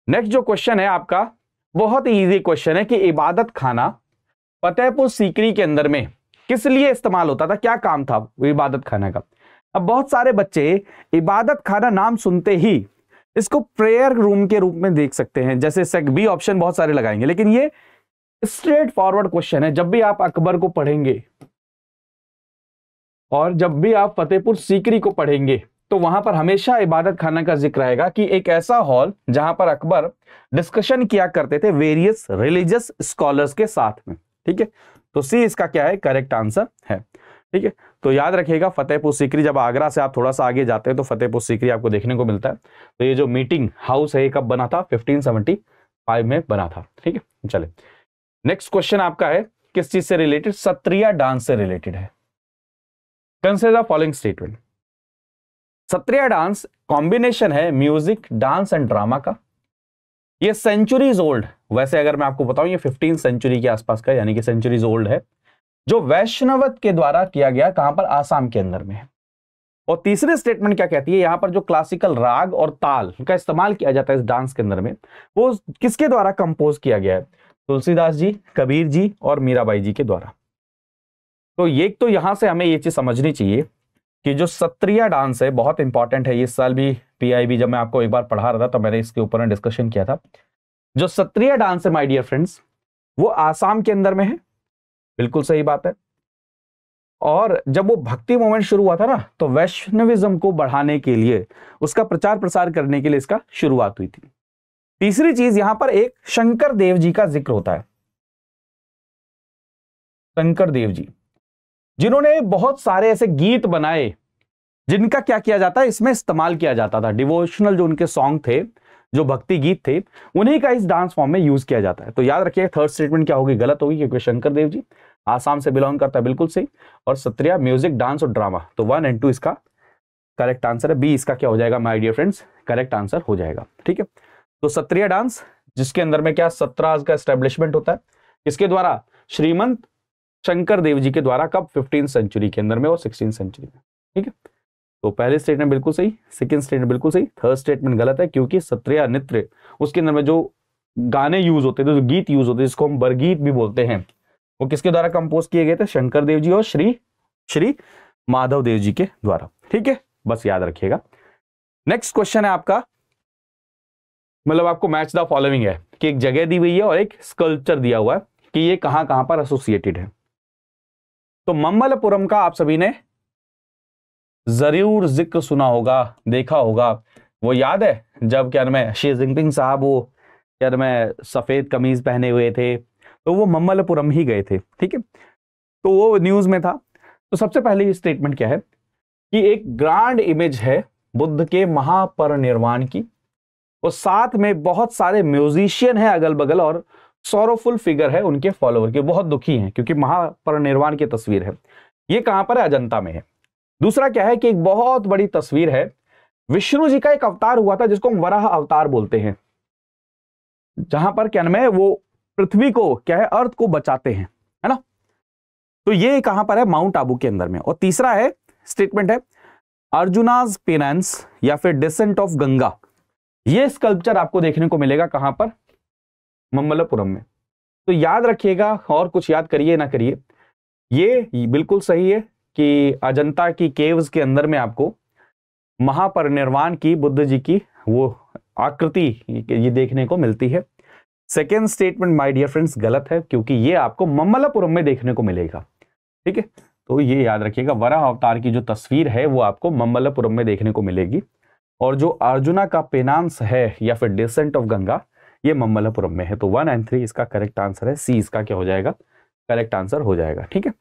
नेक्स्ट जो क्वेश्चन है आपका बहुत ही ईजी क्वेश्चन है कि इबादत खाना फतेहपुर सीकरी के अंदर में किस लिए इस्तेमाल होता था क्या काम था इबादत खाना का अब बहुत सारे बच्चे इबादत खाना नाम सुनते ही इसको प्रेयर रूम के रूप में देख सकते हैं जैसे सेक बी ऑप्शन बहुत सारे लगाएंगे लेकिन ये स्ट्रेट फॉरवर्ड क्वेश्चन है जब भी आप अकबर को पढ़ेंगे और जब भी आप फतेहपुर सीकरी को पढ़ेंगे तो वहां पर हमेशा इबादत खाना का जिक्र आएगा कि एक ऐसा हॉल जहां पर अकबर डिस्कशन किया करते थे वेरियस रिलीजियस स्कॉलर्स के साथ में ठीक है तो सी इसका क्या है करेक्ट आंसर है ठीक है तो याद रखिएगा फतेहपुर सीकरी जब आगरा से आप थोड़ा सा आगे जाते हैं तो फतेहपुर सीकरी आपको देखने को मिलता है तो ये जो मीटिंग हाउस है ये कब बना था फिफ्टीन में बना था ठीक है चले नेक्स्ट क्वेश्चन आपका है किस चीज से रिलेटेड सत्रिया डांस से रिलेटेड है consider following statement Sattriya dance combination है म्यूजिक डांस एंड ड्रामा का ये सेंचुरीज ओल्ड वैसे अगर मैं आपको बताऊं ये फिफ्टीन सेंचुरी के आसपास का यानी कि सेंचुरीज ओल्ड है जो वैष्णवत के द्वारा किया गया कहां पर आसाम के अंदर में है और तीसरे स्टेटमेंट क्या कहती है यहाँ पर जो क्लासिकल राग और ताल का इस्तेमाल किया जाता है इस डांस के अंदर में वो किसके द्वारा कंपोज किया गया है तुलसीदास जी कबीर जी और मीराबाई जी के द्वारा तो ये तो यहां से हमें ये चीज समझनी चाहिए कि जो सत्रिया डांस है बहुत इंपॉर्टेंट है इस साल भी पीआईबी जब मैं आपको एक बार पढ़ा रहा था तो मैंने इसके ऊपर डिस्कशन किया था जो सत्रिया डांस है माय डियर फ्रेंड्स वो आसाम के अंदर में है बिल्कुल सही बात है और जब वो भक्ति मूवमेंट शुरू हुआ था ना तो वैष्णविज्म को बढ़ाने के लिए उसका प्रचार प्रसार करने के लिए इसका शुरुआत हुई थी तीसरी चीज यहां पर एक शंकर देव जी का जिक्र होता है शंकर देव जी जिन्होंने बहुत सारे ऐसे गीत बनाए जिनका क्या किया जाता है इसमें इस्तेमाल किया जाता था डिवोशनल जो उनके सॉन्ग थे जो भक्ति गीत थे उन्हीं का इस डांस फॉर्म में यूज किया जाता है तो याद रखिए थर्ड स्टेटमेंट क्या होगी गलत होगी क्योंकि शंकर देव जी आसाम से बिलोंग करता है बिल्कुल सही और सत्रिया म्यूजिक डांस और ड्रामा तो वन एंड टू इसका करेक्ट आंसर है बी इसका क्या हो जाएगा my dear friends correct answer हो जाएगा ठीक है तो सत्रिया डांस जिसके अंदर में क्या सत्रह का एस्टेब्लिशमेंट होता है किसके द्वारा श्रीमंत शंकर देव जी के द्वारा कब फिफ्टीन सेंचुरी के अंदर में और सिक्सटीन सेंचुरी में ठीक है तो पहले स्टेटमेंट बिल्कुल सही सेकेंड स्टेटमेंट बिल्कुल सही थर्ड स्टेटमेंट गलत है क्योंकि सत्रिया नित्र उसके अंदर में जो गाने यूज होते थे जो गीत यूज होते जिसको हम बरगीत भी बोलते हैं वो किसके द्वारा कंपोज किए गए थे शंकर देव जी और श्री श्री माधव देव जी के द्वारा ठीक है बस याद रखिएगा नेक्स्ट क्वेश्चन है आपका मतलब आपको मैच द फॉलोइंग है कि एक जगह दी हुई है और एक स्कल्पचर दिया हुआ है कि ये कहां कहां पर एसोसिएटेड है तो मम्मलपुरम का आप सभी ने जरूर जिक्र सुना होगा देखा होगा वो याद है जब क्या मैं शी जिनपिंग साहब वो क्या मैं सफ़ेद कमीज़ पहने हुए थे तो वो मम्मलपुरम ही गए थे ठीक है तो वो न्यूज़ में था तो सबसे पहले स्टेटमेंट क्या है कि एक ग्रांड इमेज है बुद्ध के महापरिनिर्वाण की और साथ में बहुत सारे म्यूजिशियन है अगल बगल और सौरवफुल फिगर है उनके फॉलोअर की बहुत दुखी हैं क्योंकि महापरिनिर्वाण की तस्वीर है ये कहां पर है अजंता में है दूसरा क्या है कि एक बहुत बड़ी तस्वीर है विष्णु जी का एक अवतार हुआ था जिसको हम वराह अवतार बोलते हैं जहां पर क्या नाम है वो पृथ्वी को क्या है अर्थ को बचाते हैं है ना तो ये कहां पर है माउंट आबू के अंदर में और तीसरा है स्टेटमेंट है अर्जुनाज पेनेंस या फिर डिसेंट ऑफ गंगा ये स्कल्पचर आपको देखने को मिलेगा कहां पर मम्मलपुरम में तो याद रखिएगा और कुछ याद करिए ना करिए ये बिल्कुल सही है कि अजंता की केव्स के अंदर में आपको महापरिनिर्वाण की बुद्ध जी की वो आकृति ये देखने को मिलती है second statement my dear friends गलत है क्योंकि ये आपको ममलपुरम में देखने को मिलेगा ठीक है तो ये याद रखिएगा वरा अवतार की जो तस्वीर है वो आपको मम्मलपुरम में देखने को मिलेगी और जो अर्जुना का पेनांस है या फिर डिसेंट ऑफ गंगा ये मम्मलापुरम में है तो वन एंड थ्री इसका करेक्ट आंसर है सी इसका क्या हो जाएगा करेक्ट आंसर हो जाएगा ठीक है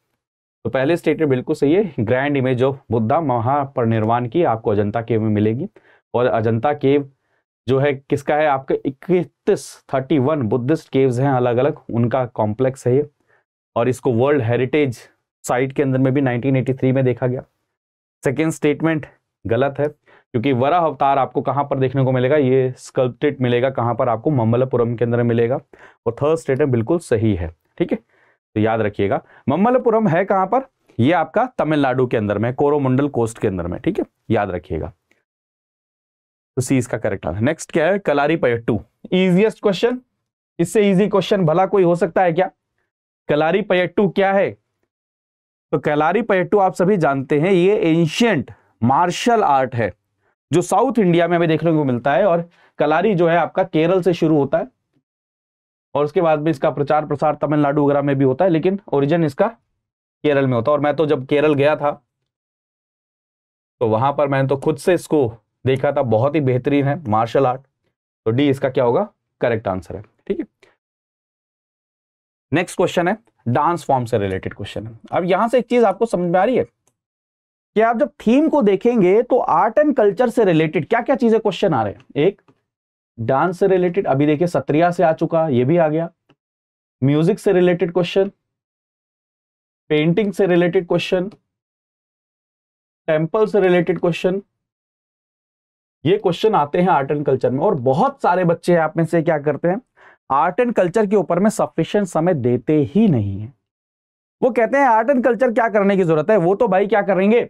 तो पहले स्टेटमेंट बिल्कुल सही है grand image of Buddha Mahaparinirvana की आपको अजंता केव में मिलेगी और अजंता केव जो है किसका है आपके इकतीस थर्टी वन बुद्धिस्ट केव्स हैं अलग अलग उनका कॉम्प्लेक्स है ये और इसको वर्ल्ड हेरिटेज साइट के अंदर में भी 1983 में देखा गया सेकेंड स्टेटमेंट गलत है क्योंकि वराह अवतार आपको कहाँ पर देखने को मिलेगा ये स्कल्पटेड मिलेगा कहाँ पर आपको मम्मलपुरम के अंदर मिलेगा और थर्ड स्टेटमेंट बिल्कुल सही है ठीक है तो याद रखिएगा मम्मलपुरम है कहाँ पर ये आपका तमिलनाडु के अंदर में कोरोमंडल कोस्ट के अंदर में ठीक है याद रखिएगा तो सी इसका करेक्ट आंसर नेक्स्ट क्या है कलारी पयट्टू इजिएस्ट क्वेश्चन इससे इजी क्वेश्चन भला कोई हो सकता है क्या कलारी पयट्टू क्या है तो कलारी पयट्टू आप सभी जानते हैं ये एंशियंट मार्शल आर्ट है जो साउथ इंडिया में हमें देखने को मिलता है और कलारी जो है आपका केरल से शुरू होता है और उसके बाद में इसका प्रचार प्रसार तमिलनाडु वगैरह में भी होता है लेकिन ओरिजिन इसका केरल में होता है और मैं तो जब केरल गया था तो वहां पर मैंने तो खुद से इसको देखा था बहुत ही बेहतरीन है मार्शल आर्ट तो डी इसका क्या होगा करेक्ट आंसर है ठीक है नेक्स्ट क्वेश्चन है डांस फॉर्म से रिलेटेड क्वेश्चन है अब यहां से एक चीज आपको समझ में आ रही है कि आप जब थीम को देखेंगे तो आर्ट एंड कल्चर से रिलेटेड क्या क्या चीजें क्वेश्चन आ रहे हैं एक डांस से रिलेटेड अभी देखिए सत्रिया से आ चुका ये भी आ गया म्यूजिक से रिलेटेड क्वेश्चन पेंटिंग से रिलेटेड क्वेश्चन टेम्पल से रिलेटेड क्वेश्चन ये क्वेश्चन आते हैं आर्ट एंड कल्चर में और बहुत सारे बच्चे आप में से क्या करते हैं आर्ट एंड कल्चर के ऊपर में सफिशियंट समय देते ही नहीं है वो कहते हैं आर्ट एंड कल्चर क्या करने की जरूरत है वो तो भाई क्या करेंगे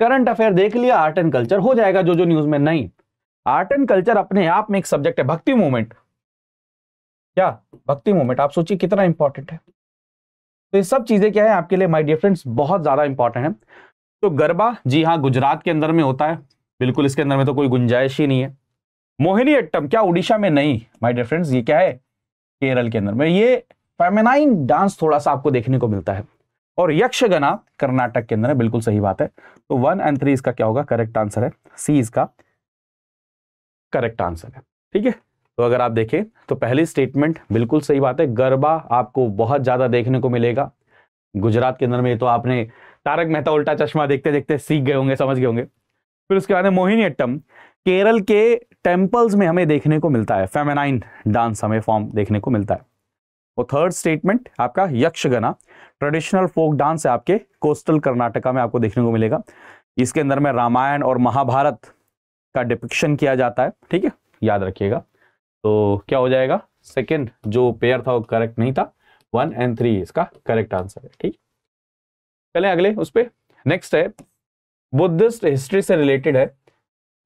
करंट अफेयर देख लिया आर्ट एंड कल्चर हो जाएगा जो जो न्यूज में नहीं आर्ट एंड कल्चर अपने आप में एक सब्जेक्ट है भक्ति मूवमेंट क्या भक्ति मूवमेंट आप सोचिए कितना इंपॉर्टेंट है तो ये सब चीजें क्या है आपके लिए माई डियर फ्रेंड्स बहुत ज्यादा इंपॉर्टेंट है तो गरबा जी हाँ गुजरात के अंदर में होता है बिल्कुल इसके अंदर में तो कोई गुंजाइश ही नहीं है मोहिनी अट्टम क्या उड़ीसा में नहीं माई डियर फ्रेंड्स ये क्या है केरल के अंदर में ये फेमेनाइन डांस थोड़ा सा आपको देखने को मिलता है और यक्षगना कर्नाटक के अंदर है बिल्कुल सही बात है तो वन एंड थ्री इसका क्या होगा करेक्ट आंसर है सी इसका करेक्ट आंसर है ठीक है तो अगर आप देखें तो पहली स्टेटमेंट बिल्कुल सही बात है गरबा आपको बहुत ज्यादा देखने को मिलेगा गुजरात के अंदर में तो आपने तारक मेहता उल्टा चश्मा देखते देखते सीख गए होंगे समझ गए होंगे फिर उसके बाद मोहिनी अट्टम केरल के टेम्पल्स में हमें देखने को मिलता है फेमेनाइन डांस हमें फॉर्म देखने को मिलता है और थर्ड स्टेटमेंट आपका यक्षगना ट्रेडिशनल फोक डांस है आपके कोस्टल कर्नाटका में आपको देखने को मिलेगा इसके अंदर में रामायण और महाभारत का डिपिक्शन किया जाता है ठीक है याद रखिएगा तो क्या हो जाएगा सेकेंड जो पेयर था वो करेक्ट नहीं था वन एंड थ्री इसका करेक्ट आंसर है ठीक चले अगले उस पर नेक्स्ट है बुद्धिस्ट हिस्ट्री से रिलेटेड है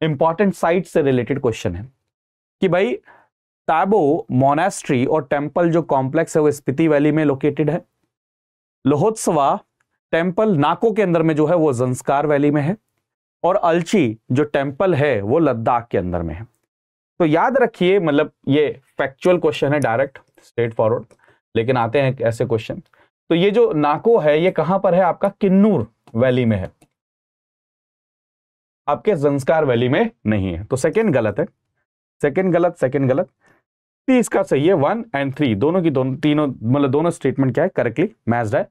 इंपॉर्टेंट साइट से रिलेटेड क्वेश्चन है कि भाई ताबो मोनेस्ट्री और टेम्पल जो कॉम्प्लेक्स है वो स्पीति वैली में लोकेटेड है लोहोत्सवा टेम्पल नाको के अंदर में जो है वो जंस्कार वैली में है और अल्ची जो टेम्पल है वो लद्दाख के अंदर में है तो याद रखिए मतलब ये फैक्चुअल क्वेश्चन है डायरेक्ट स्ट्रेट फॉरवर्ड लेकिन आते हैं ऐसे क्वेश्चन तो ये जो नाको है ये कहां पर है आपका किन्नूर वैली में है आपके जंस्कार वैली में नहीं है तो सेकेंड गलत है सेकेंड गलत सेकेंड गलत टी इसका सही है वन एंड थ्री दोनों की दोनों तीनों मतलब दोनों स्टेटमेंट क्या है करेक्टली मैच्ड है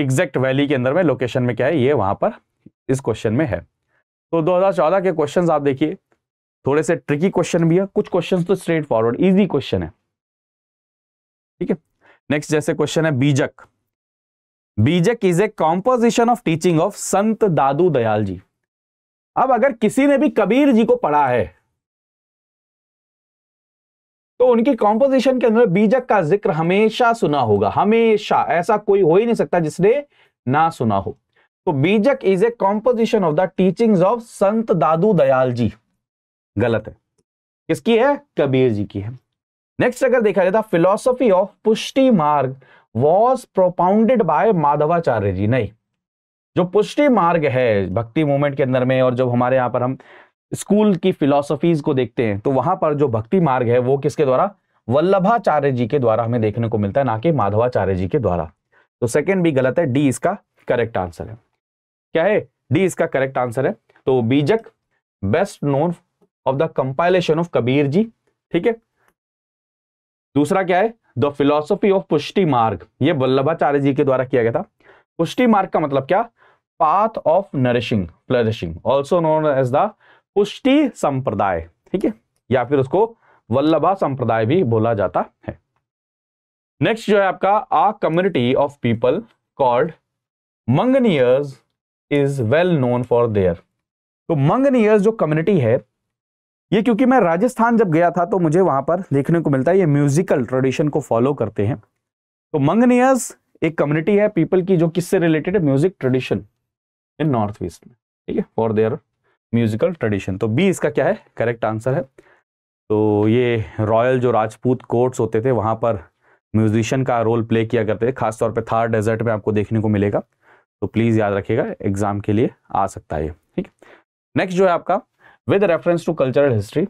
एग्जैक्ट वैली के अंदर में लोकेशन में क्या है ये वहां पर इस क्वेश्चन में है तो 2014 के क्वेश्चन आप देखिए थोड़े से ट्रिकी क्वेश्चन भी है कुछ क्वेश्चन तो स्ट्रेट फॉरवर्ड इजी क्वेश्चन है ठीक है नेक्स्ट जैसे क्वेश्चन है Bijak Bijak is a composition of teaching of Sant Dadu Dayal जी अब अगर किसी ने भी कबीर जी को पढ़ा है तो उनकी कॉम्पोजिशन के अंदर बीजक का जिक्र हमेशा सुना होगा हमेशा ऐसा कोई हो ही नहीं सकता जिसने ना सुना हो तो Bijak is a composition of the teachings of Sant Dadu Dayal जी गलत है किसकी है कबीर जी की है नेक्स्ट अगर देखा जाए फिलोसफी तो of Pushti Marg was propounded by Madhavacharya ji नहीं जो पुष्टि मार्ग है भक्ति मूवमेंट के अंदर में और जब हमारे यहाँ पर हम स्कूल की फिलोसफीज को देखते हैं तो वहां पर जो भक्ति मार्ग है वो किसके द्वारा वल्लभाचार्य जी के द्वारा हमें देखने को मिलता है ना कि माधवाचार्य जी के द्वारा तो सेकेंड भी गलत है डी इसका करेक्ट आंसर है क्या है डी इसका करेक्ट आंसर है तो Bijak best known of the compilation of Kabir ji ठीक है दूसरा क्या है द फिलोसफी ऑफ पुष्टि मार्ग ये वल्लभाचार्य जी के द्वारा किया गया था पुष्टि मार्ग का मतलब क्या path of nourishing flourishing also known as the Pushti Sampradaya ठीक है या फिर उसको वल्लभा संप्रदाय भी बोला जाता है नेक्स्ट जो है आपका आ community of people called Manganiyars is well known for their तो मंगनियर्स जो कम्युनिटी है ये क्योंकि मैं राजस्थान जब गया था तो मुझे वहां पर देखने को मिलता है ये म्यूजिकल ट्रेडिशन को फॉलो करते हैं तो मंगनियर्स एक कम्युनिटी है पीपल की जो किससे रिलेटेड है music tradition in north east में ठीक है फॉर देयर म्यूजिकल ट्रेडिशन तो बी इसका क्या है करेक्ट आंसर है तो ये रॉयल जो राजपूत कोर्ट्स होते थे वहाँ पर म्यूजिशियन का रोल प्ले किया करते थे खासतौर पर थार डेजर्ट में आपको देखने को मिलेगा तो प्लीज़ याद रखिएगा एग्जाम के लिए आ सकता है ठीक नेक्स्ट जो है आपका with reference to cultural history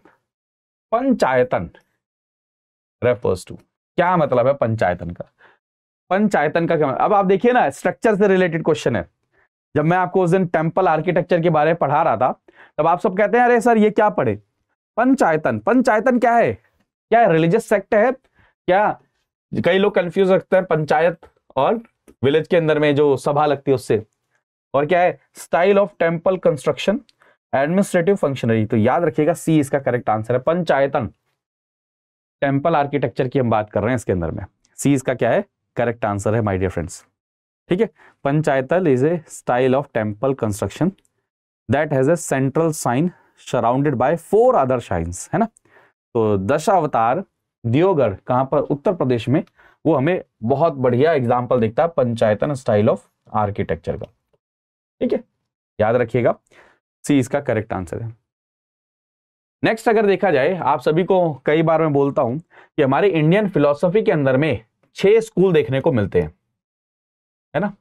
Panchayatana refers to क्या मतलब है पंचायतन का पंचायतन का क्या मतलब अब आप देखिए ना स्ट्रक्चर से रिलेटेड क्वेश्चन है जब मैं आपको उस दिन टेम्पल आर्किटेक्चर के बारे में पढ़ा रहा था तब आप सब कहते हैं अरे सर ये क्या पढ़े पंचायतन पंचायतन क्या है क्या रिलीजियस सेक्ट है क्या कई लोग कंफ्यूज रखते हैं पंचायत और विलेज के अंदर में जो सभा लगती है उससे और क्या है style of temple construction administrative functionary तो याद रखिएगा सी इसका करेक्ट आंसर है पंचायतन टेम्पल आर्किटेक्चर की हम बात कर रहे हैं इसके अंदर में सी इसका क्या है करेक्ट आंसर है माय डियर फ्रेंड्स ठीक है Panchayatana is a style of temple construction that has a central shrine surrounded by four other shrines है ना तो दशावतार दियोगर कहां पर उत्तर प्रदेश में वो हमें बहुत बढ़िया एग्जाम्पल दिखता है पंचायतन स्टाइल ऑफ आर्किटेक्चर का ठीक है याद रखिएगा सी इसका करेक्ट आंसर है नेक्स्ट अगर देखा जाए आप सभी को कई बार मैं बोलता हूं कि हमारे इंडियन फिलोसफी के अंदर में छह स्कूल देखने को मिलते हैं है ना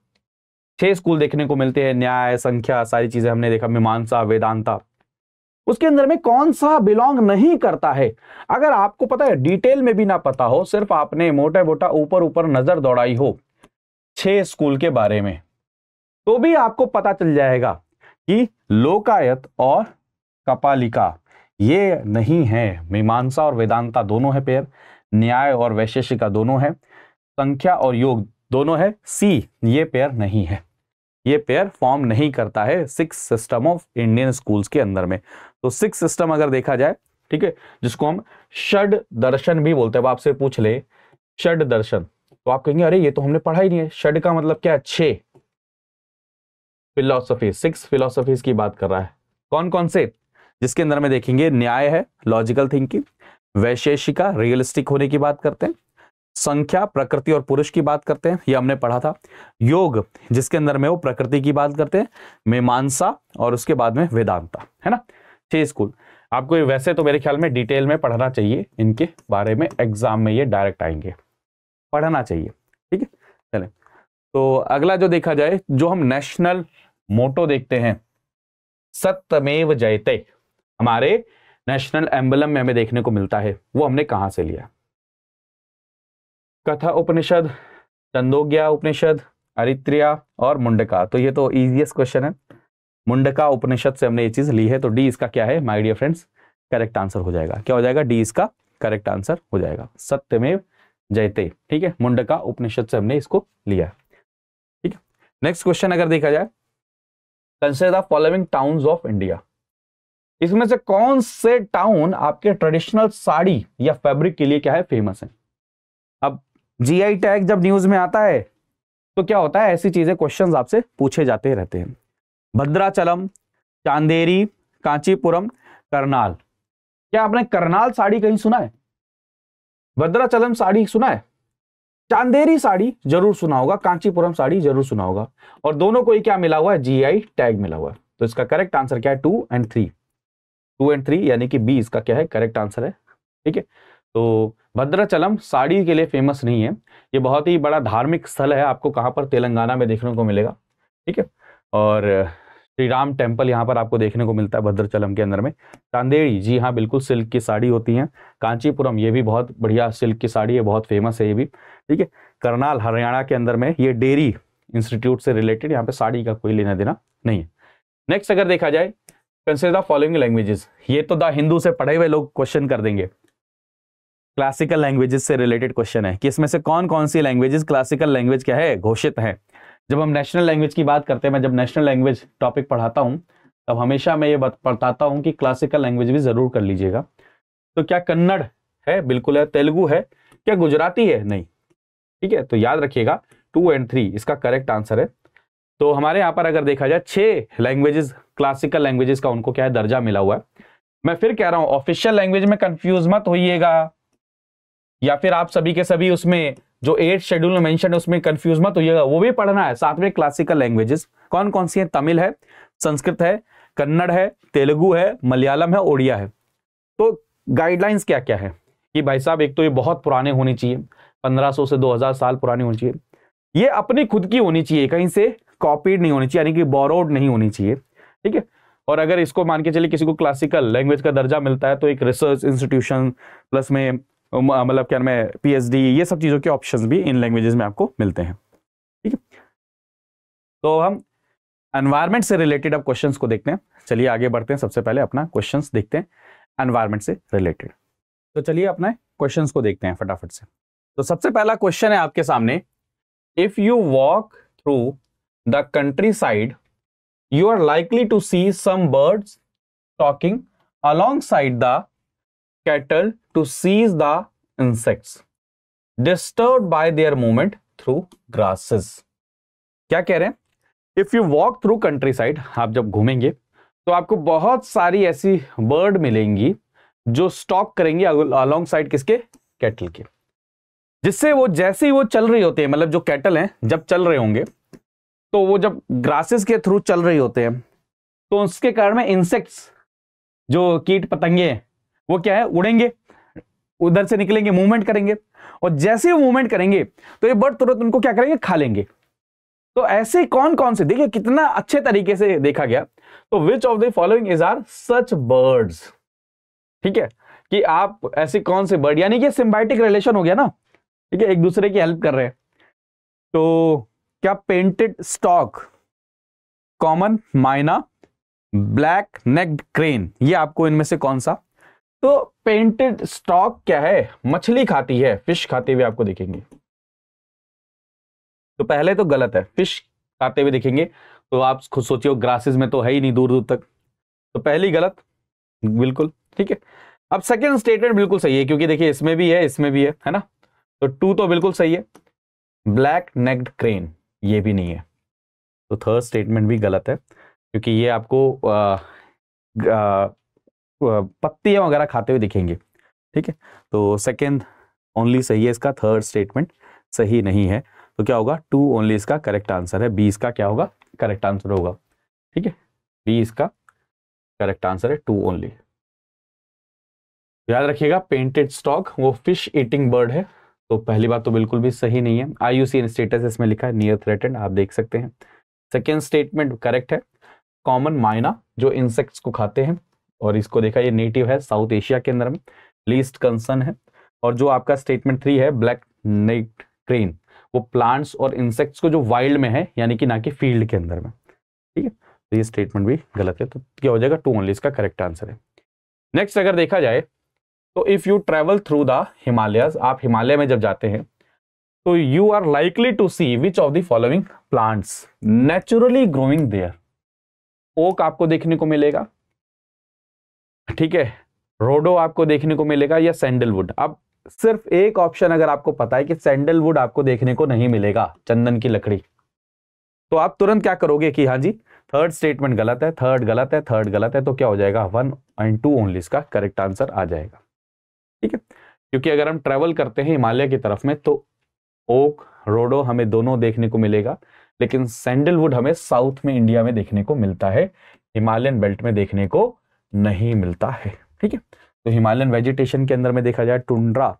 छह स्कूल देखने को मिलते हैं न्याय संख्या सारी चीजें हमने देखा मीमांसा वेदांता उसके अंदर में कौन सा बिलोंग नहीं करता है अगर आपको पता है डिटेल में भी ना पता हो सिर्फ आपने मोटा मोटा ऊपर ऊपर नजर दौड़ाई हो छह स्कूल के बारे में तो भी आपको पता चल जाएगा कि लोकायत और कपालिका ये नहीं है मीमांसा और वेदांता दोनों है पेयर न्याय और वैशेषिका दोनों है संख्या और योग दोनों है सी ये पेयर नहीं है ये पेयर फॉर्म नहीं करता है six system of Indian schools के अंदर में तो सिक्स सिस्टम अगर देखा जाए ठीक है जिसको हम षड दर्शन भी बोलते हैं आपसे पूछ ले षड दर्शन तो आप कहेंगे अरे ये तो हमने पढ़ा ही नहीं है षड का मतलब क्या छे फिलोसफी सिक्स फिलोसफीज की बात कर रहा है कौन कौन से जिसके अंदर में देखेंगे न्याय है लॉजिकल थिंकिंग वैशेषिका रियलिस्टिक होने की बात करते हैं संख्या प्रकृति और पुरुष की बात करते हैं ये हमने पढ़ा था योग जिसके अंदर में वो प्रकृति की बात करते हैं मीमांसा और उसके बाद में वेदांता है ना छह स्कूल आपको ये वैसे तो मेरे ख्याल में डिटेल में पढ़ना चाहिए इनके बारे में एग्जाम में ये डायरेक्ट आएंगे पढ़ना चाहिए ठीक है चले तो अगला जो देखा जाए जो हम नेशनल मोटो देखते हैं सत्यमेव जयते हमारे नेशनल एम्बलम में हमें देखने को मिलता है वो हमने कहा से लिया कथा उपनिषद चंदोग्या उपनिषद अरित्रिया और मुंडका तो ये तो ईजिएस्ट क्वेश्चन है मुंडका उपनिषद से हमने ये चीज ली है तो डी इसका क्या है my dear friends correct answer हो जाएगा क्या हो जाएगा डी इसका करेक्ट आंसर हो जाएगा सत्यमेव जयते ठीक है मुंडका उपनिषद से हमने इसको लिया ठीक है नेक्स्ट क्वेश्चन अगर देखा जाए consider the following towns of India इसमें से कौन से टाउन आपके ट्रेडिशनल साड़ी या फैब्रिक के लिए क्या है फेमस है अब जीआई टैग जब न्यूज में आता है तो क्या होता है ऐसी चीजें क्वेश्चंस आपसे पूछे जाते रहते हैं भद्राचलम चांदेरी कांचीपुरम करनाल क्या आपने करनाल साड़ी कहीं सुना है भद्राचलम साड़ी सुना है चांदेरी साड़ी जरूर सुना होगा कांचीपुरम साड़ी जरूर सुना होगा और दोनों को ही क्या मिला हुआ है जीआई टैग मिला हुआ है तो इसका करेक्ट आंसर क्या है two and three two and three यानी कि बी इसका क्या है करेक्ट आंसर है ठीक है तो भद्राचलम साड़ी के लिए फेमस नहीं है ये बहुत ही बड़ा धार्मिक स्थल है आपको कहाँ पर तेलंगाना में देखने को मिलेगा ठीक है और श्री राम टेम्पल यहाँ पर आपको देखने को मिलता है भद्राचलम के अंदर में चांदेड़ी जी हाँ बिल्कुल सिल्क की साड़ी होती हैं कांचीपुरम ये भी बहुत बढ़िया सिल्क की साड़ी है बहुत फेमस है ये भी ठीक है करनाल हरियाणा के अंदर में ये डेयरी इंस्टीट्यूट से रिलेटेड यहाँ पे साड़ी का कोई लेना देना नहीं है नेक्स्ट अगर देखा जाए कंसिडर द फॉलोइंग लैंग्वेजेस ये तो द हिंदू से पढ़े हुए लोग क्वेश्चन कर देंगे क्लासिकल लैंग्वेजेस से रिलेटेड क्वेश्चन है कि इसमें से कौन कौन सी लैंग्वेजेस क्लासिकल लैंग्वेज क्या है घोषित है जब हम नेशनल लैंग्वेज की बात करते हैं मैं जब नेशनल लैंग्वेज टॉपिक पढ़ाता हूँ तब हमेशा मैं ये बताता हूँ कि क्लासिकल लैंग्वेज भी ज़रूर कर लीजिएगा तो क्या कन्नड़ है बिल्कुल है तेलुगु है क्या गुजराती है नहीं ठीक है तो याद रखिएगा टू एंड थ्री इसका करेक्ट आंसर है तो हमारे यहाँ पर अगर देखा जाए छह लैंग्वेजेस क्लासिकल लैंग्वेजेस का उनको क्या है दर्जा मिला हुआ है मैं फिर कह रहा हूँ ऑफिशियल लैंग्वेज में कन्फ्यूज मत होइएगा या फिर आप सभी के सभी उसमें जो एट शेड्यूल में मेंशन है उसमें कंफ्यूज मत होइएगा वो भी पढ़ना है साथ में क्लासिकल लैंग्वेजेस कौन कौन सी है तमिल है संस्कृत है कन्नड़ है तेलुगु है मलयालम है ओडिया है तो गाइडलाइंस क्या क्या है कि भाई साहब एक तो ये बहुत पुराने होने चाहिए 1500 से 2000 साल पुरानी होनी चाहिए ये अपनी खुद की होनी चाहिए कहीं से कॉपीड नहीं होनी चाहिए यानी कि बोरोड नहीं होनी चाहिए ठीक है और अगर इसको मान के चलिए किसी को क्लासिकल लैंग्वेज का दर्जा मिलता है तो एक रिसर्च इंस्टीट्यूशन प्लस में मतलब क्या नाम है पीएचडी ये सब चीज़ों के ऑप्शंस भी इन लैंग्वेजेस में आपको मिलते हैं ठीक है तो हम एनवायरमेंट से रिलेटेड अब क्वेश्चंस को देखते हैं चलिए आगे बढ़ते हैं सबसे पहले अपना क्वेश्चंस देखते हैं एनवायरमेंट से रिलेटेड तो चलिए अपने क्वेश्चन को देखते हैं फटाफट से तो सबसे पहला क्वेश्चन है आपके सामने if you walk through the countryside you are likely to see some birds talking alongside the cattle to seize the insects disturb by their movement through grasses क्या कह रहे हैं if you walk through countryside आप जब घूमेंगे तो आपको बहुत सारी ऐसी बर्ड मिलेंगी जो स्टॉक करेंगे अलोंग साइड किसके कैटल के जिससे वो जैसे ही वो चल रही होते हैं मतलब जो कैटल हैं जब चल रहे होंगे तो वो जब ग्रासेस के थ्रू चल रही होते हैं तो उसके कारण में इंसेक्ट्स जो कीट पतंगे हैं वो क्या है उड़ेंगे उधर से निकलेंगे मूवमेंट करेंगे और जैसे मूवमेंट करेंगे तो ये बर्ड तुरंत उनको क्या करेंगे खा लेंगे तो ऐसे कौन कौन से देखिए कितना अच्छे तरीके से देखा गया तो which of the following is are such birds ठीक है कि आप ऐसे कौन से बर्ड यानी कि सिम्बाइटिक रिलेशन हो गया ना ठीक है एक दूसरे की हेल्प कर रहे हैं तो क्या painted stork common myna black necked crane ये आपको इनमें से कौन सा तो पेंटेड स्टॉक क्या है मछली खाती है फिश खाते हुए आपको देखेंगे तो पहले तो गलत है फिश खाते हुए देखेंगे तो आप खुद सोचियो ग्रासेस में तो है ही नहीं दूर दूर तक तो पहली गलत बिल्कुल ठीक है अब सेकेंड स्टेटमेंट बिल्कुल सही है क्योंकि देखिए इसमें भी है इसमें भी है है ना तो टू तो बिल्कुल सही है ब्लैक नेक्ड क्रेन ये भी नहीं है तो थर्ड स्टेटमेंट भी गलत है क्योंकि ये आपको आ, आ, पत्तियां वगैरह खाते हुए दिखेंगे ठीक है तो सेकेंड ओनली सही है इसका थर्ड स्टेटमेंट सही नहीं है तो क्या होगा टू ओनली इसका करेक्ट आंसर है बीस का क्या होगा करेक्ट आंसर होगा ठीक है बी इसका करेक्ट आंसर है टू ओनली याद रखिएगा पेंटेड स्टॉक वो फिश ईटिंग बर्ड है तो पहली बात तो बिल्कुल भी सही नहीं है आई स्टेटस इसमें लिखा है नियर थ्रेटेड आप देख सकते हैं सेकेंड स्टेटमेंट करेक्ट है कॉमन माइना जो इंसेक्ट्स को खाते हैं और इसको देखा ये नेटिव है साउथ एशिया के अंदर में लीस्ट कंसर्न है और जो आपका स्टेटमेंट थ्री है ब्लैक नेट क्रेन वो प्लांट्स और इंसेक्ट्स को जो वाइल्ड में है यानी कि ना कि फील्ड के अंदर में ठीक है तो ये स्टेटमेंट भी गलत है तो क्या हो जाएगा टू ओनली इसका करेक्ट आंसर है नेक्स्ट अगर देखा जाए तो if you travel through the Himalaya आप हिमालय में जब जाते हैं तो you are likely to see which of the following plants naturally growing there oak आपको देखने को मिलेगा ठीक है रोडो आपको देखने को मिलेगा या सैंडलवुड अब सिर्फ एक ऑप्शन अगर आपको पता है कि सैंडलवुड आपको देखने को नहीं मिलेगा चंदन की लकड़ी तो आप तुरंत क्या करोगे कि हाँ जी थर्ड स्टेटमेंट गलत है थर्ड गलत है थर्ड गलत है तो क्या हो जाएगा वन एंड टू ओनली इसका करेक्ट आंसर आ जाएगा ठीक है क्योंकि अगर हम ट्रेवल करते हैं हिमालय की तरफ में तो ओक रोडो हमें दोनों देखने को मिलेगा लेकिन सैंडलवुड हमें साउथ में इंडिया में देखने को मिलता है हिमालयन बेल्ट में देखने को नहीं मिलता है ठीक है तो हिमालयन वेजिटेशन के अंदर में देखा जाए टुंड्रा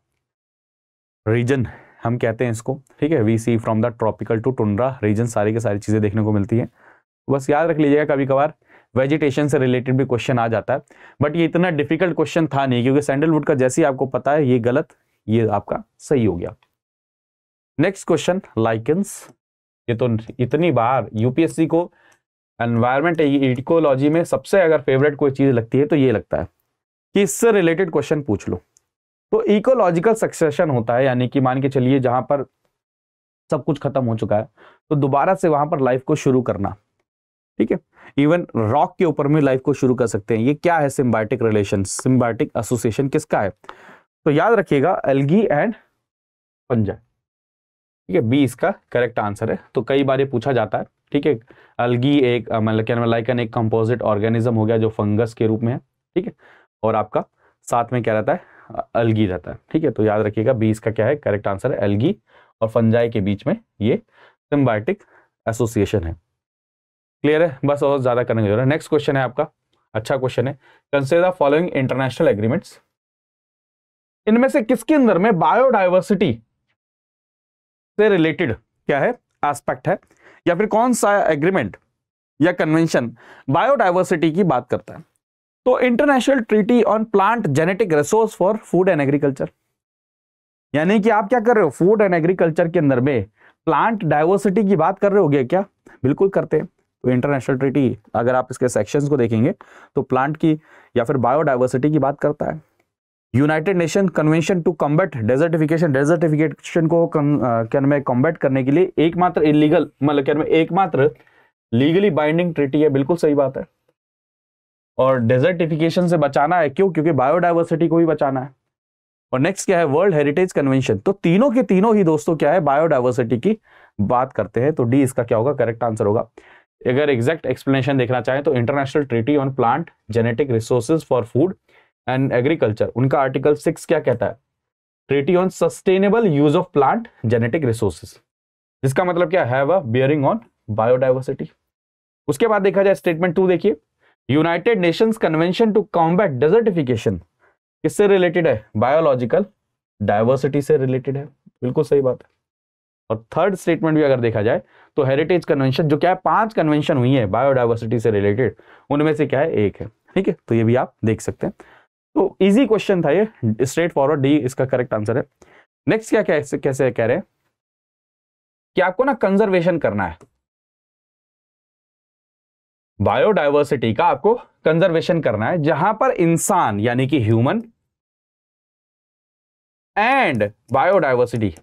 रीजन हम कहते हैं इसको ठीक है we see from the tropical to tundra region सारी की सारी चीज़ें देखने को मिलती है बस याद रख लीजिएगा कभी कभार वेजिटेशन से रिलेटेड भी क्वेश्चन आ जाता है बट ये इतना डिफिकल्ट क्वेश्चन था नहीं क्योंकि सैंडलवुड का जैसे ही आपको पता है ये गलत ये आपका सही हो गया नेक्स्ट क्वेश्चन लाइकन्स ये तो इतनी बार यूपीएससी को एनवायरमेंट इकोलॉजी में सबसे अगर फेवरेट कोई चीज़ लगती है तो ये लगता है कि इससे रिलेटेड क्वेश्चन पूछ लो तो इकोलॉजिकल सक्सेशन होता है यानी कि मान के चलिए जहां पर सब कुछ खत्म हो चुका है तो दोबारा से वहां पर लाइफ को शुरू करना ठीक है इवन रॉक के ऊपर में लाइफ को शुरू कर सकते हैं ये क्या है सिम्बायोटिक रिलेशन सिम्बायोटिक एसोसिएशन किसका है तो याद रखिएगा एलगी एंड पंजा ठीक है बी इसका करेक्ट आंसर है तो कई बार ये पूछा जाता है ठीक है अलगी एक मतलब क्या नाम लाइकन एक कंपोजिट ऑर्गेनिज्म हो गया जो फंगस के रूप में है ठीक है और आपका साथ में क्या रहता है अलगी रहता है ठीक है तो याद रखिएगा बी इसका क्या है करेक्ट आंसर है अलगी और फंजाई के बीच में ये सिम्बायोटिक एसोसिएशन है क्लियर है बस और ज़्यादा करने की जरूरत है नेक्स्ट क्वेश्चन है आपका अच्छा क्वेश्चन है कंसिडर फॉलोइंग इंटरनेशनल एग्रीमेंट्स इनमें से किसके अंदर में बायोडाइवर्सिटी से रिलेटेड क्या है एस्पेक्ट है या फिर कौन सा एग्रीमेंट या कन्वेंशन बायोडाइवर्सिटी की बात करता है तो international treaty on plant genetic resource for food and agriculture यानी कि आप क्या कर रहे हो फूड एंड एग्रीकल्चर के अंदर में प्लांट डाइवर्सिटी की बात कर रहे गए क्या बिल्कुल करते हैं तो इंटरनेशनल ट्रीटी अगर आप इसके सेक्शंस को देखेंगे तो प्लांट की या फिर बायोडाइवर्सिटी की बात करता है united nation convention to combat desertification desertification को क्या करने के लिए एकमात्र इलीगल मतलब क्या एकमात्र लीगली बाइंडिंग ट्रिटी है बिल्कुल सही बात है और डेजर्टिफिकेशन से बचाना है क्यों क्योंकि बायोडाइवर्सिटी को भी बचाना है और नेक्स्ट क्या है वर्ल्ड हेरिटेज कन्वेंशन तो तीनों के तीनों ही दोस्तों क्या है बायोडाइवर्सिटी की बात करते हैं तो डी इसका क्या होगा करेक्ट आंसर होगा अगर एग्जैक्ट एक्सप्लेनेशन देखना चाहें तो international treaty on plant genetic resources for food and agriculture उनका आर्टिकल सिक्स क्या कहता है treaty on sustainable use of plant genetic resources जिसका मतलब क्या है अ बियरिंग ऑन बायोडाइवर्सिटी उसके बाद देखा जाए स्टेटमेंट टू देखिए united nations convention to combat desertification किससे रिलेटेड है बायोलॉजिकल डायवर्सिटी से रिलेटेड है बिल्कुल सही बात है और थर्ड स्टेटमेंट भी अगर देखा जाए तो हेरिटेज कन्वेंशन जो क्या है पांच कन्वेंशन हुई है बायोडाइवर्सिटी से रिलेटेड उनमें से क्या है एक है ठीक है तो ये भी आप देख सकते हैं तो इजी क्वेश्चन था ये स्ट्रेट फॉरवर्ड डी इसका करेक्ट आंसर है नेक्स्ट क्या कैसे कैसे कह रहे हैं कि आपको ना कंजर्वेशन करना है बायोडाइवर्सिटी का आपको कंजर्वेशन करना है जहां पर इंसान यानी कि ह्यूमन एंड बायोडाइवर्सिटी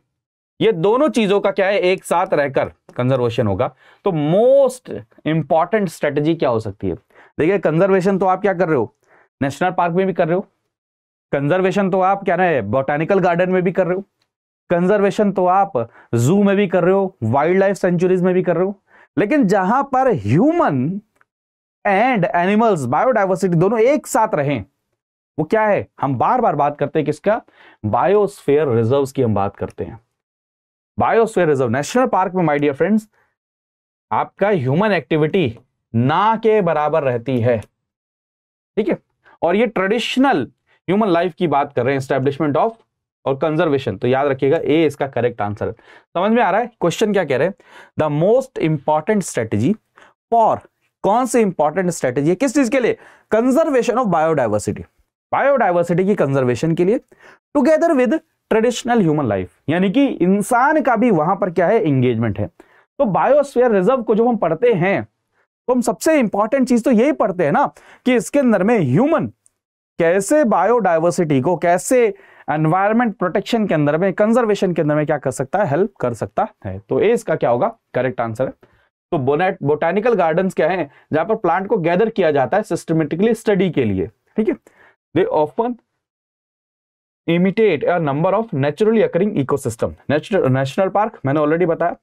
ये दोनों चीजों का क्या है एक साथ रहकर कंजर्वेशन होगा तो मोस्ट इंपॉर्टेंट स्ट्रेटजी क्या हो सकती है देखिए कंजर्वेशन तो आप क्या कर रहे हो नेशनल पार्क में भी कर रहे हो कंजर्वेशन तो आप क्या ना है बोटानिकल गार्डन में भी कर रहे हो कंजर्वेशन तो आप जू में भी कर रहे हो वाइल्ड लाइफ सेंचुरीज में भी कर रहे हो लेकिन जहां पर ह्यूमन एंड एनिमल्स बायोडाइवर्सिटी दोनों एक साथ रहें वो क्या है हम बार बार बात करते हैं किसका बायोस्फेयर रिजर्व्स की हम बात करते हैं बायोस्फेयर रिजर्व नेशनल पार्क में माय डियर फ्रेंड्स आपका ह्यूमन एक्टिविटी ना के बराबर रहती है ठीक है और ये ट्रेडिशनल ह्यूमन लाइफ की बात कर रहे हैं स्टैब्लिशमेंट ऑफ और कंजर्वेशन तो याद रखिएगा ए इसका करेक्ट आंसर समझ में आ रहा है क्वेश्चन क्या कह रहे हैं the most important strategy for कौन सी इंपॉर्टेंट स्ट्रेटेजी है किस चीज के लिए कंजर्वेशन ऑफ बायोडाइवर्सिटी बायोडाइवर्सिटी की कंजर्वेशन के लिए together with traditional human life यानी कि इंसान का भी वहां पर क्या है एंगेजमेंट है तो बायोस्फीयर रिजर्व को जो हम पढ़ते हैं तो हम सबसे इंपॉर्टेंट चीज तो यही पढ़ते हैं ना कि इसके अंदर में ह्यूमन कैसे बायोडाइवर्सिटी को कैसे एनवायरमेंट प्रोटेक्शन के अंदर में कंजर्वेशन के अंदर में क्या कर सकता है हेल्प कर सकता है तो ए इसका क्या होगा करेक्ट आंसर है तो बोनेट बोटेनिकल गार्डन क्या है जहां पर प्लांट को गैदर किया जाता है सिस्टमेटिकली स्टडी के लिए ठीक है they often imitate number of naturally occurring ecosystem national park मैंने ऑलरेडी बताया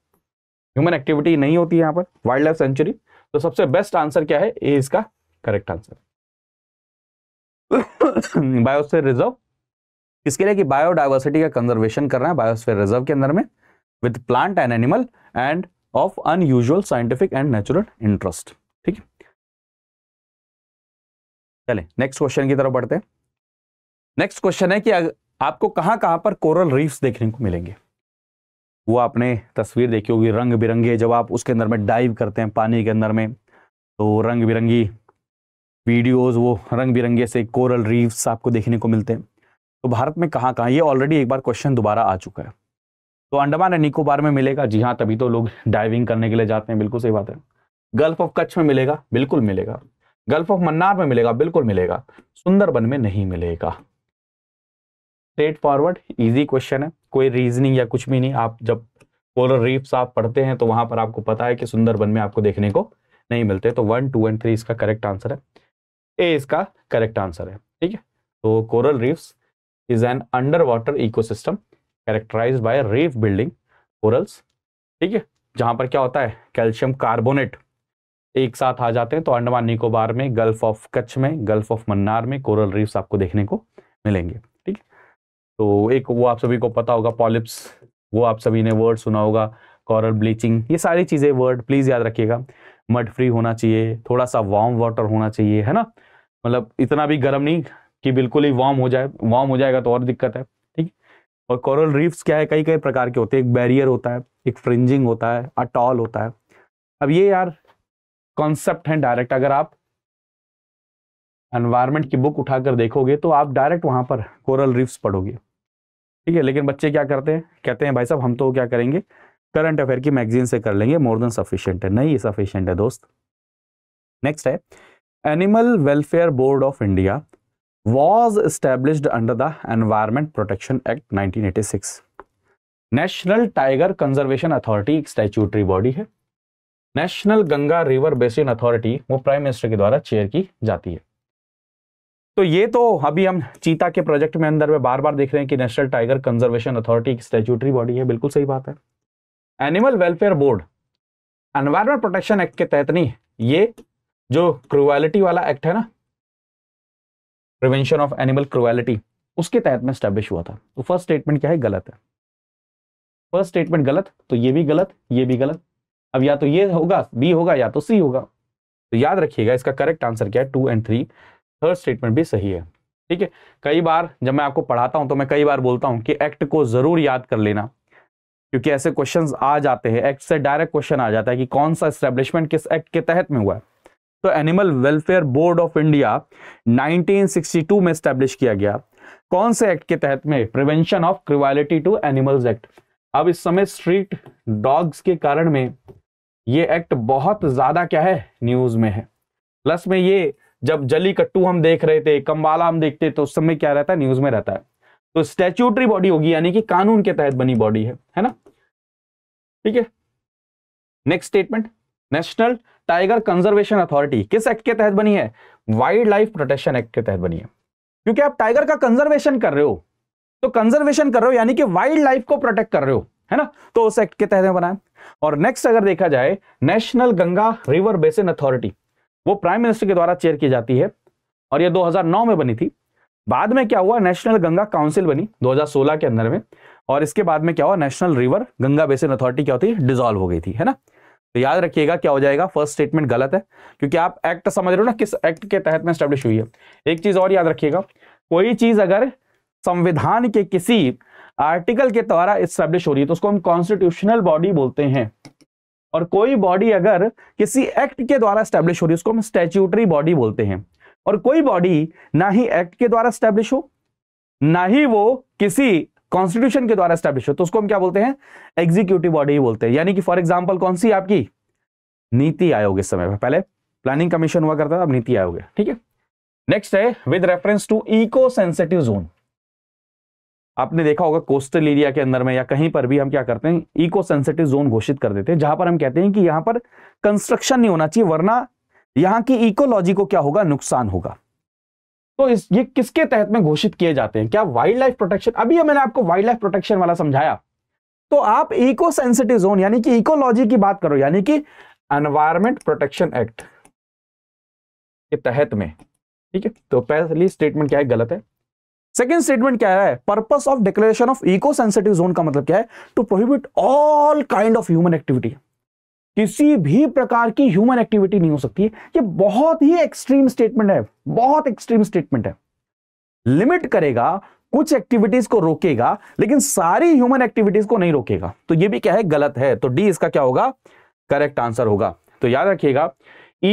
ह्यूमन एक्टिविटी नहीं होती यहाँ पर वाइल्ड लाइफ सेंचुरी तो सबसे बेस्ट आंसर क्या है ए इसका करेक्ट आंसर बायोस्फेयर रिजर्व इसके लिए कि बायोडाइवर्सिटी का कंजर्वेशन करना है बायोस्फेयर रिजर्व के अंदर में with plant and animal and of unusual scientific and natural interest ठीक है चले नेक्स्ट क्वेश्चन की तरफ बढ़ते हैं नेक्स्ट क्वेश्चन है कि आपको कहां कहां पर कोरल रीफ्स देखने को मिलेंगे वो आपने तस्वीर देखी होगी रंग बिरंगे जब आप उसके अंदर में डाइव करते हैं पानी के अंदर में तो रंग बिरंगी वीडियोज वो रंग बिरंगे से कोरल रीफ्स आपको देखने को मिलते हैं तो भारत में कहाँ कहाँ ये ऑलरेडी एक बार क्वेश्चन दोबारा आ चुका है तो अंडमान एंड निकोबार में मिलेगा जी हाँ तभी तो लोग डाइविंग करने के लिए जाते हैं बिल्कुल सही बात है गल्फ ऑफ कच्छ में मिलेगा बिल्कुल मिलेगा गल्फ ऑफ मन्नार में मिलेगा बिल्कुल मिलेगा सुंदरबन में नहीं मिलेगा स्ट्रेट फॉरवर्ड इजी क्वेश्चन है कोई रीजनिंग या कुछ भी नहीं आप जब पोलर रीफ्स आप पढ़ते हैं तो वहां पर आपको पता है कि सुंदरबन में आपको देखने को नहीं मिलते तो वन टू एंड थ्री इसका करेक्ट आंसर है ए इसका करेक्ट आंसर है ठीक है तो coral reefs is an underwater ecosystem characterize by reef building corals ठीक है जहां पर क्या होता है कैल्शियम कार्बोनेट एक साथ आ जाते हैं तो अंडमान निकोबार में गल्फ ऑफ कच्छ में गल्फ ऑफ मन्नार में कोरल रीफ्स आपको देखने को मिलेंगे तो एक वो आप सभी को पता होगा पॉलिप्स वो आप सभी ने वर्ड सुना होगा कॉरल ब्लीचिंग ये सारी चीज़ें वर्ड प्लीज़ याद रखिएगा मड फ्री होना चाहिए थोड़ा सा वार्म वाटर होना चाहिए है ना मतलब इतना भी गर्म नहीं कि बिल्कुल ही वार्म हो जाए वार्म हो जाएगा तो और दिक्कत है ठीक और कोरल रीफ्स क्या है कई कई प्रकार के होते हैं एक बैरियर होता है एक फ्रिंजिंग होता है अटॉल होता है अब ये यार कॉन्सेप्ट है डायरेक्ट अगर आप एनवायरमेंट की बुक उठाकर देखोगे तो आप डायरेक्ट वहां पर कोरल रिफ्स पढ़ोगे ठीक है लेकिन बच्चे क्या करते हैं कहते हैं भाई साहब हम तो क्या करेंगे करंट अफेयर की मैगजीन से कर लेंगे मोर देन सफिशियंट है नहीं सफिशियंट है दोस्त नेक्स्ट है animal welfare board of India was established under the environment protection act 1986 national tiger conservation authority एक स्टैच्यूटरी बॉडी है national Ganga river basin authority वो प्राइम मिनिस्टर के द्वारा चेयर की जाती है तो ये तो अभी हम चीता के प्रोजेक्ट में अंदर में बार बार देख रहे हैं कि national tiger conservation authority statutory body है बिल्कुल सही बात है animal welfare board environment protection act के तहत नहीं ये जो क्रुअलिटी वाला एक्ट है ना प्रिवेंशन ऑफ एनिमल क्रुअलिटी उसके तहत में स्टैब्लिश हुआ था तो फर्स्ट स्टेटमेंट क्या है गलत है फर्स्ट स्टेटमेंट गलत तो ये भी गलत ये भी गलत अब या तो ये होगा बी होगा या तो सी होगा तो याद रखिएगा इसका करेक्ट आंसर क्या है two and three third statement भी सही है ठीक है कई बार जब मैं आपको पढ़ाता हूं तो मैं कई बार बोलता हूं कि एक्ट को जरूर याद कर लेना क्योंकि ऐसे क्वेश्चंस आ जाते हैं एक्ट से डायरेक्ट क्वेश्चन आ जाता है कि कौन सा स्टेब्लिशमेंट किस एक्ट के तहत में हुआ है तो animal welfare board of India 1962 में स्टैब्लिश किया गया कौन से एक्ट के तहत में prevention of cruelty to animals act अब इस समय स्ट्रीट डॉग्स के कारण में ये एक्ट बहुत ज्यादा क्या है न्यूज में है प्लस में ये जब जली कट्टू हम देख रहे थे कंबाला हम देखते तो उस समय क्या रहता है न्यूज में रहता है तो स्टेच्यूटरी बॉडी होगी यानी कि कानून के तहत बनी बॉडी है है ना ठीक है next statement national tiger conservation authority किस एक्ट के तहत बनी है वाइल्ड लाइफ प्रोटेक्शन एक्ट के तहत बनी है क्योंकि आप टाइगर का कंजर्वेशन कर रहे हो तो कंजर्वेशन कर रहे हो यानी कि वाइल्ड लाइफ को प्रोटेक्ट कर रहे हो है ना तो उस एक्ट के तहत बना है और नेक्स्ट अगर देखा जाए national Ganga river basin authority वो प्राइम मिनिस्टर के द्वारा चेयर की जाती है और ये 2009 में बनी थी बाद में क्या हुआ नेशनल गंगा काउंसिल बनी 2016 के अंदर में और इसके बाद में क्या हुआ national river Ganga basin authority क्या होती है डिजोल्व हो गई थी है ना तो याद रखिएगा क्या हो जाएगा फर्स्ट स्टेटमेंट गलत है क्योंकि आप एक्ट समझ रहे हो ना किस एक्ट के तहत में स्टेब्लिश हुई है एक चीज और याद रखिएगा कोई चीज अगर संविधान के किसी आर्टिकल के द्वारा स्टेब्लिश हो रही है तो उसको हम कॉन्स्टिट्यूशनल बॉडी बोलते हैं और कोई बॉडी अगर किसी एक्ट के द्वारा स्टैब्लिश हो रही है उसको हम स्टैच्यूटरी बॉडी बोलते हैं और कोई बॉडी ना ही एक्ट के द्वारा स्टैब्लिश हो ना ही वो किसी कॉन्स्टिट्यूशन के द्वारा स्टैब्लिश हो तो उसको हम क्या बोलते हैं एग्जीक्यूटिव बॉडी बोलते हैं यानी कि फॉर एग्जाम्पल कौन सी आपकी नीति आयोग इस समय पहले प्लानिंग कमीशन हुआ करता था अब नीति आयोग ठीक है नेक्स्ट है with reference to eco sensitive zone आपने देखा होगा कोस्टल एरिया के अंदर में या कहीं पर भी हम क्या करते हैं इको सेंसिटिव जोन घोषित कर देते हैं जहां पर हम कहते हैं कि यहां पर कंस्ट्रक्शन नहीं होना चाहिए वरना यहां की इकोलॉजी को क्या होगा नुकसान होगा तो इस ये किसके तहत में घोषित किए जाते हैं क्या वाइल्ड लाइफ प्रोटेक्शन अभी मैंने आपको वाइल्ड लाइफ प्रोटेक्शन वाला समझाया तो आप इको सेंसिटिव जोन यानी कि इकोलॉजी की बात करो यानी कि एनवायरमेंट प्रोटेक्शन एक्ट के तहत में ठीक है तो पहली स्टेटमेंट क्या है गलत है सेकेंड स्टेटमेंट क्या है purpose of declaration of eco sensitive zone का मतलब क्या है to prohibit all kind of human activity किसी भी प्रकार की ह्यूमन एक्टिविटी नहीं हो सकती ये बहुत ही एक्सट्रीम स्टेटमेंट है बहुत एक्सट्रीम स्टेटमेंट है लिमिट करेगा कुछ एक्टिविटीज को रोकेगा लेकिन सारी ह्यूमन एक्टिविटीज को नहीं रोकेगा तो ये भी क्या है गलत है तो डी इसका क्या होगा करेक्ट आंसर होगा तो याद रखिएगा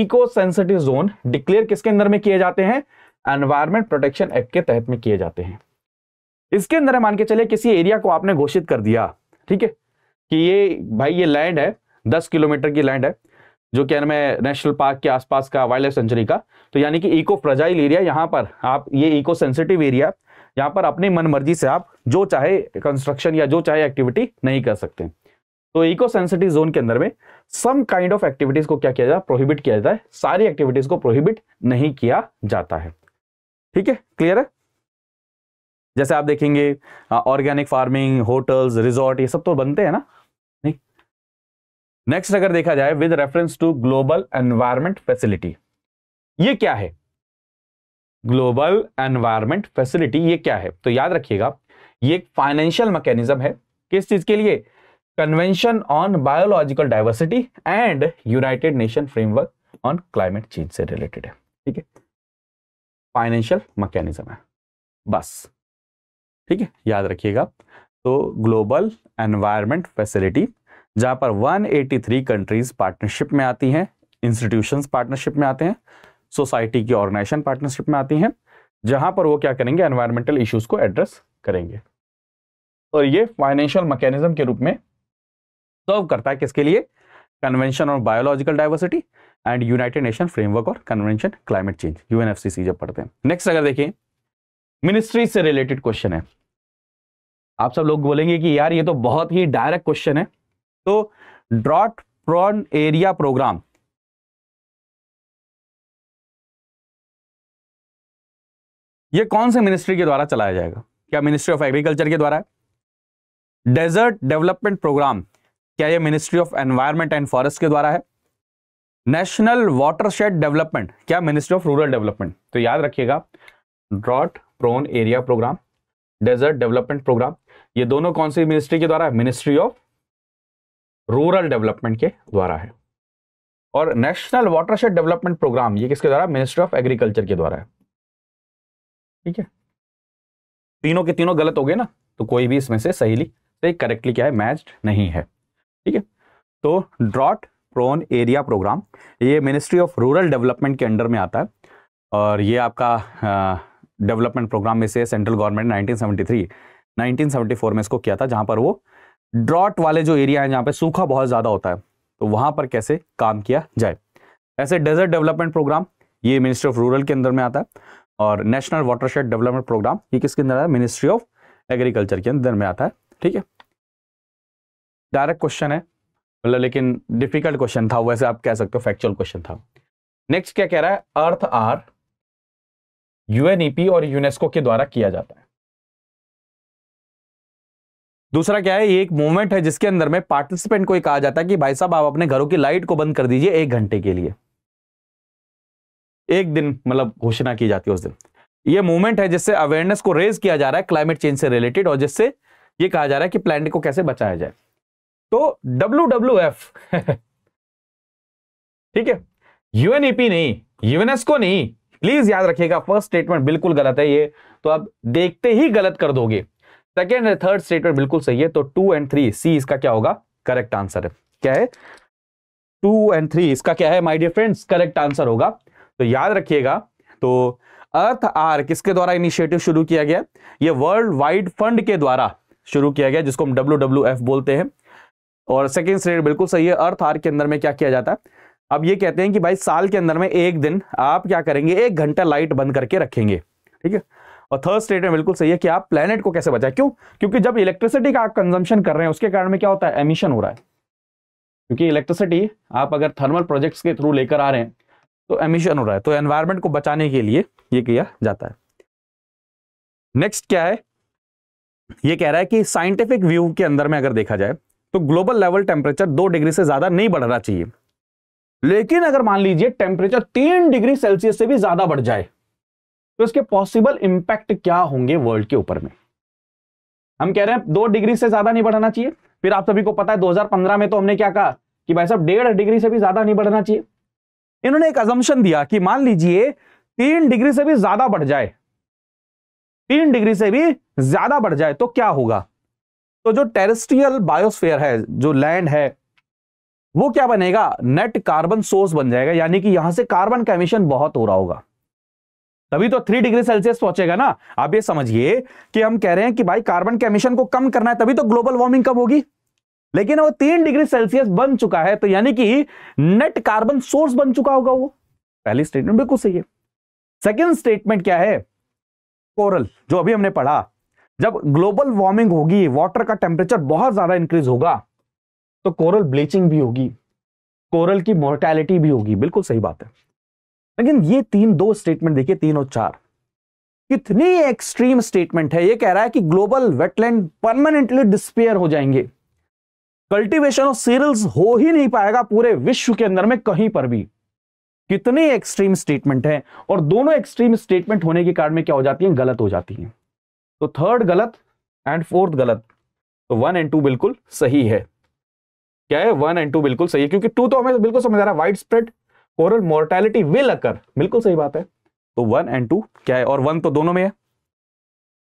इको सेंसिटिव जोन डिक्लेयर किसके अंदर में किए जाते हैं एनवायरमेंट प्रोटेक्शन एक्ट के तहत में किए जाते हैं इसके अंदर मान के चले किसी एरिया को आपने घोषित कर दिया ठीक है कि ये भाई ये लैंड है दस किलोमीटर की लैंड है जो कि में नेशनल पार्क के आसपास का वाइल्ड लाइफ सेंचुरी का तो यानी कि इको फ्रजाइल एरिया यहाँ पर आप ये इको सेंसिटिव एरिया यहाँ पर अपनी मन मर्जी से आप जो चाहे कंस्ट्रक्शन या जो चाहे एक्टिविटी नहीं कर सकते तो इको सेंसिटिव जोन के अंदर में सम काइंड ऑफ एक्टिविटीज को क्या किया जाता है प्रोहिबिट किया जाता है सारी एक्टिविटीज को प्रोहिबिट नहीं किया जाता है ठीक है क्लियर है जैसे आप देखेंगे ऑर्गेनिक फार्मिंग होटल्स रिजॉर्ट ये सब तो बनते हैं ना नहीं नेक्स्ट अगर देखा जाए with reference to global environment facility ये क्या है ग्लोबल एनवायरमेंट फैसिलिटी ये क्या है तो याद रखिएगा ये एक फाइनेंशियल मैकेनिज्म है किस चीज के लिए convention on biological diversity and united nation framework on climate change से रिलेटेड है ठीक है फाइनेंशियल मैकेनिज्म है बस ठीक है याद रखिएगा तो ग्लोबल एनवायरमेंट फैसिलिटी जहां पर 183 कंट्रीज पार्टनरशिप में आती हैं इंस्टीट्यूशंस पार्टनरशिप में आते हैं सोसाइटी की ऑर्गेनाइजेशन पार्टनरशिप में आती हैं जहां पर वो क्या करेंगे एनवायरमेंटल इश्यूज को एड्रेस करेंगे और ये फाइनेंशियल मैकेनिज्म के रूप में सर्व करता है किसके लिए convention on biological diversity and united nation framework और कन्वेंशन क्लाइमेट चेंज यूएनएफसीसी जब पढ़ते हैं नेक्स्ट अगर देखें मिनिस्ट्री से रिलेटेड क्वेश्चन है आप सब लोग बोलेंगे कि यार ये तो बहुत ही डायरेक्ट क्वेश्चन है तो ड्रॉट प्रॉन एरिया प्रोग्राम ये कौन से मिनिस्ट्री के द्वारा चलाया जाएगा क्या मिनिस्ट्री ऑफ एग्रीकल्चर के द्वारा डेजर्ट डेवलपमेंट प्रोग्राम क्या यह ministry of environment and forest के द्वारा है नेशनल वाटरशेड डेवलपमेंट क्या मिनिस्ट्री ऑफ रूरल डेवलपमेंट तो याद रखिएगा drought prone area programme desert development programme ये दोनों कौन सी मिनिस्ट्री के द्वारा है मिनिस्ट्री ऑफ रूरल डेवलपमेंट के द्वारा है और नेशनल वाटरशेड डेवलपमेंट प्रोग्राम ये किसके द्वारा मिनिस्ट्री ऑफ एग्रीकल्चर के द्वारा है ठीक है तीनों के तीनों गलत हो गए ना तो कोई भी इसमें से सही करेक्टली क्या है मैच नहीं है ठीक है तो ड्रॉट प्रोन एरिया प्रोग्राम ये मिनिस्ट्री ऑफ रूरल डेवलपमेंट के अंडर में आता है और ये आपका डेवलपमेंट प्रोग्राम में से सेंट्रल गवर्नमेंट 1973 1974 में इसको किया था जहाँ पर वो ड्रॉट वाले जो एरिया हैं जहाँ पर सूखा बहुत ज़्यादा होता है तो वहाँ पर कैसे काम किया जाए ऐसे डेजर्ट डेवलपमेंट प्रोग्राम ये मिनिस्ट्री ऑफ रूरल के अंदर में आता है और नेशनल वाटरशेड डेवलपमेंट प्रोग्राम ये किसके अंदर है मिनिस्ट्री ऑफ एग्रीकल्चर के अंदर में आता है ठीक है डायरेक्ट क्वेश्चन है मतलब लेकिन डिफिकल्ट क्वेश्चन था वैसे आप कह सकते हो फैक्चुअल क्वेश्चन था नेक्स्ट क्या कह रहा है अर्थ आर यूएनईपी और यूनेस्को के द्वारा किया जाता है दूसरा क्या है ये एक मूवमेंट है जिसके अंदर में पार्टिसिपेंट को कहा जाता है कि भाई साहब आप अपने घरों की लाइट को बंद कर दीजिए एक घंटे के लिए एक दिन मतलब घोषणा की जाती है उस दिन ये मूवमेंट है जिससे अवेयरनेस को रेज किया जा रहा है क्लाइमेट चेंज से रिलेटेड और जिससे ये कहा जा रहा है कि प्लान को कैसे बचाया जाए तो डब्ल्यू डब्ल्यू एफ ठीक है यूएनईपी e नहीं यूएनएसको e नहीं प्लीज याद रखिएगा फर्स्ट स्टेटमेंट बिल्कुल गलत है ये तो आप देखते ही गलत कर दोगे सेकेंड एंड थर्ड स्टेटमेंट बिल्कुल सही है तो टू एंड थ्री सी इसका क्या होगा करेक्ट आंसर है क्या है टू एंड थ्री इसका क्या है my dear friends correct answer होगा तो याद रखिएगा तो अर्थ आर किसके द्वारा इनिशिएटिव शुरू किया गया ये वर्ल्ड वाइड फंड के द्वारा शुरू किया गया जिसको हम डब्ल्यू बोलते हैं और सेकेंड श्रेणी बिल्कुल सही है अर्थ आर के अंदर में क्या किया जाता है अब ये कहते हैं कि भाई साल के अंदर में एक दिन आप क्या करेंगे एक घंटा लाइट बंद करके रखेंगे ठीक है और थर्ड स्टेट में बिल्कुल सही है कि आप प्लेनेट को कैसे बचाए क्यों क्योंकि जब इलेक्ट्रिसिटी का आप कंजम्पन कर रहे हैं उसके कारण में क्या होता है एमिशन हो रहा है क्योंकि इलेक्ट्रिसिटी आप अगर थर्मल प्रोजेक्ट्स के थ्रू लेकर आ रहे हैं तो एमिशन हो रहा है तो एनवायरमेंट को बचाने के लिए ये किया जाता है नेक्स्ट क्या है ये कह रहा है कि साइंटिफिक व्यू के अंदर में अगर देखा जाए तो ग्लोबल लेवल टेम्परेचर दो डिग्री से ज्यादा नहीं बढ़ना चाहिए लेकिन अगर मान लीजिए टेम्परेचर तीन डिग्री सेल्सियस से भी ज्यादा बढ़ जाए तो इसके पॉसिबल इंपैक्ट क्या होंगे वर्ल्ड के ऊपर में हम कह रहे हैं दो डिग्री से ज्यादा नहीं बढ़ना चाहिए फिर आप सभी को पता है 2015 में तो हमने क्या कहा कि भाई साहब डेढ़ डिग्री से भी ज्यादा नहीं बढ़ना चाहिए इन्होंने एक अजम्पन दिया कि मान लीजिए तीन डिग्री से भी ज्यादा बढ़ जाए तीन डिग्री से भी ज्यादा बढ़ जाए तो क्या होगा तो जो टेरेस्ट्रियल बायोस्फेयर है जो लैंड है वो क्या बनेगा नेट कार्बन सोर्स बन जाएगा यानी कि यहां से कार्बन का एमिशन बहुत हो रहा होगा तभी तो थ्री डिग्री सेल्सियस पहुंचेगा ना आप ये समझिए कि हम कह रहे हैं कि भाई कार्बन के एमिशन को कम करना है तभी तो ग्लोबल वार्मिंग कम होगी लेकिन वो तीन डिग्री सेल्सियस बन चुका है तो यानी कि नेट कार्बन सोर्स बन चुका होगा वो पहली स्टेटमेंट बिल्कुल सही है सेकेंड स्टेटमेंट क्या है कोरल जो अभी हमने पढ़ा जब ग्लोबल वार्मिंग होगी वाटर का टेम्परेचर बहुत ज्यादा इंक्रीज होगा तो कोरल ब्लीचिंग भी होगी कोरल की मोर्टैलिटी भी होगी बिल्कुल सही बात है लेकिन ये तीन दो स्टेटमेंट देखिए तीन और चार कितनी एक्सट्रीम स्टेटमेंट है ये कह रहा है कि ग्लोबल वेटलैंड परमानेंटली डिस्पेयर हो जाएंगे कल्टीवेशन ऑफ सीरल्स हो ही नहीं पाएगा पूरे विश्व के अंदर में कहीं पर भी कितनी एक्सट्रीम स्टेटमेंट है और दोनों एक्सट्रीम स्टेटमेंट होने के कारण में क्या हो जाती है गलत हो जाती है तो थर्ड गलत एंड फोर्थ गलत तो वन एंड टू बिल्कुल सही है क्या है वन एंड टू बिल्कुल सही है क्योंकि टू तो हमें बिल्कुल समझ आ रहा है widespread coral mortality will occur बिल्कुल सही बात है तो वन एंड टू क्या है और वन तो दोनों में है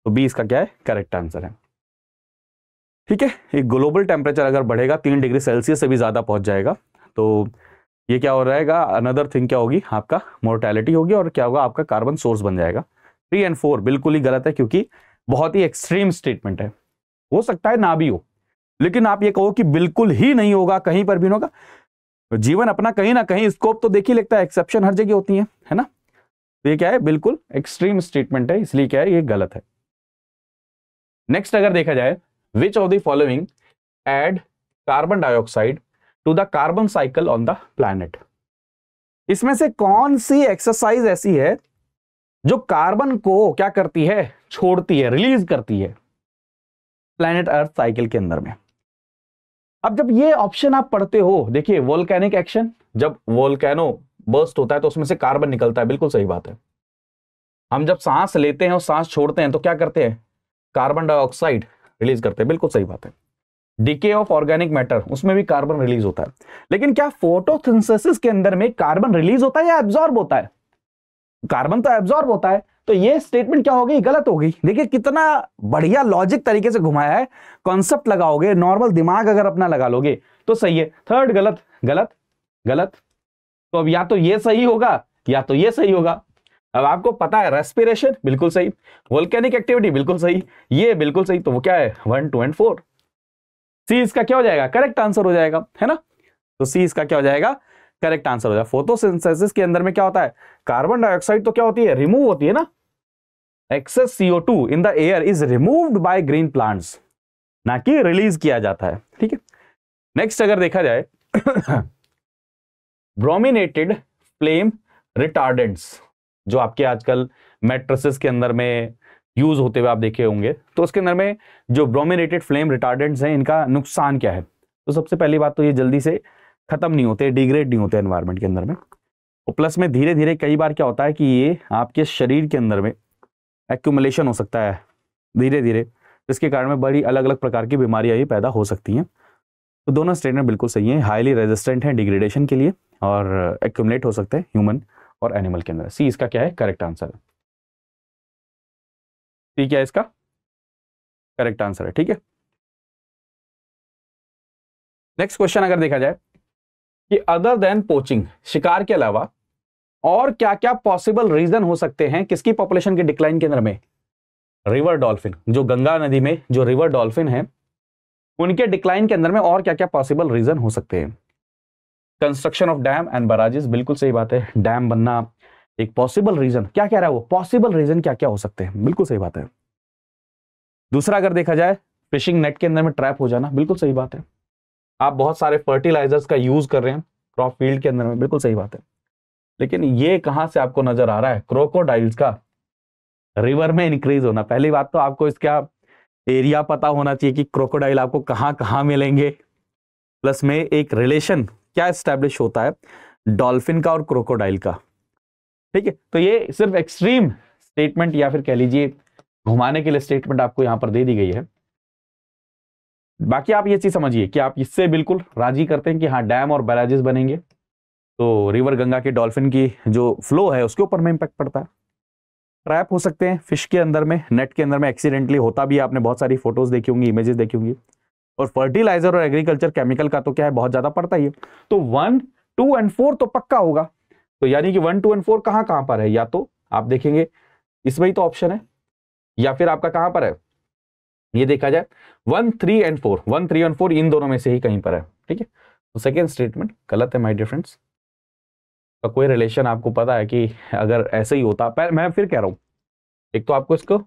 तो बी इसका क्या है करेक्ट आंसर है ठीक है ये ग्लोबल टेम्परेचर अगर बढ़ेगा तीन डिग्री सेल्सियस से भी ज़्यादा पहुंच जाएगा तो ये क्या हो रहेगा अनदर थिंग क्या होगी आपका मोर्टेलिटी होगी और क्या होगा आपका कार्बन सोर्स बन जाएगा थ्री एंड फोर बिल्कुल ही गलत है क्योंकि बहुत ही एक्सट्रीम स्टेटमेंट है हो सकता है ना भी हो लेकिन आप ये कहो कि बिल्कुल ही नहीं होगा कहीं पर भी नहीं होगा जीवन अपना कहीं ना कहीं स्कोप तो देख ही लगता है एक्सेप्शन हर जगह होती है है ना तो ये क्या है बिल्कुल एक्सट्रीम स्टेटमेंट है इसलिए क्या है ये गलत है नेक्स्ट अगर देखा जाए which of the following add carbon dioxide to the carbon cycle on the planet इसमें से कौन सी एक्सरसाइज ऐसी है जो कार्बन को क्या करती है छोड़ती है रिलीज करती है प्लैनेट अर्थ साइकिल के अंदर में अब जब ये ऑप्शन आप पढ़ते हो देखिए वोल्केनिक एक्शन जब वोल्केनो बर्स्ट होता है तो उसमें से कार्बन निकलता है बिल्कुल सही बात है हम जब सांस लेते हैं और सांस छोड़ते हैं तो क्या करते हैं कार्बन डाइऑक्साइड रिलीज करते हैं बिल्कुल सही बात है डीके ऑफ ऑर्गेनिक मैटर उसमें भी कार्बन रिलीज होता है लेकिन क्या फोटोसिंथेसिस के अंदर में कार्बन रिलीज होता है या एब्जॉर्ब होता है कार्बन तो एब्जॉर्ब होता है तो ये स्टेटमेंट क्या हो गई गलत हो गई देखिए कितना बढ़िया लॉजिक तरीके से घुमाया है कॉन्सेप्ट लगाओगे नॉर्मल दिमाग अगर अपना लगा लोगे तो सही है थर्ड गलत गलत गलत तो अब या तो ये सही होगा या तो ये सही होगा अब आपको पता है रेस्पिरेशन बिल्कुल सही वोल्केनिक एक्टिविटी बिल्कुल सही ये बिल्कुल सही तो वो क्या है one two and four C इसका क्या हो जाएगा करेक्ट आंसर हो जाएगा है ना तो सी इसका क्या हो जाएगा करेक्ट आंसर हो जाए फोटोसिंथेसिस के अंदर में क्या होता है कार्बन डाइऑक्साइड तो क्या होती है रिमूव होती है ना excess CO two in the air is removed by green plants ना कि रिलीज किया जाता है ठीक है नेक्स्ट अगर देखा जाए ब्रोमिनेटेड फ्लेम रिटार्डेंट्स जो आपके आजकल मेट्रसेस के अंदर में यूज होते हुए आप देखे होंगे तो उसके अंदर में जो ब्रोमिनेटेड फ्लेम रिटार्डेंट्स हैं इनका नुकसान क्या है तो सबसे पहली बात तो ये जल्दी से खत्म नहीं होते डिग्रेड नहीं होते एनवायरमेंट के अंदर में और तो प्लस में धीरे धीरे कई बार क्या होता है कि ये आपके शरीर के अंदर में एक्यूमलेशन हो सकता है धीरे धीरे जिसके कारण में बड़ी अलग अलग प्रकार की बीमारियाँ ये पैदा हो सकती हैं तो दोनों स्टेटमेंट बिल्कुल सही है हाईली रेजिस्टेंट हैं डिग्रेडेशन के लिए और एक्यूमलेट हो सकते हैं ह्यूमन और एनिमल के अंदर सी इसका क्या है करेक्ट आंसर है ठीक है इसका करेक्ट आंसर है ठीक है नेक्स्ट क्वेश्चन अगर देखा जाए कि अदर देन पोचिंग शिकार के अलावा और क्या क्या पॉसिबल रीजन हो सकते हैं किसकी पॉपुलेशन के डिक्लाइन के अंदर में रिवर डॉल्फिन जो गंगा नदी में जो रिवर डॉल्फिन है उनके डिक्लाइन के अंदर में और क्या क्या पॉसिबल रीजन हो सकते हैं construction of dam and barrages बिल्कुल सही बात है डैम बनना एक पॉसिबल रीजन क्या कह रहा है वो पॉसिबल रीजन क्या क्या हो सकते हैं बिल्कुल सही बात है दूसरा अगर देखा जाए फिशिंग नेट के अंदर में ट्रैप हो जाना बिल्कुल सही बात है आप बहुत सारे फर्टिलाइजर्स का यूज कर रहे हैं क्रॉप फील्ड के अंदर में बिल्कुल सही बात है लेकिन ये कहाँ से आपको नजर आ रहा है क्रोकोडाइल्स का रिवर में इंक्रीज होना पहली बात तो आपको इसका एरिया पता होना चाहिए कि क्रोकोडाइल आपको कहाँ कहाँ मिलेंगे प्लस में एक रिलेशन क्या स्टैब्लिश होता है डॉल्फिन का और क्रोकोडाइल का ठीक है तो ये सिर्फ एक्सट्रीम स्टेटमेंट या फिर कह लीजिए घुमाने के लिए स्टेटमेंट आपको यहाँ पर दे दी गई है बाकी आप ये चीज समझिए कि आप इससे बिल्कुल राजी करते हैं कि हाँ डैम और बैराजेस बनेंगे तो रिवर गंगा के डॉल्फिन की जो फ्लो है उसके ऊपर में इम्पैक्ट पड़ता है ट्रैप हो सकते हैं फिश के अंदर में नेट के अंदर में एक्सीडेंटली होता भी है आपने बहुत सारी फोटोज देखी होंगी इमेजेस देखी होंगी और फर्टिलाइजर और एग्रीकल्चर केमिकल का तो क्या है बहुत ज्यादा पड़ता ही है तो वन टू एंड फोर तो पक्का होगा तो यानी कि वन टू एंड फोर कहाँ कहाँ पर है या तो आप देखेंगे इसमें ही तो ऑप्शन है या फिर आपका कहाँ पर है ये देखा जाए one three and four one three and four इन दोनों में से ही कहीं पर है ठीक है तो सेकेंड स्टेटमेंट गलत है माई डिफरेंस का कोई रिलेशन आपको पता है कि अगर ऐसे ही होता मैं फिर कह रहा हूँ एक तो आपको इसको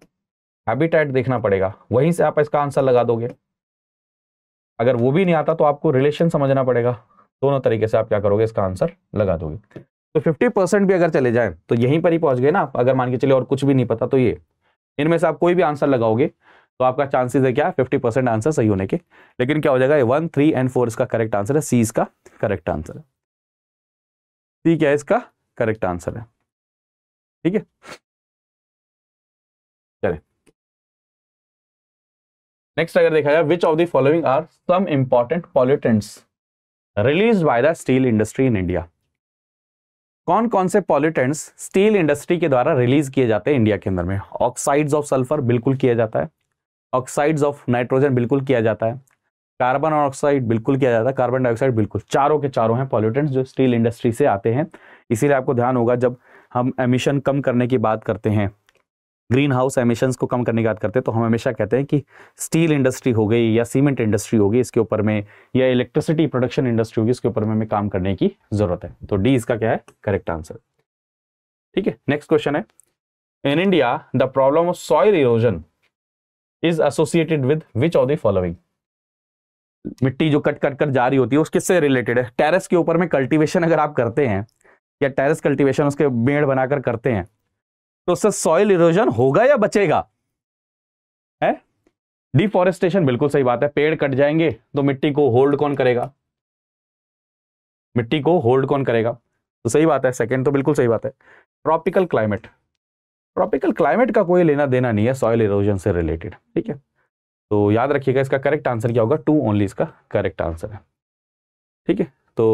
हैबिटेट देखना पड़ेगा वहीं से आप इसका आंसर लगा दोगे अगर वो भी नहीं आता तो आपको रिलेशन समझना पड़ेगा दोनों तरीके से आप क्या करोगे इसका आंसर लगा दोगे तो 50 परसेंट भी अगर चले जाए तो यहीं पर ही पहुंच गए ना आप अगर मान के चले और कुछ भी नहीं पता तो ये इनमें से आप कोई भी आंसर लगाओगे तो आपका चांसेस है क्या फिफ्टी परसेंट आंसर सही होने के लेकिन क्या हो जाएगा वन थ्री एंड फोर इसका करेक्ट आंसर है सी इसका करेक्ट आंसर है सी क्या है इसका करेक्ट आंसर है ठीक है चले नेक्स्ट अगर देखा जाए which of the following are some important pollutants release by the steel industry in India कौन कौन से पॉलिटेंट्स स्टील इंडस्ट्री के द्वारा रिलीज किए जाते हैं इंडिया के अंदर में ऑक्साइड्स ऑफ सल्फर बिल्कुल किया जाता है ऑक्साइड्स ऑफ नाइट्रोजन बिल्कुल किया जाता है कार्बन ऑक्साइड बिल्कुल किया जाता है कार्बन डाइऑक्साइड बिल्कुल चारों के चारों हैं पॉल्यूटेंट्स जो स्टील इंडस्ट्री से आते हैं इसीलिए आपको ध्यान होगा जब हम एमिशन कम करने की बात करते हैं ग्रीन हाउस एमिशन को कम करने की बात करते हैं तो हम हमेशा कहते हैं कि स्टील इंडस्ट्री हो गई या सीमेंट इंडस्ट्री होगी इसके ऊपर में या इलेक्ट्रिसिटी प्रोडक्शन इंडस्ट्री होगी इसके ऊपर में हमें काम करने की जरूरत है तो डी इसका क्या है करेक्ट आंसर ठीक है नेक्स्ट क्वेश्चन है in India the problem of soil erosion is associated with which of the following मिट्टी जो कट कट कर जा रही होती है उस किससे रिलेटेड है टेरेस के ऊपर में कल्टीवेशन अगर आप करते हैं या टेरेस कल्टीवेशन उसके मेड़ बनाकर करते हैं तो उससे सॉइल इरोजन होगा या बचेगा है डिफॉरेस्टेशन बिल्कुल सही बात है पेड़ कट जाएंगे तो मिट्टी को होल्ड कौन करेगा मिट्टी को होल्ड कौन करेगा तो सही बात है सेकंड तो बिल्कुल सही बात है ट्रॉपिकल क्लाइमेट ट्रॉपिकल क्लाइमेट का कोई लेना देना नहीं है सॉइल इरोजन से रिलेटेड ठीक है तो याद रखिएगा इसका करेक्ट आंसर क्या होगा टू ओनली इसका करेक्ट आंसर है ठीक है तो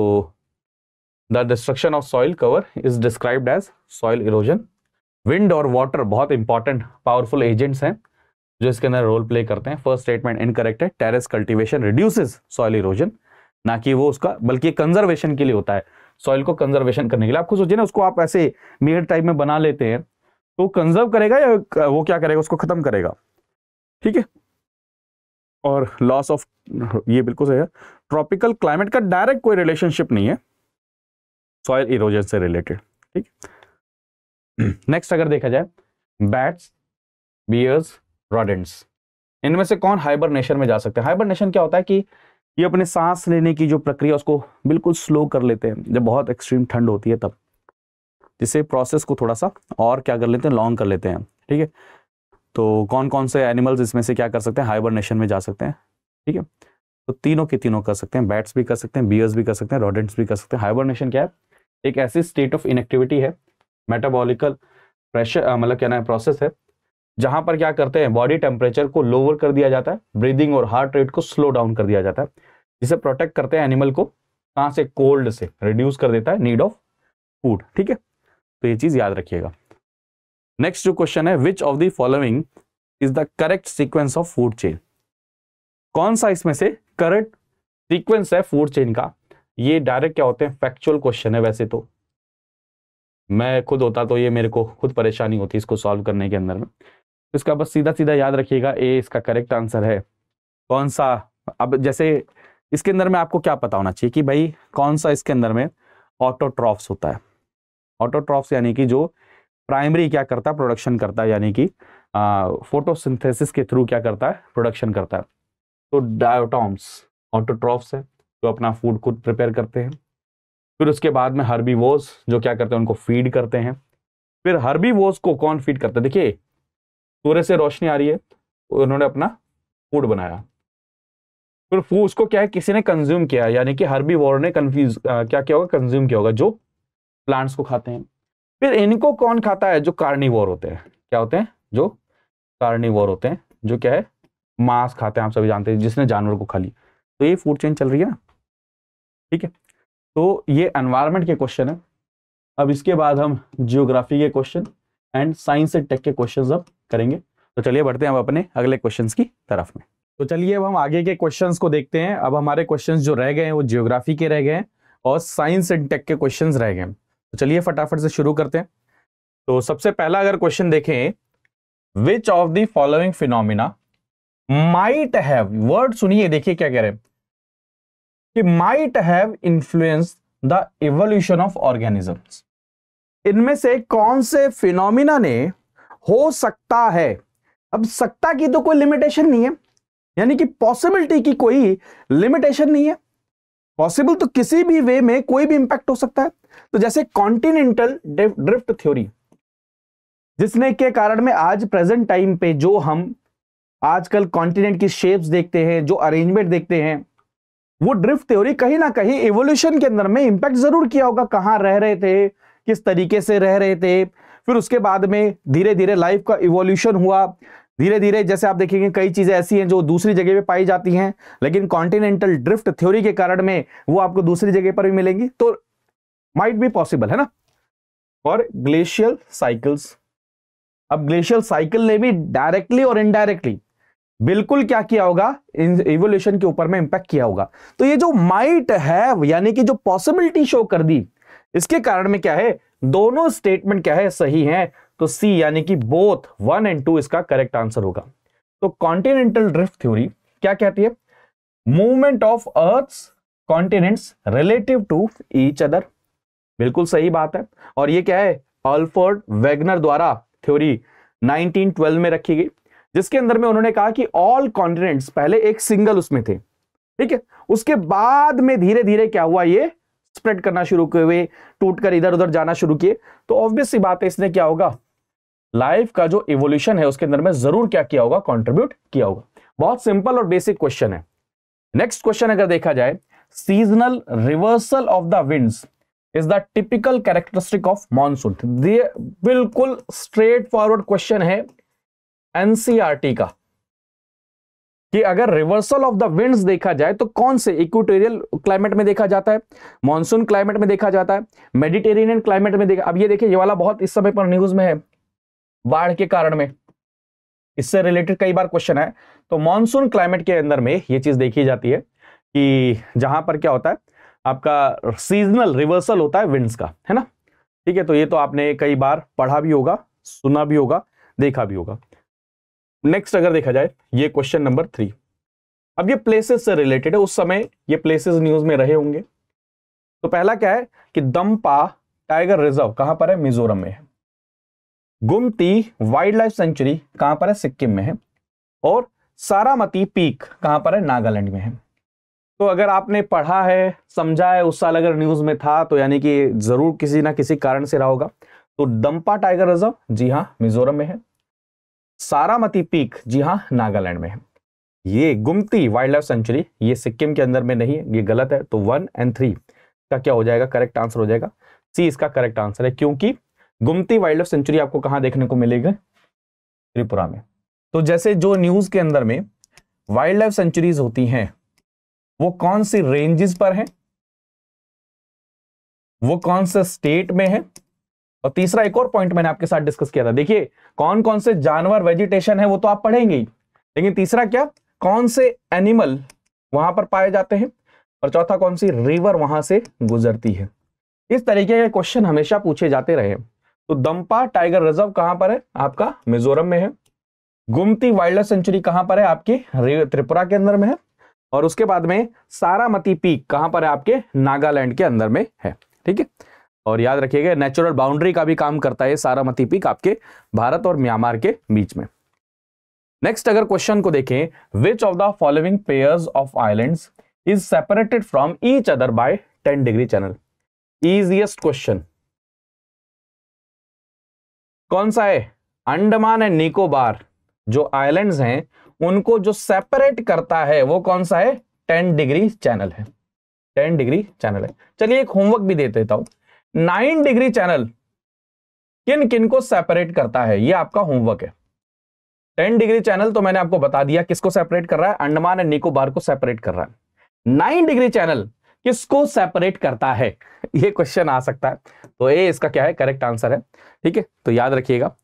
the destruction of soil cover is described as soil erosion wind और वाटर बहुत इंपॉर्टेंट पावरफुल एजेंट्स हैं जो इसके अंदर रोल प्ले करते हैं फर्स्ट स्टेटमेंट इनकरेक्ट है terrace cultivation reduces soil erosion ना कि वो उसका बल्कि कंजर्वेशन के लिए होता है सॉइल को कंजर्वेशन करने के लिए आपको सोचिए ना उसको आप ऐसे मेड टाइप में बना लेते हैं तो कंजर्व करेगा या वो क्या करेगा उसको खत्म करेगा ठीक है और लॉस ऑफ ये बिल्कुल सही है ट्रॉपिकल क्लाइमेट का डायरेक्ट कोई रिलेशनशिप नहीं है सॉयल इरोजन से रिलेटेड ठीक नेक्स्ट *clears throat* अगर देखा जाए बैट्स बियर्स रॉडेंट्स इनमें से कौन हाइबरनेशन में जा सकते हैं हाइबरनेशन क्या होता है कि ये अपने सांस लेने की जो प्रक्रिया उसको बिल्कुल स्लो कर लेते हैं जब बहुत एक्सट्रीम ठंड होती है तब जिससे प्रोसेस को थोड़ा सा और क्या कर लेते हैं लॉन्ग कर लेते हैं ठीक है तो कौन कौन से एनिमल्स इसमें से क्या कर सकते हैं हाइबरनेशन में जा सकते हैं ठीक है तो तीनों के तीनों कर सकते हैं बैट्स भी कर सकते हैं बियर्स भी कर सकते हैं रोडेंट्स भी कर सकते हैं हाइबरनेशन क्या है एक ऐसी स्टेट ऑफ इनएक्टिविटी है मेटाबॉलिकल प्रेशर मतलब क्या है प्रोसेस है जहां पर क्या करते हैं बॉडी टेम्परेचर को लोअर कर दिया जाता है ब्रीदिंग और हार्ट रेट को स्लो डाउन कर दिया जाता है जिसे प्रोटेक्ट करते हैं एनिमल को कहाँ से कोल्ड से रिड्यूस कर देता है नीड ऑफ फूड ठीक है तो ये चीज याद रखिएगा नेक्स्ट जो क्वेश्चन है which of the following is the correct sequence of food chain कौन सा इसमें से करेक्ट सीक्वेंस है फूड चेन का ये डायरेक्ट क्या होते हैं फैक्चुअल क्वेश्चन है वैसे तो मैं खुद होता तो ये मेरे को खुद परेशानी होती इसको सॉल्व करने के अंदर में इसका बस सीधा सीधा याद रखिएगा ए इसका करेक्ट आंसर है कौन सा अब जैसे इसके अंदर में आपको क्या पता होना चाहिए कि भाई कौन सा इसके अंदर में ऑटोट्रॉफ्स होता है ऑटोट्रॉफ्स यानी कि जो प्राइमरी क्या करता है प्रोडक्शन करता है यानी कि फोटोसिंथेसिस के थ्रू क्या करता है प्रोडक्शन करता है तो डायोटॉम्स ऑटोट्रॉफ्स है जो अपना फूड खुद प्रिपेयर करते हैं फिर उसके बाद में वोस जो क्या करते हैं उनको फीड करते हैं फिर हर्बीवोज को कौन फीड करता है देखिए सूर्य से रोशनी आ रही है उन्होंने अपना फूड बनाया फिर फूड उसको क्या है किसी ने कंज्यूम किया यानी कि हर्बीवोर ने कन्फ्यूज क्या क्या होगा कंज्यूम किया होगा जो प्लांट्स को खाते हैं फिर इनको कौन खाता है जो कार्निवोर होते हैं क्या होते हैं जो कार्निवोर होते हैं जो क्या है मांस खाते हैं आप सभी जानते हैं जिसने जानवर को खा लिया तो ये फूड चेन चल रही है ना ठीक है तो ये एनवायरमेंट के क्वेश्चन है अब इसके बाद हम जियोग्राफी के question and science and tech के क्वेश्चन अब करेंगे तो चलिए बढ़ते हैं अब अपने अगले क्वेश्चन की तरफ में तो चलिए अब हम आगे के क्वेश्चन को देखते हैं अब हमारे क्वेश्चन जो रह गए हैं वो जियोग्राफी के रह गए हैं और साइंस एंड टेक के क्वेश्चन रह गए हैं तो चलिए फटाफट से शुरू करते हैं तो सबसे पहला अगर क्वेश्चन देखें which of the following phenomena might have word सुनिए देखिए क्या कह रहे हैं कि might have influence the evolution of organism इनमें से कौन से फिनोमिना ने हो सकता है अब सकता की तो कोई लिमिटेशन नहीं है यानी कि पॉसिबिलिटी की कोई लिमिटेशन नहीं है पॉसिबल तो किसी भी वे में कोई भी इंपैक्ट हो सकता है तो जैसे कॉन्टिनेंटल ड्रिफ्ट थ्योरी जिसने के कारण में आज प्रेजेंट टाइम पे जो हम आजकल कॉन्टिनेंट की शेप्स देखते हैं जो अरेंजमेंट देखते हैं वो ड्रिफ्ट थ्योरी कहीं ना कहीं एवोल्यूशन के अंदर में इंपैक्ट जरूर किया होगा कहां रह रहे थे किस तरीके से रह रहे थे फिर उसके बाद में धीरे धीरे लाइफ का इवोल्यूशन हुआ धीरे धीरे जैसे आप देखेंगे कई चीज़ें ऐसी हैं जो दूसरी जगह पे पाई जाती हैं लेकिन कॉन्टिनेंटल ड्रिफ्ट थ्योरी के कारण में वो आपको दूसरी जगह पर भी मिलेंगी तो माइट भी पॉसिबल है ना और ग्लेशियल साइकिल्स अब ग्लेशियल साइकिल ने भी डायरेक्टली और इनडायरेक्टली बिल्कुल क्या किया होगा इवोल्यूशन के ऊपर में इंपैक्ट किया होगा तो ये जो माइट है यानी कि जो पॉसिबिलिटी शो कर दी इसके कारण में क्या है दोनों स्टेटमेंट क्या है सही है तो सी यानी कि बोथ वन एंड टू इसका करेक्ट आंसर होगा तो कॉन्टिनेंटल ड्रिफ्ट थ्योरी क्या कहती है movement of earth continents relative to each other बिल्कुल सही बात है और ये क्या है अल्फर्ड वेगनर द्वारा थ्योरी 1912 में रखी गई जिसके अंदर में उन्होंने कहा कि ऑल कॉन्टिनेंट्स पहले एक सिंगल उसमें थे ठीक है उसके बाद में धीरे धीरे क्या हुआ ये स्प्रेड करना शुरू किए हुए टूटकर इधर उधर जाना शुरू किए तो ऑब्वियस सी बात है इसने क्या होगा लाइफ का जो इवोल्यूशन है उसके अंदर में जरूर क्या किया होगा कॉन्ट्रीब्यूट किया होगा बहुत सिंपल और बेसिक क्वेश्चन है नेक्स्ट क्वेश्चन अगर देखा जाए seasonal reversal of the winds is the typical characteristic of monsoon बिल्कुल स्ट्रेट फॉरवर्ड क्वेश्चन है एनसीआरटी e का कि अगर रिवर्सल ऑफ द विंड्स देखा जाए तो कौन से इक्वेटोरियल क्लाइमेट में देखा जाता है मॉनसून क्लाइमेट में देखा जाता है मेडिटेरियन क्लाइमेट में देखा अब ये देखिए ये वाला बहुत इस समय पर न्यूज में है बाढ़ के कारण में इससे रिलेटेड कई बार क्वेश्चन है तो मानसून क्लाइमेट के अंदर में ये चीज देखी जाती है कि जहां पर क्या होता है आपका सीजनल रिवर्सल होता है विंड्स का है ना ठीक है तो ये तो आपने कई बार पढ़ा भी होगा सुना भी होगा देखा भी होगा नेक्स्ट अगर देखा जाए ये क्वेश्चन नंबर थ्री अब ये प्लेसेस से रिलेटेड है उस समय ये प्लेसेस न्यूज में रहे होंगे तो पहला क्या है कि दम्पा टाइगर रिजर्व कहां पर है मिजोरम में है गुमती वाइल्ड लाइफ सेंचुरी कहां पर है सिक्किम में है और सारामती पीक कहां पर है नागालैंड में है तो अगर आपने पढ़ा है समझा है उस साल अगर न्यूज़ में था तो यानी कि ज़रूर किसी ना किसी कारण से रहा होगा तो दंपा टाइगर रिजर्व जी हाँ मिजोरम में है सारामती पीक जी हाँ नागालैंड में है ये गुमती वाइल्ड लाइफ सेंचुरी ये सिक्किम के अंदर में नहीं है ये गलत है तो वन एंड थ्री का क्या हो जाएगा करेक्ट आंसर हो जाएगा सी इसका करेक्ट आंसर है क्योंकि गुमती वाइल्ड लाइफ सेंचुरी आपको कहां देखने को मिलेगी त्रिपुरा में तो जैसे जो न्यूज के अंदर में वाइल्ड लाइफ सेंचुरीज होती हैं वो कौन सी रेंजेस पर है वो कौन से स्टेट में है और तीसरा एक और पॉइंट मैंने आपके साथ डिस्कस किया था देखिए कौन कौन से जानवर वेजिटेशन है वो तो आप पढ़ेंगे ही लेकिन तीसरा क्या कौन से एनिमल वहां पर पाए जाते हैं और चौथा कौन सी रिवर वहां से गुजरती है इस तरीके के क्वेश्चन हमेशा पूछे जाते रहे हैं तो दंपा टाइगर रिजर्व कहां पर है आपका मिजोरम में है गुमती वाइल्ड सेंचुरी कहां पर है आपके त्रिपुरा के अंदर में है और उसके बाद में सारामती पीक कहां पर है आपके नागालैंड के अंदर में है ठीक है और याद रखिएगा नेचुरल बाउंड्री का भी काम करता है सारामती पीक आपके भारत और म्यांमार के बीच में नेक्स्ट अगर क्वेश्चन को देखें which of the following pairs of island is separated from each other by ten degree channel easiest question कौन सा है अंडमान एंड निकोबार जो आइलैंड्स हैं उनको जो सेपरेट करता है वो कौन सा है टेन डिग्री चैनल है टेन डिग्री चैनल है चलिए एक होमवर्क भी दे देता हूं नाइन डिग्री चैनल किन किन को सेपरेट करता है ये आपका होमवर्क है टेन डिग्री चैनल तो मैंने आपको बता दिया किसको सेपरेट कर रहा है अंडमान एंड निकोबार को सेपरेट कर रहा है नाइन डिग्री चैनल किसको सेपरेट करता है *laughs* ये क्वेश्चन आ सकता है तो ए इसका क्या है करेक्ट आंसर है ठीक है तो याद रखिएगा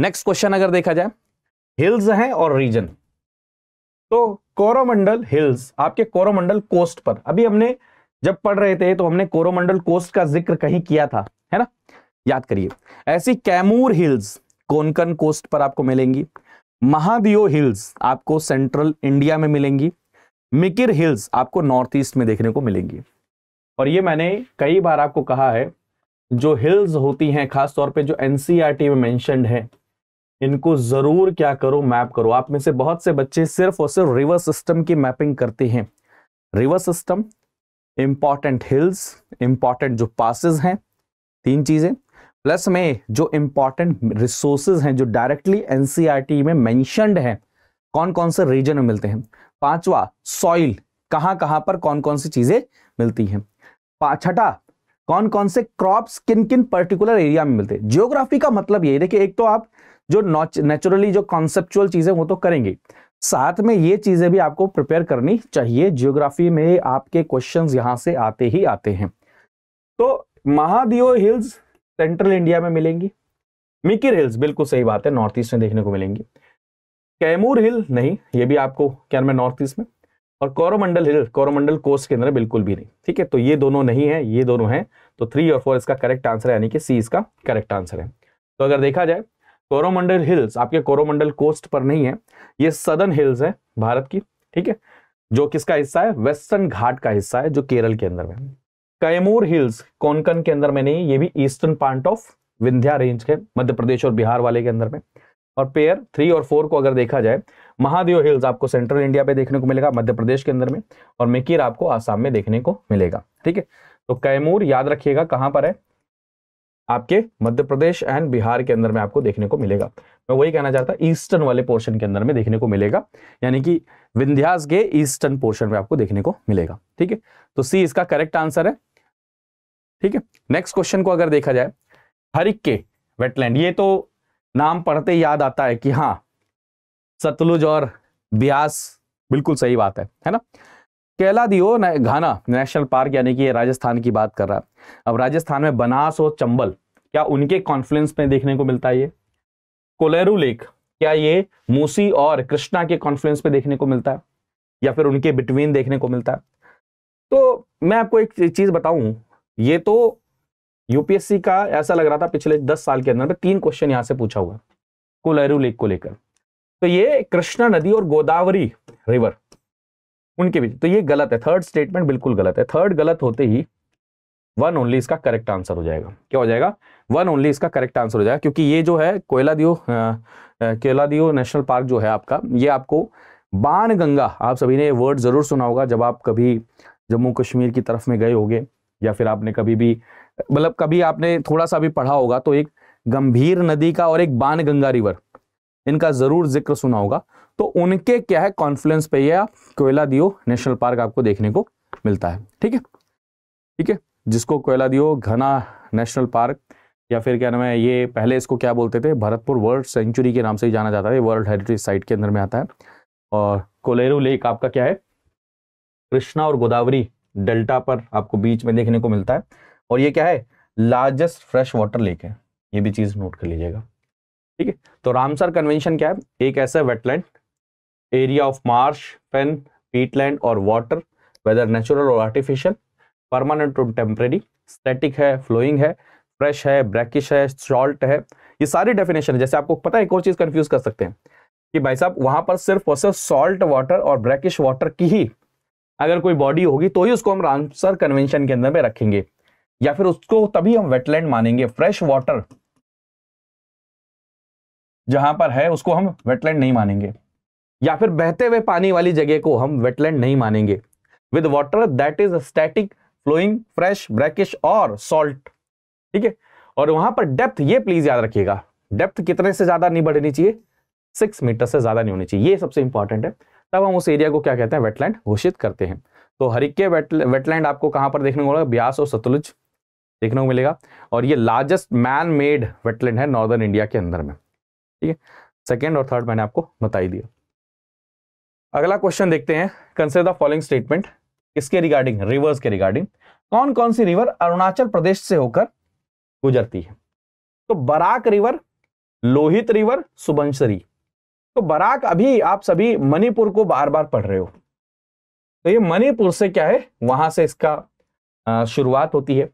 नेक्स्ट क्वेश्चन अगर देखा जाए हिल्स हैं और रीजन तो कोरोमंडल हिल्स आपके कोरोमंडल कोस्ट पर अभी हमने जब पढ़ रहे थे तो हमने कोरोमंडल कोस्ट का जिक्र कहीं किया था है ना याद करिए ऐसी कैमूर हिल्स कोनकन कोस्ट पर आपको मिलेंगी महादियो हिल्स आपको सेंट्रल इंडिया में मिलेंगी मिकिर हिल्स आपको नॉर्थ ईस्ट में देखने को मिलेंगी और ये मैंने कई बार आपको कहा है जो हिल्स होती हैं खास तौर पे जो एनसीईआरटी e में मैंशन है इनको ज़रूर क्या करो मैप करो आप में से बहुत से बच्चे सिर्फ और सिर्फ रिवर सिस्टम की मैपिंग करते हैं river system important hills important जो पासिस हैं तीन चीज़ें प्लस में जो इम्पॉर्टेंट रिसोर्सेज हैं जो डायरेक्टली एनसीईआरटी e में मैंशनड हैं कौन कौन से रीजन में मिलते हैं पांचवा सॉइल कहां कहां पर कौन कौन सी चीजें मिलती हैं छठा कौन कौन से क्रॉप्स किन किन पर्टिकुलर एरिया में मिलते हैं जियोग्राफी का मतलब ये देखिए एक तो आप जो नेचुरली जो कॉन्सेप्चुअल चीजें वो तो करेंगे साथ में ये चीजें भी आपको प्रिपेयर करनी चाहिए जियोग्राफी में आपके क्वेश्चन यहां से आते ही आते हैं तो महादियो हिल्स सेंट्रल इंडिया में मिलेंगी मिकिर हिल्स बिल्कुल सही बात है नॉर्थ ईस्ट में देखने को मिलेंगी कैमूर हिल नहीं ये भी आपको क्या नाम है नॉर्थ ईस्ट में और कोरोमंडल हिल कोरोमंडल कोस्ट के अंदर बिल्कुल भी नहीं ठीक है तो ये दोनों नहीं है ये दोनों हैं तो थ्री और फोर इसका करेक्ट आंसर है यानी कि सी इसका करेक्ट आंसर है तो अगर देखा जाए कोरोमंडल हिल्स आपके कोरोमंडल कोस्ट पर नहीं है ये सदर्न हिल्स है भारत की ठीक है जो किसका हिस्सा है वेस्टर्न घाट का हिस्सा है जो केरल के अंदर में कैमूर हिल्स कौनकन के अंदर में नहीं ये भी eastern part of Vindhya range के मध्य प्रदेश और बिहार वाले के अंदर में और पेयर थ्री और फोर को अगर देखा जाए महादेव हिल्स आपको सेंट्रल इंडिया पे देखने को मिलेगा मध्य प्रदेश के अंदर में और मेकीर आपको आसाम में देखने को मिलेगा ठीक है तो कैमूर याद रखिएगा कहां पर है आपके मध्य प्रदेश एंड बिहार के अंदर में आपको देखने को मिलेगा मैं वही कहना चाहता ईस्टर्न वाले पोर्शन के अंदर में देखने को मिलेगा यानी कि विंध्यास के ईस्टर्न पोर्शन में आपको देखने को मिलेगा ठीक है तो सी इसका करेक्ट आंसर है ठीक है नेक्स्ट क्वेश्चन को अगर देखा जाए हरिक के वेटलैंड ये तो नाम पढ़ते याद आता है कि हाँ सतलुज और ब्यास बिल्कुल सही बात है है ना केला दियो घाना नेशनल पार्क यानी कि ये राजस्थान की बात कर रहा है अब राजस्थान में बनास और चंबल क्या उनके कॉन्फ्लुएंस में देखने को मिलता है ये कोलेरू लेक क्या ये मूसी और कृष्णा के कॉन्फ्लुएंस में देखने को मिलता है या फिर उनके बिटवीन देखने को मिलता है तो मैं आपको एक चीज बताऊं ये तो यूपीएससी का ऐसा लग रहा था पिछले दस साल के अंदर तीन क्वेश्चन यहां से पूछा हुआ कोलेरू लेक को लेकर तो ये कृष्णा नदी और गोदावरी रिवर उनके बीच तो ये गलत है थर्ड स्टेटमेंट बिल्कुल गलत है थर्ड गलत होते ही वन ओनली इसका करेक्ट आंसर हो जाएगा क्या हो जाएगा वन ओनली इसका करेक्ट आंसर हो जाएगा क्योंकि ये जो है कोयला दियो कोयला दियो नेशनल पार्क जो है आपका ये आपको बाण गंगा आप सभी ने ये वर्ड जरूर सुना होगा जब आप कभी जम्मू कश्मीर की तरफ में गए होगे या फिर आपने कभी भी मतलब कभी आपने थोड़ा सा भी पढ़ा होगा तो एक गंभीर नदी का और एक बाण गंगा रिवर इनका जरूर जिक्र सुना होगा तो उनके क्या है कॉन्फ्लुएंस पे यह कोयला दियो नेशनल पार्क आपको देखने को मिलता है ठीक है ठीक है जिसको कोयला दियो घना नेशनल पार्क या फिर क्या नाम है ये पहले इसको क्या बोलते थे भरतपुर वर्ल्ड सेंचुरी के नाम से ही जाना जाता है वर्ल्ड हेरिटेज साइट के अंदर में आता है और कोलेरू लेक आपका क्या है कृष्णा और गोदावरी डेल्टा पर आपको बीच में देखने को मिलता है और ये क्या है लार्जेस्ट फ्रेश वाटर लेक है ये भी चीज नोट कर लीजिएगा ठीक है तो रामसर कन्वेंशन क्या है एक ऐसा wetland area of marsh fen peatland और वाटर वेदर नेचुरल और आर्टिफिशियल परमानेंट और टेम्परेरी स्टैटिक है फ्लोइंग है फ्रेश है ब्रैकिश है सॉल्ट है ये सारी डेफिनेशन है जैसे आपको पता है एक और चीज कंफ्यूज कर सकते हैं कि भाई साहब वहां पर सिर्फ और सिर्फ सॉल्ट वाटर और ब्रैकिश वाटर की ही अगर कोई बॉडी होगी तो ही उसको हम रामसर कन्वेंशन के अंदर में रखेंगे या फिर उसको तभी हम वेटलैंड मानेंगे फ्रेश वाटर जहां पर है उसको हम वेटलैंड नहीं मानेंगे या फिर बहते हुए पानी वाली जगह को हम वेटलैंड नहीं मानेंगे with water that is static flowing fresh brackish और सॉल्ट ठीक है और वहां पर डेप्थ ये प्लीज याद रखिएगा डेप्थ कितने से ज्यादा नहीं बढ़नी चाहिए सिक्स मीटर से ज्यादा नहीं होनी चाहिए ये सबसे इंपॉर्टेंट है तब हम उस एरिया को क्या कहते हैं वेटलैंड घोषित करते हैं तो हरिके वेटलैंड आपको कहां पर देखने को मिलेगा ब्यास और सतलुज देखने को मिलेगा और ये लार्जेस्ट मैन मेड वेटलैंड है नॉर्दर्न इंडिया के अंदर में ठीक है सेकेंड और थर्ड मैंने आपको बताई दिया अगला क्वेश्चन देखते हैं कंसिडर द फॉलोइंग स्टेटमेंट इसके रिगार्डिंग रिवर्स के रिगार्डिंग कौन कौन सी रिवर अरुणाचल प्रदेश से होकर गुजरती है तो बराक रिवर लोहित रिवर सुबंसरी तो बराक अभी आप सभी मणिपुर को बार बार पढ़ रहे हो तो ये मणिपुर से क्या है वहां से इसका शुरुआत होती है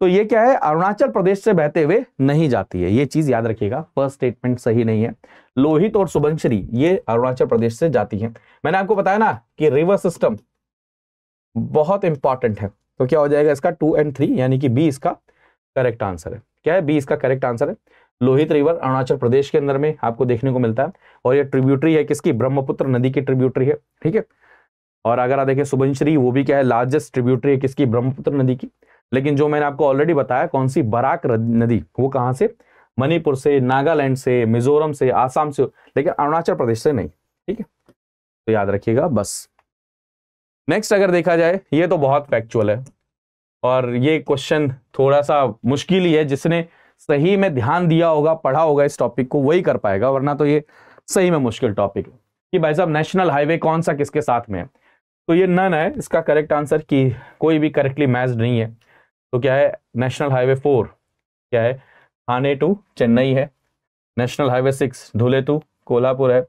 तो ये क्या है अरुणाचल प्रदेश से बहते हुए नहीं जाती है ये चीज याद रखिएगा फर्स्ट स्टेटमेंट सही नहीं है लोहित और सुबंशरी ये अरुणाचल प्रदेश से जाती है मैंने आपको बताया ना कि रिवर सिस्टम बहुत इंपॉर्टेंट है तो क्या हो जाएगा इसका टू एंड थ्री यानी कि बी इसका करेक्ट आंसर है क्या है बी इसका करेक्ट आंसर है लोहित रिवर अरुणाचल प्रदेश के अंदर में आपको देखने को मिलता है और ये ट्रिब्यूटरी है किसकी ब्रह्मपुत्र नदी की ट्रिब्यूटरी है ठीक है और अगर आप देखें सुबनश्री वो भी क्या है लार्जेस्ट ट्रिब्यूटरी है किसकी ब्रह्मपुत्र नदी की लेकिन जो मैंने आपको ऑलरेडी बताया कौन सी बराक नदी वो कहाँ से मणिपुर से नागालैंड से मिजोरम से आसाम से लेकिन अरुणाचल प्रदेश से नहीं ठीक है तो याद रखिएगा बस नेक्स्ट अगर देखा जाए ये तो बहुत फैक्चुअल है और ये क्वेश्चन थोड़ा सा मुश्किल ही है जिसने सही में ध्यान दिया होगा पढ़ा होगा इस टॉपिक को वही कर पाएगा वरना तो ये सही में मुश्किल टॉपिक है कि भाई साहब नेशनल हाईवे कौन सा किसके साथ में है तो ये नन है इसका करेक्ट आंसर कि कोई भी करेक्टली मैच नहीं है तो क्या है नेशनल हाईवे फोर क्या है थाने टू चेन्नई है national highway six Dhule to Kolhapur है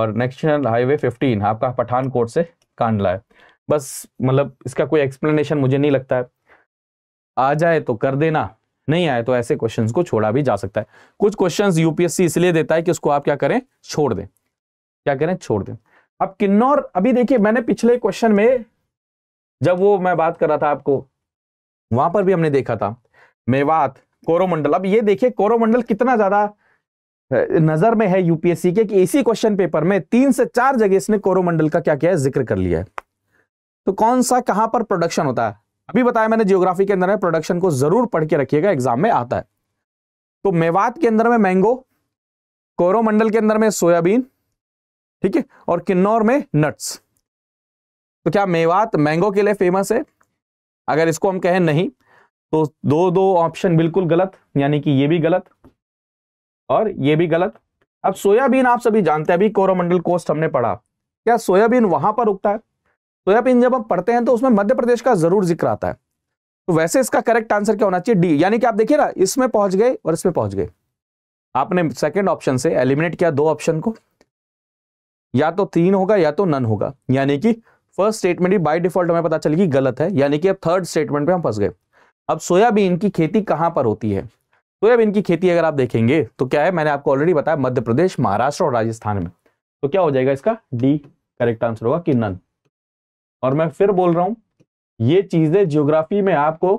और नेशनल हाईवे फिफ्टीन आपका पठानकोट से कांडला है बस मतलब इसका कोई एक्सप्लेनेशन मुझे नहीं लगता है आ जाए तो कर देना नहीं आए तो ऐसे क्वेश्चंस को छोड़ा भी जा सकता है कुछ क्वेश्चंस यूपीएससी इसलिए देता है कि उसको आप क्या करें छोड़ दें क्या करें छोड़ दें अब किन्नौर अभी देखिए मैंने पिछले क्वेश्चन में जब वो मैं बात कर रहा था आपको वहां पर भी हमने देखा था मेवात कोरोमंडल अब ये देखिए कोरोमंडल कितना ज्यादा नजर में है यूपीएससी के कि इसी क्वेश्चन पेपर में तीन से चार जगह इसने कोरोमंडल का क्या किया है जिक्र कर लिया है तो कौन सा कहां पर प्रोडक्शन होता है अभी बताया मैंने जियोग्राफी के अंदर में प्रोडक्शन को जरूर पढ़ के रखिएगा एग्जाम में आता है तो मेवात के अंदर में मैंगो कोरोमंडल के अंदर में सोयाबीन ठीक है और किन्नौर में नट्स तो क्या मेवात मैंगो के लिए फेमस है अगर इसको हम कहें नहीं तो दो दो ऑप्शन बिल्कुल गलत यानी कि ये भी गलत और ये भी गलत अब सोयाबीन आप सभी जानते हैं अभी कोरोमंडल कोस्ट हमने पढ़ा क्या सोयाबीन वहां पर उगता है सोयाबीन जब हम पढ़ते हैं तो उसमें मध्य प्रदेश का जरूर जिक्र आता है तो वैसे इसका करेक्ट आंसर क्या होना चाहिए डी यानी कि आप देखिए ना इसमें पहुंच गए और इसमें पहुंच गए आपने सेकेंड ऑप्शन से एलिमिनेट किया दो ऑप्शन को या तो तीन होगा या तो नन होगा यानी कि फर्स्ट स्टेटमेंट ही बाय डिफॉल्ट हमें पता चलेगी गलत है यानी कि अब थर्ड स्टेटमेंट पे हम फंस गए अब सोयाबीन की खेती कहां पर होती है सोयाबीन की खेती अगर आप देखेंगे तो क्या है मैंने आपको ऑलरेडी बताया मध्य प्रदेश महाराष्ट्र और राजस्थान में तो क्या हो जाएगा इसका डी करेक्ट आंसर होगा कि नन और मैं फिर बोल रहा हूं ये चीजें जियोग्राफी में आपको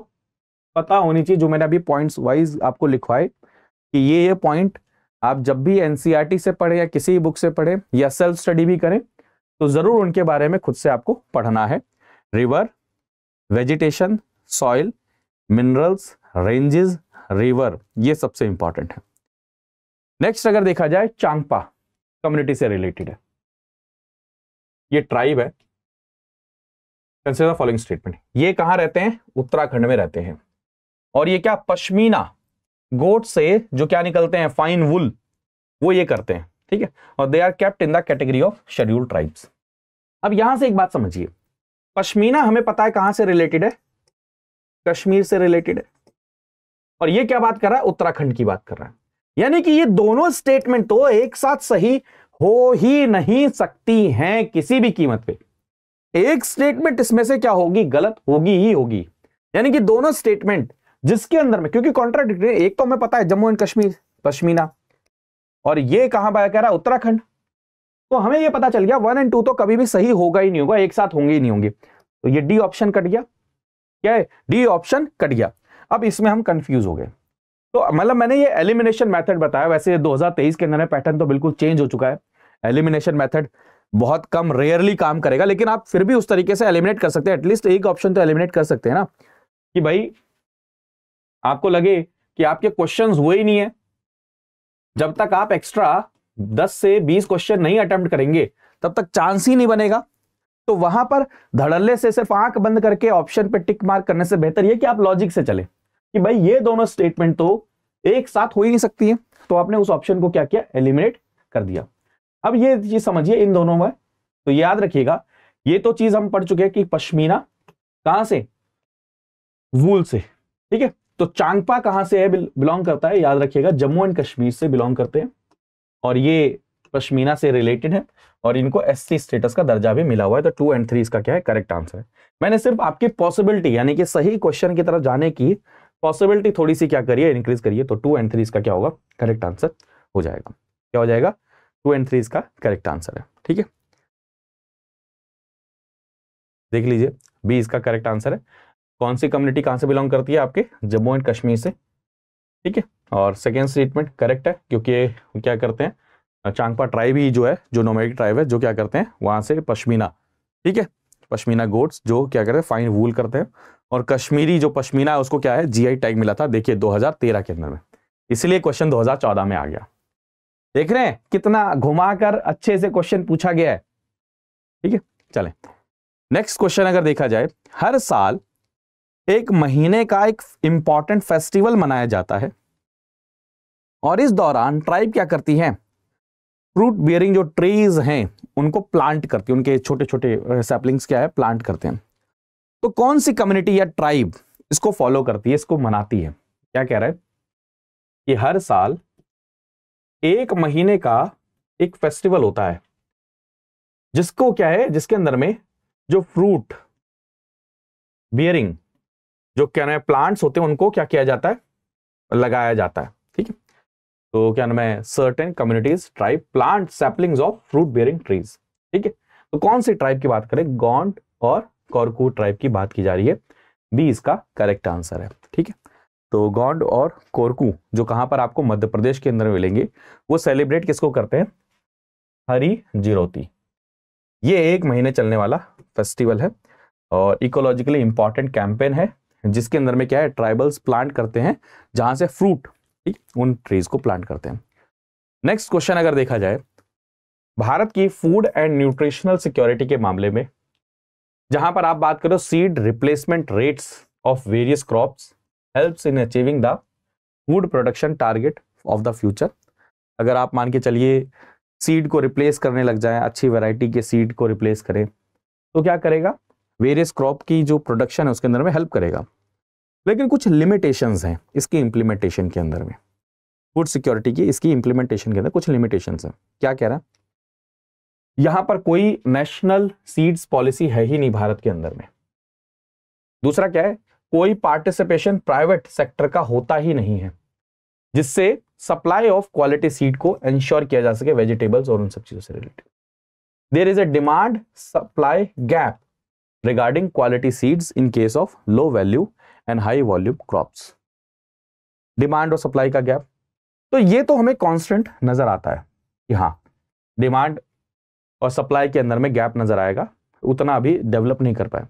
पता होनी चाहिए जो मैंने अभी पॉइंट्स वाइज आपको लिखवाए कि ये ये पॉइंट आप जब भी एनसीईआरटी e से पढ़े या किसी बुक से पढ़े या सेल्फ स्टडी भी करें तो जरूर उनके बारे में खुद से आपको पढ़ना है river vegetation soil minerals ranges river ये सबसे इंपॉर्टेंट है नेक्स्ट अगर देखा जाए चांगपा कम्युनिटी से रिलेटेड है ये ट्राइब है कंसिडर फॉलोइंग स्टेटमेंट ये कहां रहते हैं उत्तराखंड में रहते हैं और ये क्या पश्मीना गोट से जो क्या निकलते हैं फाइन वुल वो ये करते हैं ठीक है और they are kept in the category of schedule tribes अब यहां से एक बात समझिए पश्मीना हमें पता है कहां से रिलेटेड है कश्मीर से रिलेटेड है और ये क्या बात कर रहा है उत्तराखंड की बात कर रहा है यानी कि ये दोनों स्टेटमेंट तो एक साथ सही हो ही नहीं सकती हैं किसी भी कीमत पे एक स्टेटमेंट इसमें से क्या होगी गलत होगी ही होगी यानी कि दोनों स्टेटमेंट जिसके अंदर में क्योंकि कॉन्ट्राडिक्ट एक तो हमें पता है जम्मू एंड कश्मीर पश्मीना और ये कहां बाया कह रहा है उत्तराखंड तो हमें ये पता चल गया वन एंड टू तो कभी भी सही होगा ही नहीं होगा एक साथ होंगे ही नहीं होंगे तो ये डी ऑप्शन कट गया क्या है डी ऑप्शन कट गया अब इसमें हम कंफ्यूज हो गए तो मतलब मैंने ये एलिमिनेशन मेथड बताया वैसे 2023 के अंदर पैटर्न तो बिल्कुल चेंज हो चुका है एलिमिनेशन मेथड बहुत कम रेयरली काम करेगा लेकिन आप फिर भी उस तरीके से एलिमिनेट कर सकते हैं एटलीस्ट एक ऑप्शन तो एलिमिनेट कर सकते हैं ना कि भाई आपको लगे कि आपके क्वेश्चन हुए ही नहीं है जब तक आप एक्स्ट्रा दस से बीस क्वेश्चन नहीं अटेम्प्ट करेंगे तब तक चांस ही नहीं बनेगा तो वहां पर धड़ल्ले से सिर्फ आंख बंद करके ऑप्शन पे टिक मार्क करने से बेहतर यह कि आप लॉजिक से चले कि भाई ये दोनों स्टेटमेंट तो एक साथ हो ही नहीं सकती है तो आपने उस ऑप्शन को क्या किया एलिमिनेट कर दिया अब ये चीज समझिए इन दोनों में तो याद रखिएगा ये तो चीज हम पढ़ चुके हैं कि पश्मीना कहां से वूल से ठीक है तो चांगपा कहां से है बिलोंग करता है याद रखिएगा जम्मू एंड कश्मीर से बिलोंग करते हैं और ये पश्मीना से रिलेटेड है और इनको एस स्टेटस का दर्जा भी मिला हुआ है तो टू एंड थ्री इसका क्या है करेक्ट आंसर है मैंने सिर्फ आपकी पॉसिबिलिटी यानी कि सही क्वेश्चन की तरफ जाने की पॉसिबिलिटी थोड़ी सी क्या करिए इंक्रीज करिए तो टू एंड थ्री इसका क्या होगा करेक्ट आंसर हो जाएगा क्या हो जाएगा टू एंड थ्री इसका करेक्ट आंसर है ठीक है देख लीजिए बी इसका करेक्ट आंसर है कौन सी कम्युनिटी कहां से बिलोंग करती है आपके जम्मू एंड कश्मीर से ठीक है और सेकेंड स्टेटमेंट करेक्ट है क्योंकि क्या करते हैं चांगपा ट्राइब ही जो है जो नोमैडिक ट्राइब है जो क्या करते हैं वहाँ से पश्मीना ठीक है पश्मीना गोड्स जो क्या करते हैं फाइन वूल करते हैं और कश्मीरी जो पश्मीना है उसको क्या है जीआई टैग मिला था देखिए 2013 के अंदर में इसलिए क्वेश्चन 2014 में आ गया देख रहे हैं कितना घुमाकर अच्छे से क्वेश्चन पूछा गया है ठीक है चले नेक्स्ट क्वेश्चन अगर देखा जाए हर साल एक महीने का एक इंपॉर्टेंट फेस्टिवल मनाया जाता है और इस दौरान ट्राइब क्या करती है फ्रूट बियरिंग जो ट्रीज हैं उनको प्लांट करती है उनके छोटे छोटे सैपलिंग्स क्या है प्लांट करते हैं तो कौन सी कम्युनिटी या ट्राइब इसको फॉलो करती है इसको मनाती है क्या कह रहा है कि हर साल एक महीने का एक फेस्टिवल होता है जिसको क्या है जिसके अंदर में जो फ्रूट बियरिंग जो क्या प्लांट्स होते हैं उनको क्या किया जाता है लगाया जाता है तो क्या नाम है certain communities tribe plant saplings of fruit bearing trees ठीक है तो कौन सी ट्राइब की बात करें गॉन्ट और कॉरकू ट्राइब की बात की जा रही है बी इसका करेक्ट आंसर है ठीक है तो गॉन्ड और कोरकू जो कहां पर आपको मध्य प्रदेश के अंदर मिलेंगे वो सेलिब्रेट किसको करते हैं हरी जिरोती ये एक महीने चलने वाला फेस्टिवल है और इकोलॉजिकली इंपॉर्टेंट कैंपेन है जिसके अंदर में क्या है ट्राइबल्स प्लांट करते हैं जहां से फ्रूट ठीक उन ट्रीज को प्लांट करते हैं नेक्स्ट क्वेश्चन अगर देखा जाए भारत की फूड एंड न्यूट्रिशनल सिक्योरिटी के मामले में जहां पर आप बात करो seed replacement rates of various crops helps in achieving the food production target of the future अगर आप मान के चलिए सीड को रिप्लेस करने लग जाए अच्छी वैरायटी के सीड को रिप्लेस करें तो क्या करेगा वेरियस क्रॉप की जो प्रोडक्शन है उसके अंदर में हेल्प करेगा लेकिन कुछ लिमिटेशंस हैं इसकी इम्प्लीमेंटेशन के अंदर में फूड सिक्योरिटी की इसकी इम्प्लीमेंटेशन के अंदर कुछ लिमिटेशंस हैं क्या कह रहा है यहां पर कोई नेशनल सीड्स पॉलिसी है ही नहीं भारत के अंदर में दूसरा क्या है कोई पार्टिसिपेशन प्राइवेट सेक्टर का होता ही नहीं है जिससे सप्लाई ऑफ क्वालिटी सीड को इंश्योर किया जा सके वेजिटेबल्स और उन सब चीजों से related there is a demand supply gap regarding quality seeds in case of low value and high volume crops demand और सप्लाई का गैप तो ये तो हमें कांस्टेंट नजर आता है कि हाँ डिमांड और सप्लाई के अंदर में गैप नजर आएगा उतना अभी डेवलप नहीं कर पाए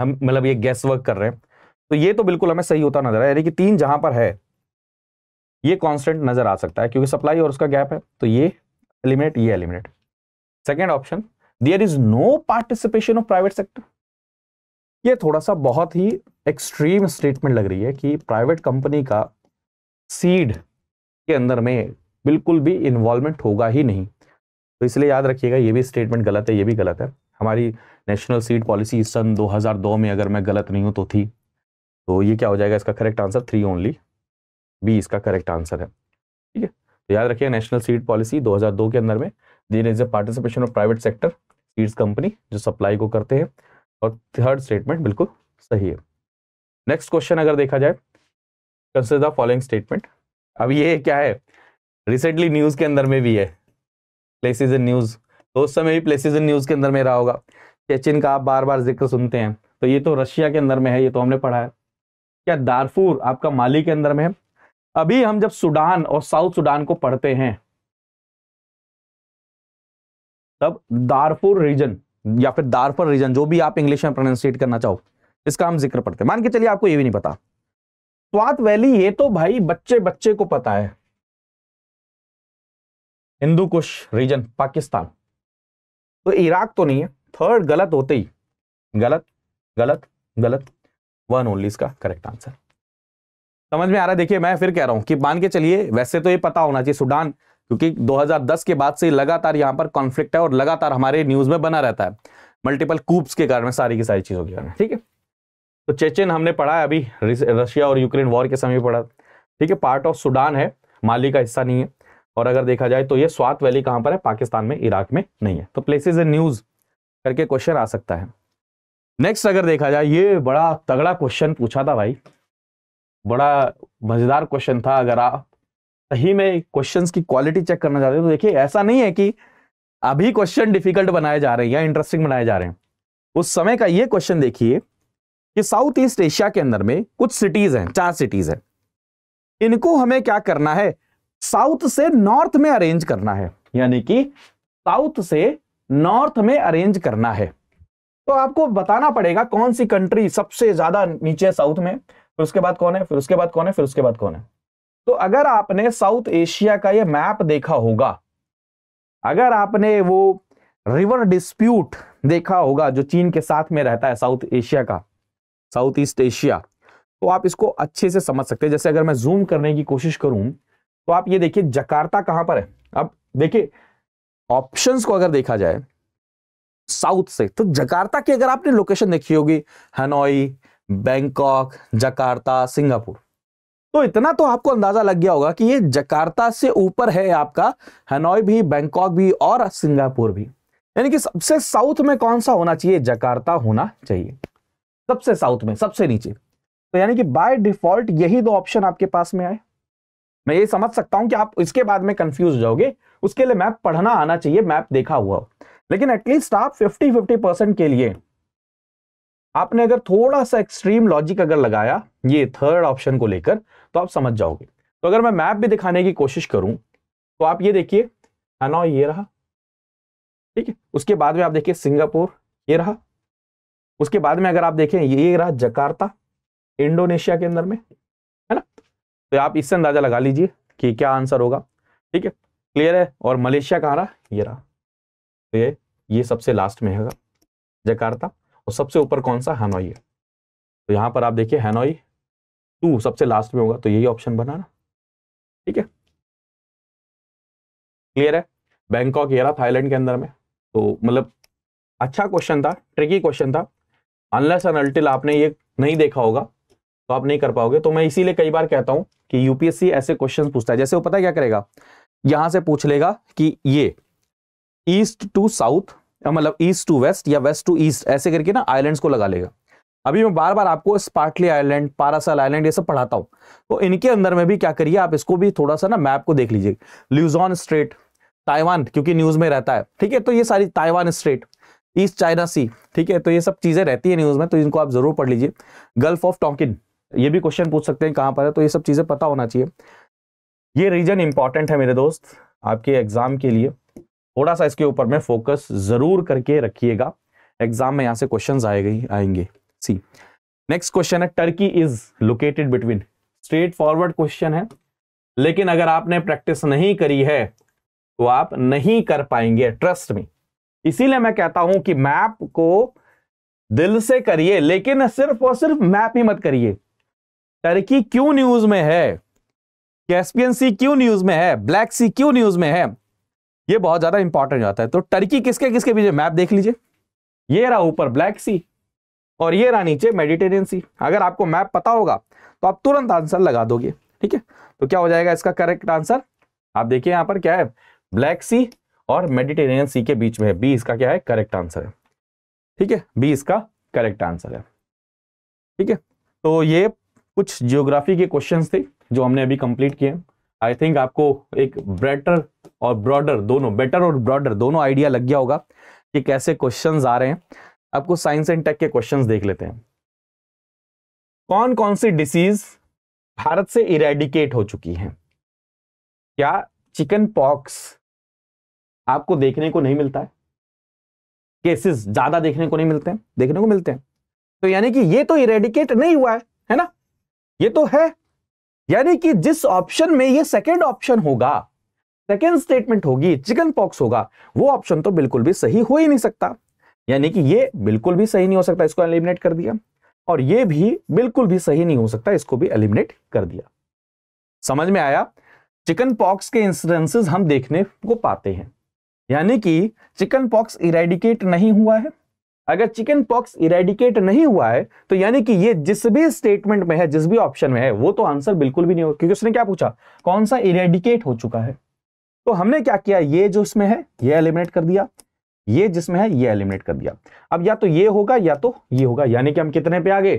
हम मतलब ये गैस वर्क कर रहे हैं तो ये तो बिल्कुल हमें सही होता नजर आया यानी कि तीन जहां पर है ये कांस्टेंट नजर आ सकता है क्योंकि सप्लाई और उसका गैप है तो ये एलिमिनेट ये eliminate second option there is no participation of private sector ये थोड़ा सा बहुत ही एक्सट्रीम स्टेटमेंट लग रही है कि प्राइवेट कंपनी का सीड के अंदर में बिल्कुल भी इन्वॉल्वमेंट होगा ही नहीं तो इसलिए याद रखिएगा ये भी स्टेटमेंट गलत है ये भी गलत है हमारी नेशनल सीड पॉलिसी सन 2002 में अगर मैं गलत नहीं हूँ तो थी तो ये क्या हो जाएगा इसका correct answer three only B इसका करेक्ट आंसर है ठीक है तो याद रखिए नेशनल सीड पॉलिसी 2002 के अंदर में दिन is a participation of private sector seeds company जो सप्लाई को करते हैं और थर्ड स्टेटमेंट बिल्कुल सही है नेक्स्ट क्वेश्चन अगर देखा जाए कंसिडर द फॉलोइंग स्टेटमेंट अब ये क्या है रिसेंटली न्यूज के अंदर में भी है प्लेसिज इन न्यूज तो उस समय भी प्लेसिज इन न्यूज के अंदर में रहा होगा चेचिन का आप बार बार जिक्र सुनते हैं तो ये तो रशिया के अंदर में है ये तो हमने पढ़ा है क्या दारफूर आपका माली के अंदर में है अभी हम जब सूडान और साउथ सूडान को पढ़ते हैं तब दारफूर रीजन या फिर दारफर रीजन जो भी आप इंग्लिश में प्रोनाउंसिएट करना चाहो इसका हम जिक्र पढ़ते मान के चलिए आपको ये भी नहीं पता स्वात वैली ये तो भाई बच्चे बच्चे को पता है हिंदू कुश रीजन पाकिस्तान तो इराक तो नहीं है थर्ड गलत होते ही गलत गलत गलत वन ओनली इसका करेक्ट आंसर समझ में आ रहा है देखिए मैं फिर कह रहा हूं कि मान के चलिए वैसे तो ये पता होना चाहिए सुडान क्योंकि 2010 के बाद से लगातार यहाँ पर कॉन्फ्लिक्ट है और लगातार हमारे न्यूज में बना रहता है मल्टीपल कूप्स के कारण सारी की सारी चीजों के कारण ठीक है तो चेचेन हमने पढ़ा है अभी रशिया और यूक्रेन वॉर के समय पढ़ा ठीक है पार्ट ऑफ सुडान है माली का हिस्सा नहीं है और अगर देखा जाए तो ये स्वात वैली कहाँ पर है पाकिस्तान में इराक में नहीं है तो प्लेसेज इन न्यूज करके क्वेश्चन आ सकता है नेक्स्ट अगर देखा जाए ये बड़ा तगड़ा क्वेश्चन पूछा था भाई बड़ा मजेदार क्वेश्चन था अगर आप ही में क्वेश्चन की क्वालिटी चेक करना चाहते हो तो देखिए ऐसा नहीं है कि अभी क्वेश्चन डिफिकल्ट बनाए जा रहे हैं या इंटरेस्टिंग बनाए जा रहे हैं उस समय का ये क्वेश्चन देखिए कि साउथ ईस्ट एशिया के अंदर में कुछ सिटीज हैं चार सिटीज हैं इनको हमें क्या करना है साउथ से नॉर्थ में अरेंज करना है यानी कि साउथ से नॉर्थ में अरेंज करना है तो आपको बताना पड़ेगा कौन सी कंट्री सबसे ज्यादा नीचे साउथ में फिर उसके बाद कौन है फिर उसके बाद कौन है फिर उसके बाद कौन है तो अगर आपने साउथ एशिया का ये मैप देखा होगा अगर आपने वो रिवर डिस्प्यूट देखा होगा जो चीन के साथ में रहता है साउथ एशिया का साउथ ईस्ट एशिया तो आप इसको अच्छे से समझ सकते हैं जैसे अगर मैं जूम करने की कोशिश करूं तो आप ये देखिए जकार्ता कहां पर है अब देखिए ऑप्शंस को अगर देखा जाए साउथ से तो जकार्ता की अगर आपने लोकेशन देखी होगी हनोई बैंकॉक जकार्ता सिंगापुर तो इतना तो आपको अंदाजा लग गया होगा कि ये जकार्ता से ऊपर है आपका हनोई भी बैंकॉक भी और सिंगापुर भी यानी कि सबसे साउथ में कौन सा होना चाहिए जकार्ता होना चाहिए सबसे साउथ में सबसे नीचे तो यानी कि बाय डिफॉल्ट यही दो ऑप्शन आपके पास में आए मैं ये समझ सकता हूं कि आप इसके बाद में कंफ्यूज जाओगे उसके लिए मैप पढ़ना आना चाहिए मैप देखा हुआ हो लेकिन एटलीस्ट आप फिफ्टी फिफ्टी परसेंट के लिए आपने अगर थोड़ा सा एक्सट्रीम लॉजिक अगर लगाया ये थर्ड ऑप्शन को लेकर तो आप समझ जाओगे तो अगर मैं मैप भी दिखाने की कोशिश करूं तो आप ये देखिए हनोई ये रहा ठीक है उसके बाद में आप देखिए सिंगापुर ये रहा उसके बाद में अगर आप देखें ये रहा जकार्ता इंडोनेशिया के अंदर में है ना तो आप इससे अंदाजा लगा लीजिए कि क्या आंसर होगा ठीक है क्लियर है और मलेशिया कहाँ रहा ये रहा तो ये ये सबसे लास्ट में है जकार्ता और सबसे ऊपर कौन सा हनोई है तो यहाँ पर आप देखिए हनोई टू सबसे लास्ट में होगा तो यही ऑप्शन बनाना ठीक है क्लियर है बैंकॉक ये रहा थाईलैंड के अंदर में तो मतलब अच्छा क्वेश्चन था ट्रिकी क्वेश्चन था अनलेस एंड अल्टिल आपने ये नहीं देखा होगा तो आप नहीं कर पाओगे तो मैं इसीलिए कई बार कहता हूं कि यूपीएससी ऐसे क्वेश्चन पूछता है जैसे वो पता है क्या करेगा यहां से पूछ लेगा कि ये ईस्ट टू साउथ मतलब ईस्ट टू वेस्ट या वेस्ट टू ईस्ट ऐसे करके ना आइलैंड्स को लगा लेगा अभी मैं बार बार आपको स्पार्टली आइलैंड पारासल आइलैंड ये सब पढ़ाता हूँ तो इनके अंदर में भी क्या करिए आप इसको भी थोड़ा सा ना मैप को देख लीजिए ल्यूजॉन स्ट्रेट ताइवान क्योंकि न्यूज में रहता है ठीक है तो ये सारी Taiwan strait East China Sea ठीक है तो ये सब चीजें रहती है न्यूज में तो इनको आप जरूर पढ़ लीजिए गल्फ ऑफ टॉकिन ये भी क्वेश्चन पूछ सकते हैं कहाँ पर है तो ये सब चीजें पता होना चाहिए ये रीजन इंपॉर्टेंट है मेरे दोस्त आपके एग्जाम के लिए थोड़ा सा इसके ऊपर में फोकस जरूर करके रखिएगा एग्जाम में यहाँ से क्वेश्चन आएंगे आएंगे सी नेक्स्ट क्वेश्चन है Turkey is located between straightforward question है लेकिन अगर आपने प्रैक्टिस नहीं करी है तो आप नहीं कर पाएंगे ट्रस्ट में इसीलिए मैं कहता हूं कि मैप को दिल से करिए लेकिन सिर्फ और सिर्फ मैप ही मत करिए टर्की क्यों न्यूज में है कैस्पियन सी क्यों न्यूज में है ब्लैक सी क्यों न्यूज में है ये बहुत ज्यादा इंपॉर्टेंट जाता है तो टर्की किसके किसके बीच मैप देख लीजिए ये रहा ऊपर ब्लैक सी और ये रहा नीचे मेडिटेरियन सी अगर आपको मैप पता होगा तो आप तुरंत आंसर लगा दोगे ठीक है तो क्या हो जाएगा इसका करेक्ट आंसर आप देखिए यहाँ पर क्या है ब्लैक सी और मेडिटेरियन सी के बीच में बी इसका क्या है करेक्ट आंसर है ठीक है बी इसका करेक्ट आंसर है ठीक है तो ये कुछ जियोग्राफी के क्वेश्चन थे जो हमने अभी कंप्लीट किए आई थिंक आपको एक ब्रेटर और ब्रॉडर दोनों बेटर और ब्रॉडर दोनों आइडिया लग गया होगा कि कैसे क्वेश्चंस आ रहे हैं आपको साइंस एंड टेक के क्वेश्चंस देख लेते हैं कौन कौन सी डिसीज भारत से इरेडिकेट हो चुकी है क्या चिकन पॉक्स आपको देखने को नहीं मिलता है केसेस ज्यादा देखने को नहीं मिलते हैं देखने को मिलते हैं तो यानी कि ये तो इरेडिकेट नहीं हुआ है है ना ये तो है यानी कि जिस ऑप्शन में ये सेकेंड ऑप्शन होगा सेकेंड स्टेटमेंट होगी चिकन पॉक्स होगा वो ऑप्शन तो बिल्कुल भी सही हो ही नहीं सकता यानी कि ये बिल्कुल भी सही नहीं हो सकता इसको एलिमिनेट कर दिया और ये भी बिल्कुल भी सही नहीं हो सकता इसको भी एलिमिनेट कर दिया समझ में आया चिकन पॉक्स के इंसिडेंसेस हम देखने को पाते हैं यानी कि चिकन पॉक्स इरेडिकेट नहीं हुआ है अगर चिकन पॉक्स इरेडिकेट नहीं हुआ है तो यानी कि ये जिस भी स्टेटमेंट में है जिस भी ऑप्शन में है वो तो आंसर बिल्कुल भी नहीं होगा क्योंकि उसने क्या पूछा कौन सा इरेडिकेट हो चुका है तो हमने क्या किया ये जो इसमें है ये एलिमिनेट कर दिया ये जिसमें है ये एलिमिनेट कर दिया अब या तो ये होगा या तो ये होगा यानी कि हम कितने पे आगे गए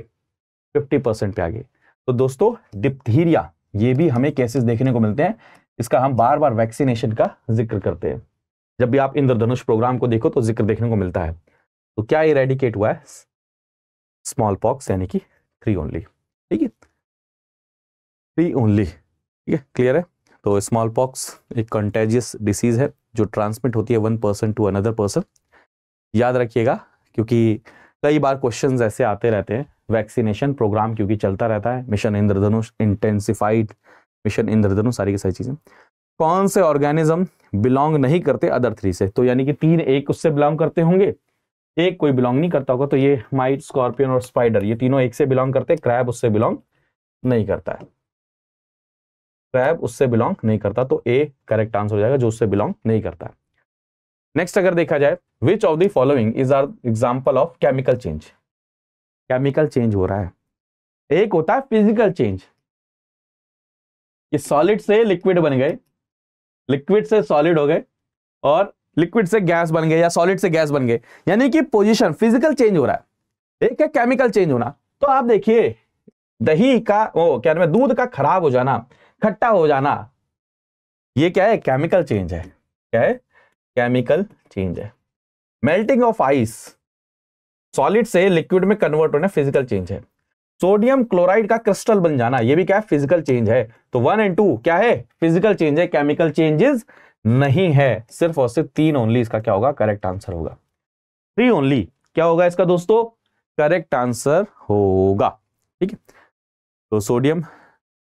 फिफ्टी परसेंट पे आगे तो दोस्तों डिप्थीरिया ये भी हमें केसेस देखने को मिलते हैं इसका हम बार बार वैक्सीनेशन का जिक्र करते हैं जब भी आप इंद्रधनुष प्रोग्राम को देखो तो जिक्र देखने को मिलता है तो क्या इरेडिकेट हुआ है स्मॉल पॉक्स यानी कि थ्री ओनली ठीक है थ्री ओनली ठीक है क्लियर है तो स्मॉल पॉक्स एक कंटेजियस डिसीज है जो ट्रांसमिट होती है one person to another person याद रखिएगा क्योंकि कई बार क्वेश्चन ऐसे आते रहते हैं वैक्सीनेशन प्रोग्राम क्योंकि चलता रहता है mission Indradhanush intensified mission Indradhanush सारी की सारी चीज़ें कौन से ऑर्गेनिज्म बिलोंग नहीं करते अदर थ्री से तो यानी कि तीन एक उससे बिलोंग करते होंगे एक कोई बिलोंग नहीं करता होगा तो ये माइट स्कॉर्पियन और स्पाइडर ये तीनों एक से बिलोंग करते क्रैब उससे बिलोंग नहीं करता है क्रैब उससे बिलोंग नहीं करता तो ए करेक्ट आंसर हो जाएगा जो उससे बिलोंग नहीं करता नेक्स्ट अगर देखा जाए which of the following is are example of chemical change chemical change हो रहा है एक होता है फिजिकल चेंज ये सॉलिड से लिक्विड बन गए लिक्विड से सॉलिड हो गए और लिक्विड से गैस बन गए या सॉलिड से गैस बन गए यानी कि पोजीशन फिजिकल चेंज हो रहा है एक है केमिकल चेंज होना तो आप देखिए दही का वो क्या दूध का खराब हो जाना खट्टा हो जाना ये क्या है केमिकल चेंज है क्या है केमिकल चेंज है मेल्टिंग ऑफ आइस सॉलिड से लिक्विड में कन्वर्ट होना फिजिकल चेंज है सोडियम क्लोराइड का क्रिस्टल बन जाना ये भी क्या है फिजिकल चेंज है तो वन एंड टू क्या है फिजिकल चेंज है केमिकल चेंजेस नहीं है सिर्फ और सिर्फ तीन ओनली इसका क्या होगा करेक्ट आंसर होगा थ्री ओनली क्या होगा इसका दोस्तों करेक्ट आंसर होगा ठीक है तो सोडियम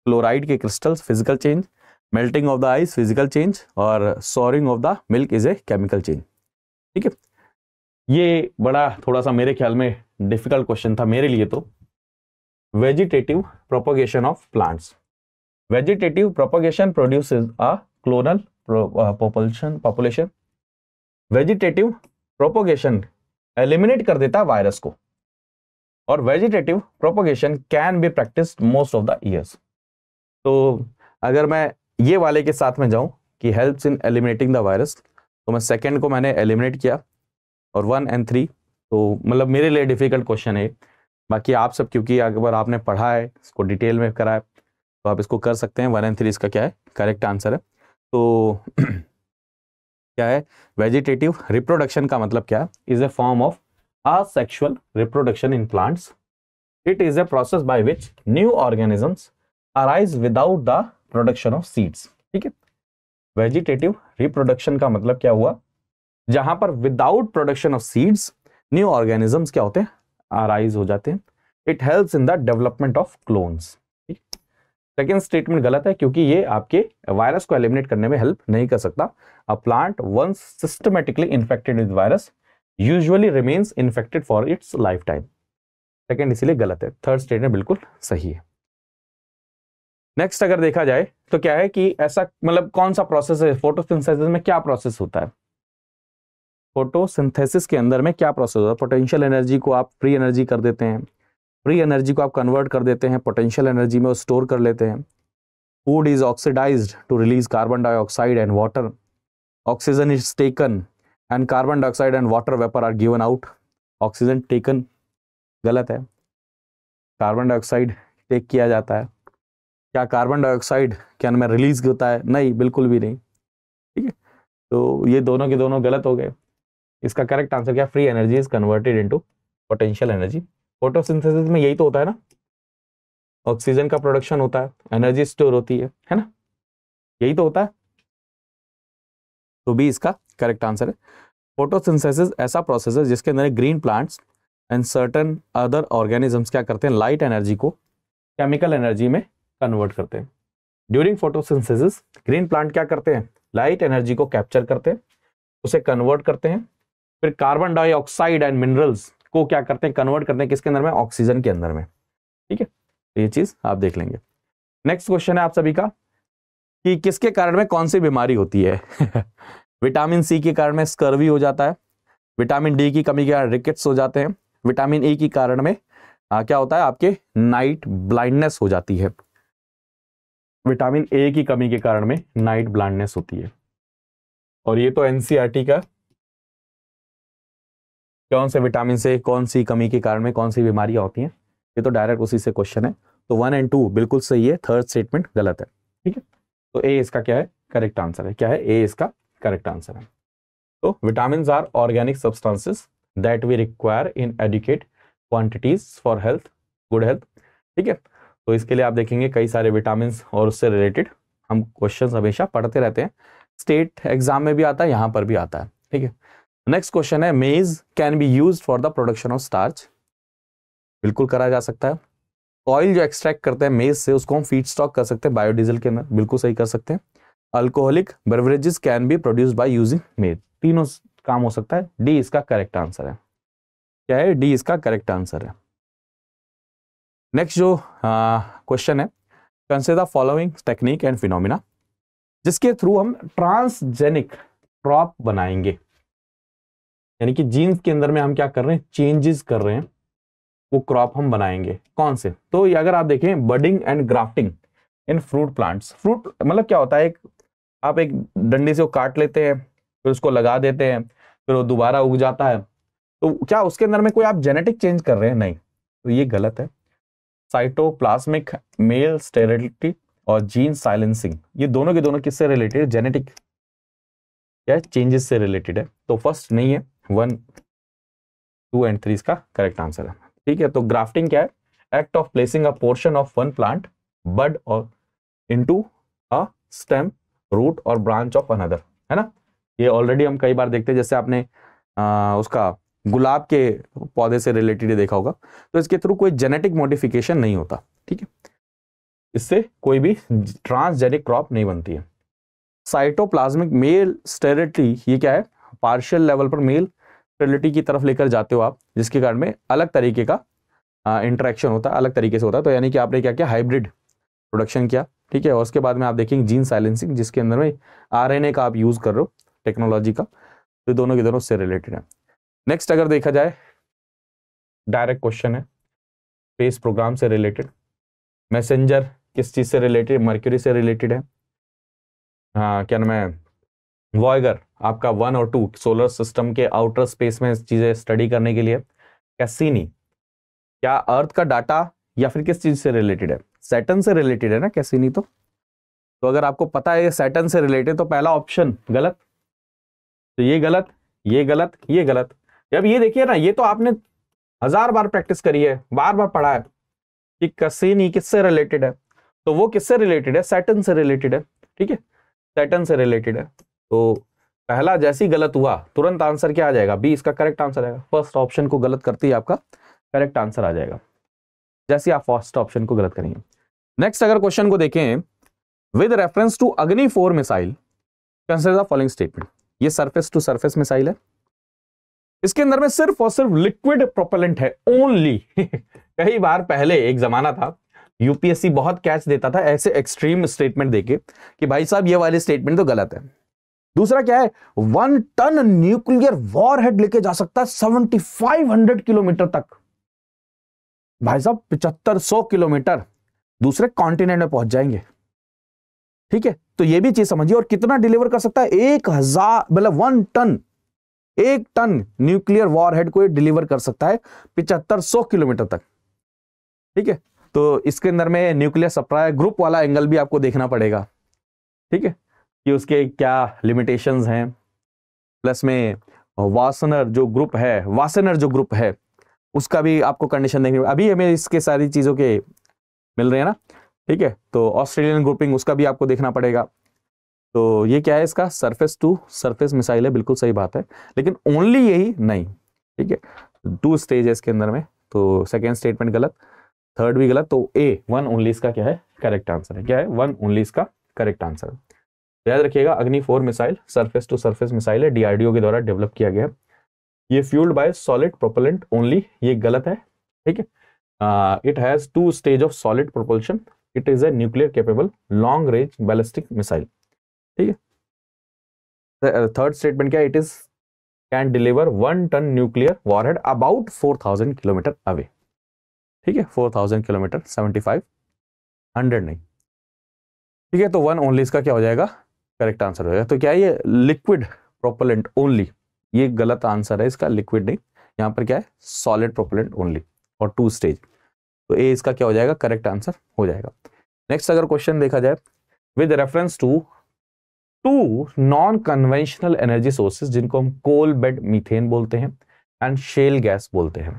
क्लोराइड के crystals physical change melting of the ice physical change और souring of the milk is a chemical change ठीक है ये बड़ा थोड़ा सा मेरे ख्याल में डिफिकल्ट क्वेश्चन था मेरे लिए तो vegetative propagation of plants vegetative propagation produce a clonal population population vegetative propagation eliminate कर देता वायरस को और vegetative propagation can be practised most of the years तो अगर मैं ये वाले के साथ में जाऊं कि helps in eliminating the virus तो मैं सेकेंड को मैंने एलिमिनेट किया और वन एंड थ्री तो मतलब मेरे लिए डिफ़िकल्ट क्वेश्चन है बाकी आप सब क्योंकि अगर आपने पढ़ा है इसको डिटेल में करा है तो आप इसको कर सकते हैं वन एंड थ्री इसका क्या है करेक्ट आंसर है तो *clears throat* क्या है वेजिटेटिव रिप्रोडक्शन का मतलब क्या है is a form of asexual reproduction in plants it is a process by which new organisms arise without the production of seeds ठीक है वेजिटेटिव रिप्रोडक्शन का मतलब क्या हुआ जहां पर without production of seeds new organisms क्या होते हैं अराइज हो जाते हैं it help in the development of clones second statement गलत है क्योंकि ये आपके वायरस को एलिमिनेट करने में हेल्प नहीं कर सकता a plant once systematically infected with virus usually remains infected for its lifetime second इसीलिए गलत है थर्ड स्टेटमेंट बिल्कुल सही है नेक्स्ट अगर देखा जाए तो क्या है कि ऐसा मतलब कौन सा प्रोसेस है फोटोसिंथेसिस में क्या प्रोसेस होता है फोटोसिंथेसिस के अंदर में क्या प्रोसेस होता है पोटेंशियल एनर्जी को आप फ्री एनर्जी कर देते हैं फ्री एनर्जी को आप कन्वर्ट कर देते हैं पोटेंशियल एनर्जी में स्टोर कर लेते हैं food is oxidise to release carbon dioxide and water oxygen is taken and carbon dioxide and water vapour are given out oxygen taken गलत है कार्बन डाइऑक्साइड टेक किया जाता है क्या कार्बन डाइऑक्साइड क्या मैं रिलीज होता है नहीं बिल्कुल भी नहीं ठीक है तो ये दोनों के दोनों गलत हो गए इसका करेक्ट आंसर क्या free energy is converted into potential energy photosynthesis में यही तो होता है ना ऑक्सीजन का प्रोडक्शन होता है एनर्जी स्टोर होती है है ना यही तो होता है तो भी इसका करेक्ट आंसर है फोटोसिंथेसिस ऐसा प्रोसेस है जिसके अंदर green plants and certain other organisms क्या करते हैं लाइट एनर्जी को केमिकल एनर्जी में कन्वर्ट करते हैं ड्यूरिंग फोटोसिंथेसिस ग्रीन प्लांट क्या करते हैं लाइट एनर्जी को कैप्चर करते हैं उसे कन्वर्ट करते हैं फिर कार्बन डाइऑक्साइड एंड मिनरल्स को क्या करते हैं कन्वर्ट करते हैं किसके अंदर में ऑक्सीजन के अंदर में ठीक है तो ये चीज आप देख लेंगे नेक्स्ट क्वेश्चन है आप सभी का कि किसके कारण में कौन सी बीमारी होती है विटामिन *laughs* सी के कारण में स्कर्वी हो जाता है विटामिन डी की कमी के कारण रिकेट्स हो जाते हैं विटामिन ए e के कारण में आ, क्या होता है आपके नाइट ब्लाइंडनेस हो जाती है विटामिन ए की कमी के कारण में नाइट ब्लाइंडनेस होती है और ये तो एनसीईआरटी e का कौन से विटामिन से कौन सी कमी के कारण में कौन सी बीमारियां होती हैं ये तो डायरेक्ट उसी से क्वेश्चन है तो वन एंड टू बिल्कुल सही है थर्ड स्टेटमेंट गलत है ठीक है तो ए इसका क्या है करेक्ट आंसर है क्या है ए इसका करेक्ट आंसर है तो vitamin are organic substances that we require in adequate quantities for health good health ठीक है तो इसके लिए आप देखेंगे कई सारे विटामिन और उससे रिलेटेड हम क्वेश्चन हमेशा पढ़ते रहते हैं स्टेट एग्जाम में भी आता है यहाँ पर भी आता है ठीक है नेक्स्ट क्वेश्चन है maize can be use for the production of starch बिल्कुल करा जा सकता है ऑयल जो एक्सट्रैक्ट करते हैं मेज से उसको हम फीड स्टॉक कर सकते हैं बायोडीजल के अंदर बिल्कुल सही कर सकते हैं alcoholic beverages can be produce by using maize तीनों काम हो सकता है डी इसका करेक्ट आंसर है क्या है डी इसका करेक्ट आंसर है नेक्स्ट जो क्वेश्चन uh, है consider following technique and phenomena जिसके थ्रू हम ट्रांसजेनिक क्रॉप बनाएंगे यानी कि जीन्स के अंदर में हम क्या कर रहे हैं चेंजेस कर रहे हैं वो क्रॉप हम बनाएंगे कौन से तो ये अगर आप देखें budding and grafting in fruit plants fruit मतलब क्या होता है एक आप एक डंडे से वो काट लेते हैं फिर उसको लगा देते हैं फिर वो दोबारा उग जाता है तो क्या उसके अंदर में कोई आप जेनेटिक चेंज कर रहे हैं नहीं तो ये गलत है साइटोप्लाज्मिक मेल स्टेरिलिटी और जीन साइलेंसिंग ये दोनों के दोनों किससे रिलेटेड है जेनेटिक या चेंजेस से रिलेटेड है तो फर्स्ट नहीं है वन टू एंड थ्री इसका करेक्ट आंसर है ठीक है तो ग्राफ्टिंग क्या है act of placing a portion of one plant bud और इनटू अ स्टेम रूट और ब्रांच ऑफ अनदर है ना ये ऑलरेडी हम कई बार देखते हैं जैसे आपने आ, उसका गुलाब के पौधे से रिलेटेड देखा होगा तो इसके थ्रू कोई जेनेटिक मॉडिफिकेशन नहीं होता ठीक है इससे कोई भी ट्रांसजेनिक क्रॉप नहीं बनती है साइटोप्लाज्मिक मेल स्टेरिटी ये क्या है पार्शियल लेवल पर मेल स्टेरिलिटी की तरफ लेकर जाते हो आप जिसके कारण में अलग तरीके का इंट्रैक्शन होता है अलग तरीके से होता है तो यानी कि आपने क्या किया हाइब्रिड प्रोडक्शन किया ठीक है और उसके बाद में आप देखेंगे जीन साइलेंसिंग जिसके अंदर में आरएनए का आप यूज़ कर रहे हो टेक्नोलॉजी का तो दोनों के दोनों से रिलेटेड है नेक्स्ट अगर देखा जाए डायरेक्ट क्वेश्चन है स्पेस प्रोग्राम से रिलेटेड मैसेंजर किस चीज़ से रिलेटेड मर्क्यूरी से रिलेटेड है हाँ क्या नाम है वॉयगर आपका वन और टू सोलर सिस्टम के आउटर स्पेस में चीज़ें स्टडी करने के लिए कैसीनी क्या अर्थ का डाटा या फिर किस चीज़ से रिलेटेड है सैटन से रिलेटेड है ना कैसीनी तो तो अगर आपको पता है सैटन से रिलेटेड तो पहला ऑप्शन गलत तो ये गलत ये गलत ये गलत जब ये देखिए ना ये तो आपने हजार बार प्रैक्टिस करी है बार बार पढ़ा है कि कसिनी किससे रिलेटेड है तो वो किससे रिलेटेड है सैटन से रिलेटेड है ठीक है सैटन से रिलेटेड है तो पहला जैसे ही गलत हुआ तुरंत आंसर क्या आ जाएगा बी इसका करेक्ट आंसर आएगा फर्स्ट ऑप्शन को गलत करते ही आपका करेक्ट आंसर आ जाएगा जैसे आप फर्स्ट ऑप्शन को गलत करेंगे नेक्स्ट अगर क्वेश्चन को देखें with reference to Agni four missile consider the following statement ये सरफेस टू सरफेस मिसाइल है इसके अंदर में सिर्फ और सिर्फ लिक्विड प्रोपेलेंट है ओनली *laughs* कई बार पहले एक जमाना था यूपीएससी बहुत कैच देता था ऐसे एक्सट्रीम स्टेटमेंट देके कि भाई साहब ये वाले स्टेटमेंट तो गलत है दूसरा क्या है one ton nuclear warhead लेके जा सकता है सेवेंटी फाइव हंड्रेड किलोमीटर तक भाई साहब पिचहत्तर सौ किलोमीटर दूसरे कॉन्टिनेंट में पहुंच जाएंगे ठीक है तो ये भी चीज समझिए और कितना डिलीवर कर सकता है एक हजार मतलब वन टन एक टन न्यूक्लियर वॉरहेड को डिलीवर कर सकता है पिछहत्तर किलोमीटर तक ठीक है तो इसके अंदर में न्यूक्लियर सप्लाई ग्रुप वाला एंगल भी आपको देखना पड़ेगा ठीक है कि उसके क्या लिमिटेशंस हैं प्लस में वासनर जो ग्रुप है वासनर जो ग्रुप है उसका भी आपको कंडीशन देखने अभी हमें इसके सारी चीज़ों के मिल रहे हैं ना ठीक है तो ऑस्ट्रेलियन ग्रुपिंग उसका भी आपको देखना पड़ेगा तो ये क्या है इसका सरफेस टू सरफेस मिसाइल है बिल्कुल सही बात है लेकिन ओनली यही नहीं ठीक है टू स्टेज है इसके अंदर में तो सेकेंड स्टेटमेंट गलत थर्ड भी गलत तो ए वन ओनली इसका क्या है करेक्ट आंसर है क्या है वन ओनली इसका करेक्ट आंसर याद रखिएगा Agni four missile surface to surface missile है डीआरडीओ के द्वारा डेवलप किया गया ये fuelled by solid propellant only ये गलत है ठीक है it has two stage of solid propulsion it is a nuclear capable long range ballistic missile ठीक है थर्ड स्टेटमेंट uh, क्या it is can deliver one ton nuclear warhead about four thousand kilometre away ठीक है four thousand kilometre seventy five hundred नहीं ठीक है तो one only इसका क्या हो जाएगा करेक्ट आंसर हो जाएगा तो क्या ये लिक्विड प्रोपोलेंट ओनली ये गलत आंसर है इसका लिक्विड नहीं यहाँ पर क्या है सॉलिड प्रोपोलेंट ओनली और टू स्टेज तो ए इसका क्या हो जाएगा करेक्ट आंसर हो जाएगा नेक्स्ट अगर क्वेश्चन देखा जाए with reference to to non conventional energy sources जिनको हम कोल बेड मीथेन बोलते हैं एंड शेल गैस बोलते हैं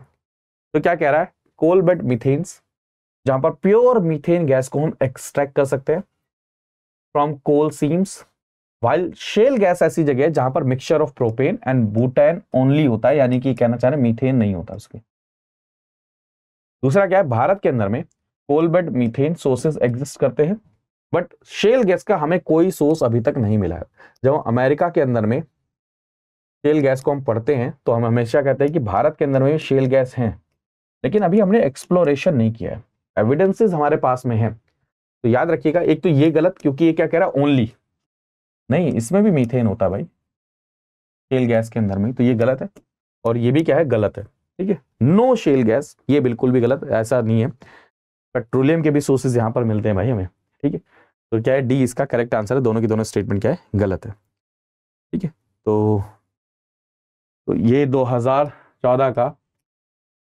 तो क्या कह रहा है कोल बेड मीथेन जहां पर प्योर मीथेन गैस को हम एक्सट्रैक्ट कर सकते हैं from coal seams while shale gas ऐसी जगह है जहां पर mixture of propane and butane only होता है यानी कि कहना चाह रहे मीथेन नहीं होता उसके दूसरा क्या है भारत के अंदर में coal bed methane sources exist करते हैं बट शेल गैस का हमें कोई सोर्स अभी तक नहीं मिला है जब हम अमेरिका के अंदर में शेल गैस को हम पढ़ते हैं तो हम हमेशा कहते हैं कि भारत के अंदर में शेल गैस है लेकिन अभी हमने एक्सप्लोरेशन नहीं किया है एविडेंसेस हमारे पास में है तो याद रखिएगा एक तो ये गलत क्योंकि ये क्या कह रहा है ओनली नहीं इसमें भी मीथेन होता है भाई शेल गैस के अंदर में तो ये गलत है और ये भी क्या है गलत है ठीक है नो शेल गैस ये बिल्कुल भी गलत ऐसा नहीं है पेट्रोलियम के भी सोर्सेज यहाँ पर मिलते हैं भाई हमें ठीक है तो क्या है डी इसका करेक्ट आंसर है दोनों की दोनों स्टेटमेंट क्या है गलत है ठीक है तो तो ये 2014 का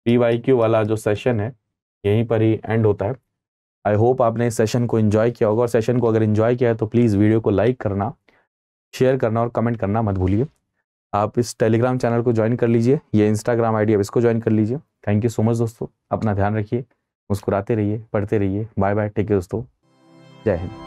पी वाई क्यू वाला जो सेशन है यहीं पर ही एंड होता है आई होप आपने इस सेशन को इन्जॉय किया होगा और सेशन को अगर इन्जॉय किया है तो प्लीज़ वीडियो को लाइक करना शेयर करना और कमेंट करना मत भूलिए आप इस टेलीग्राम चैनल को ज्वाइन कर लीजिए ये इंस्टाग्राम आईडी आप इसको ज्वाइन कर लीजिए थैंक यू सो मच दोस्तों अपना ध्यान रखिए मुस्कुराते रहिए पढ़ते रहिए बाय बाय टेक केयर दोस्तों जय हिंद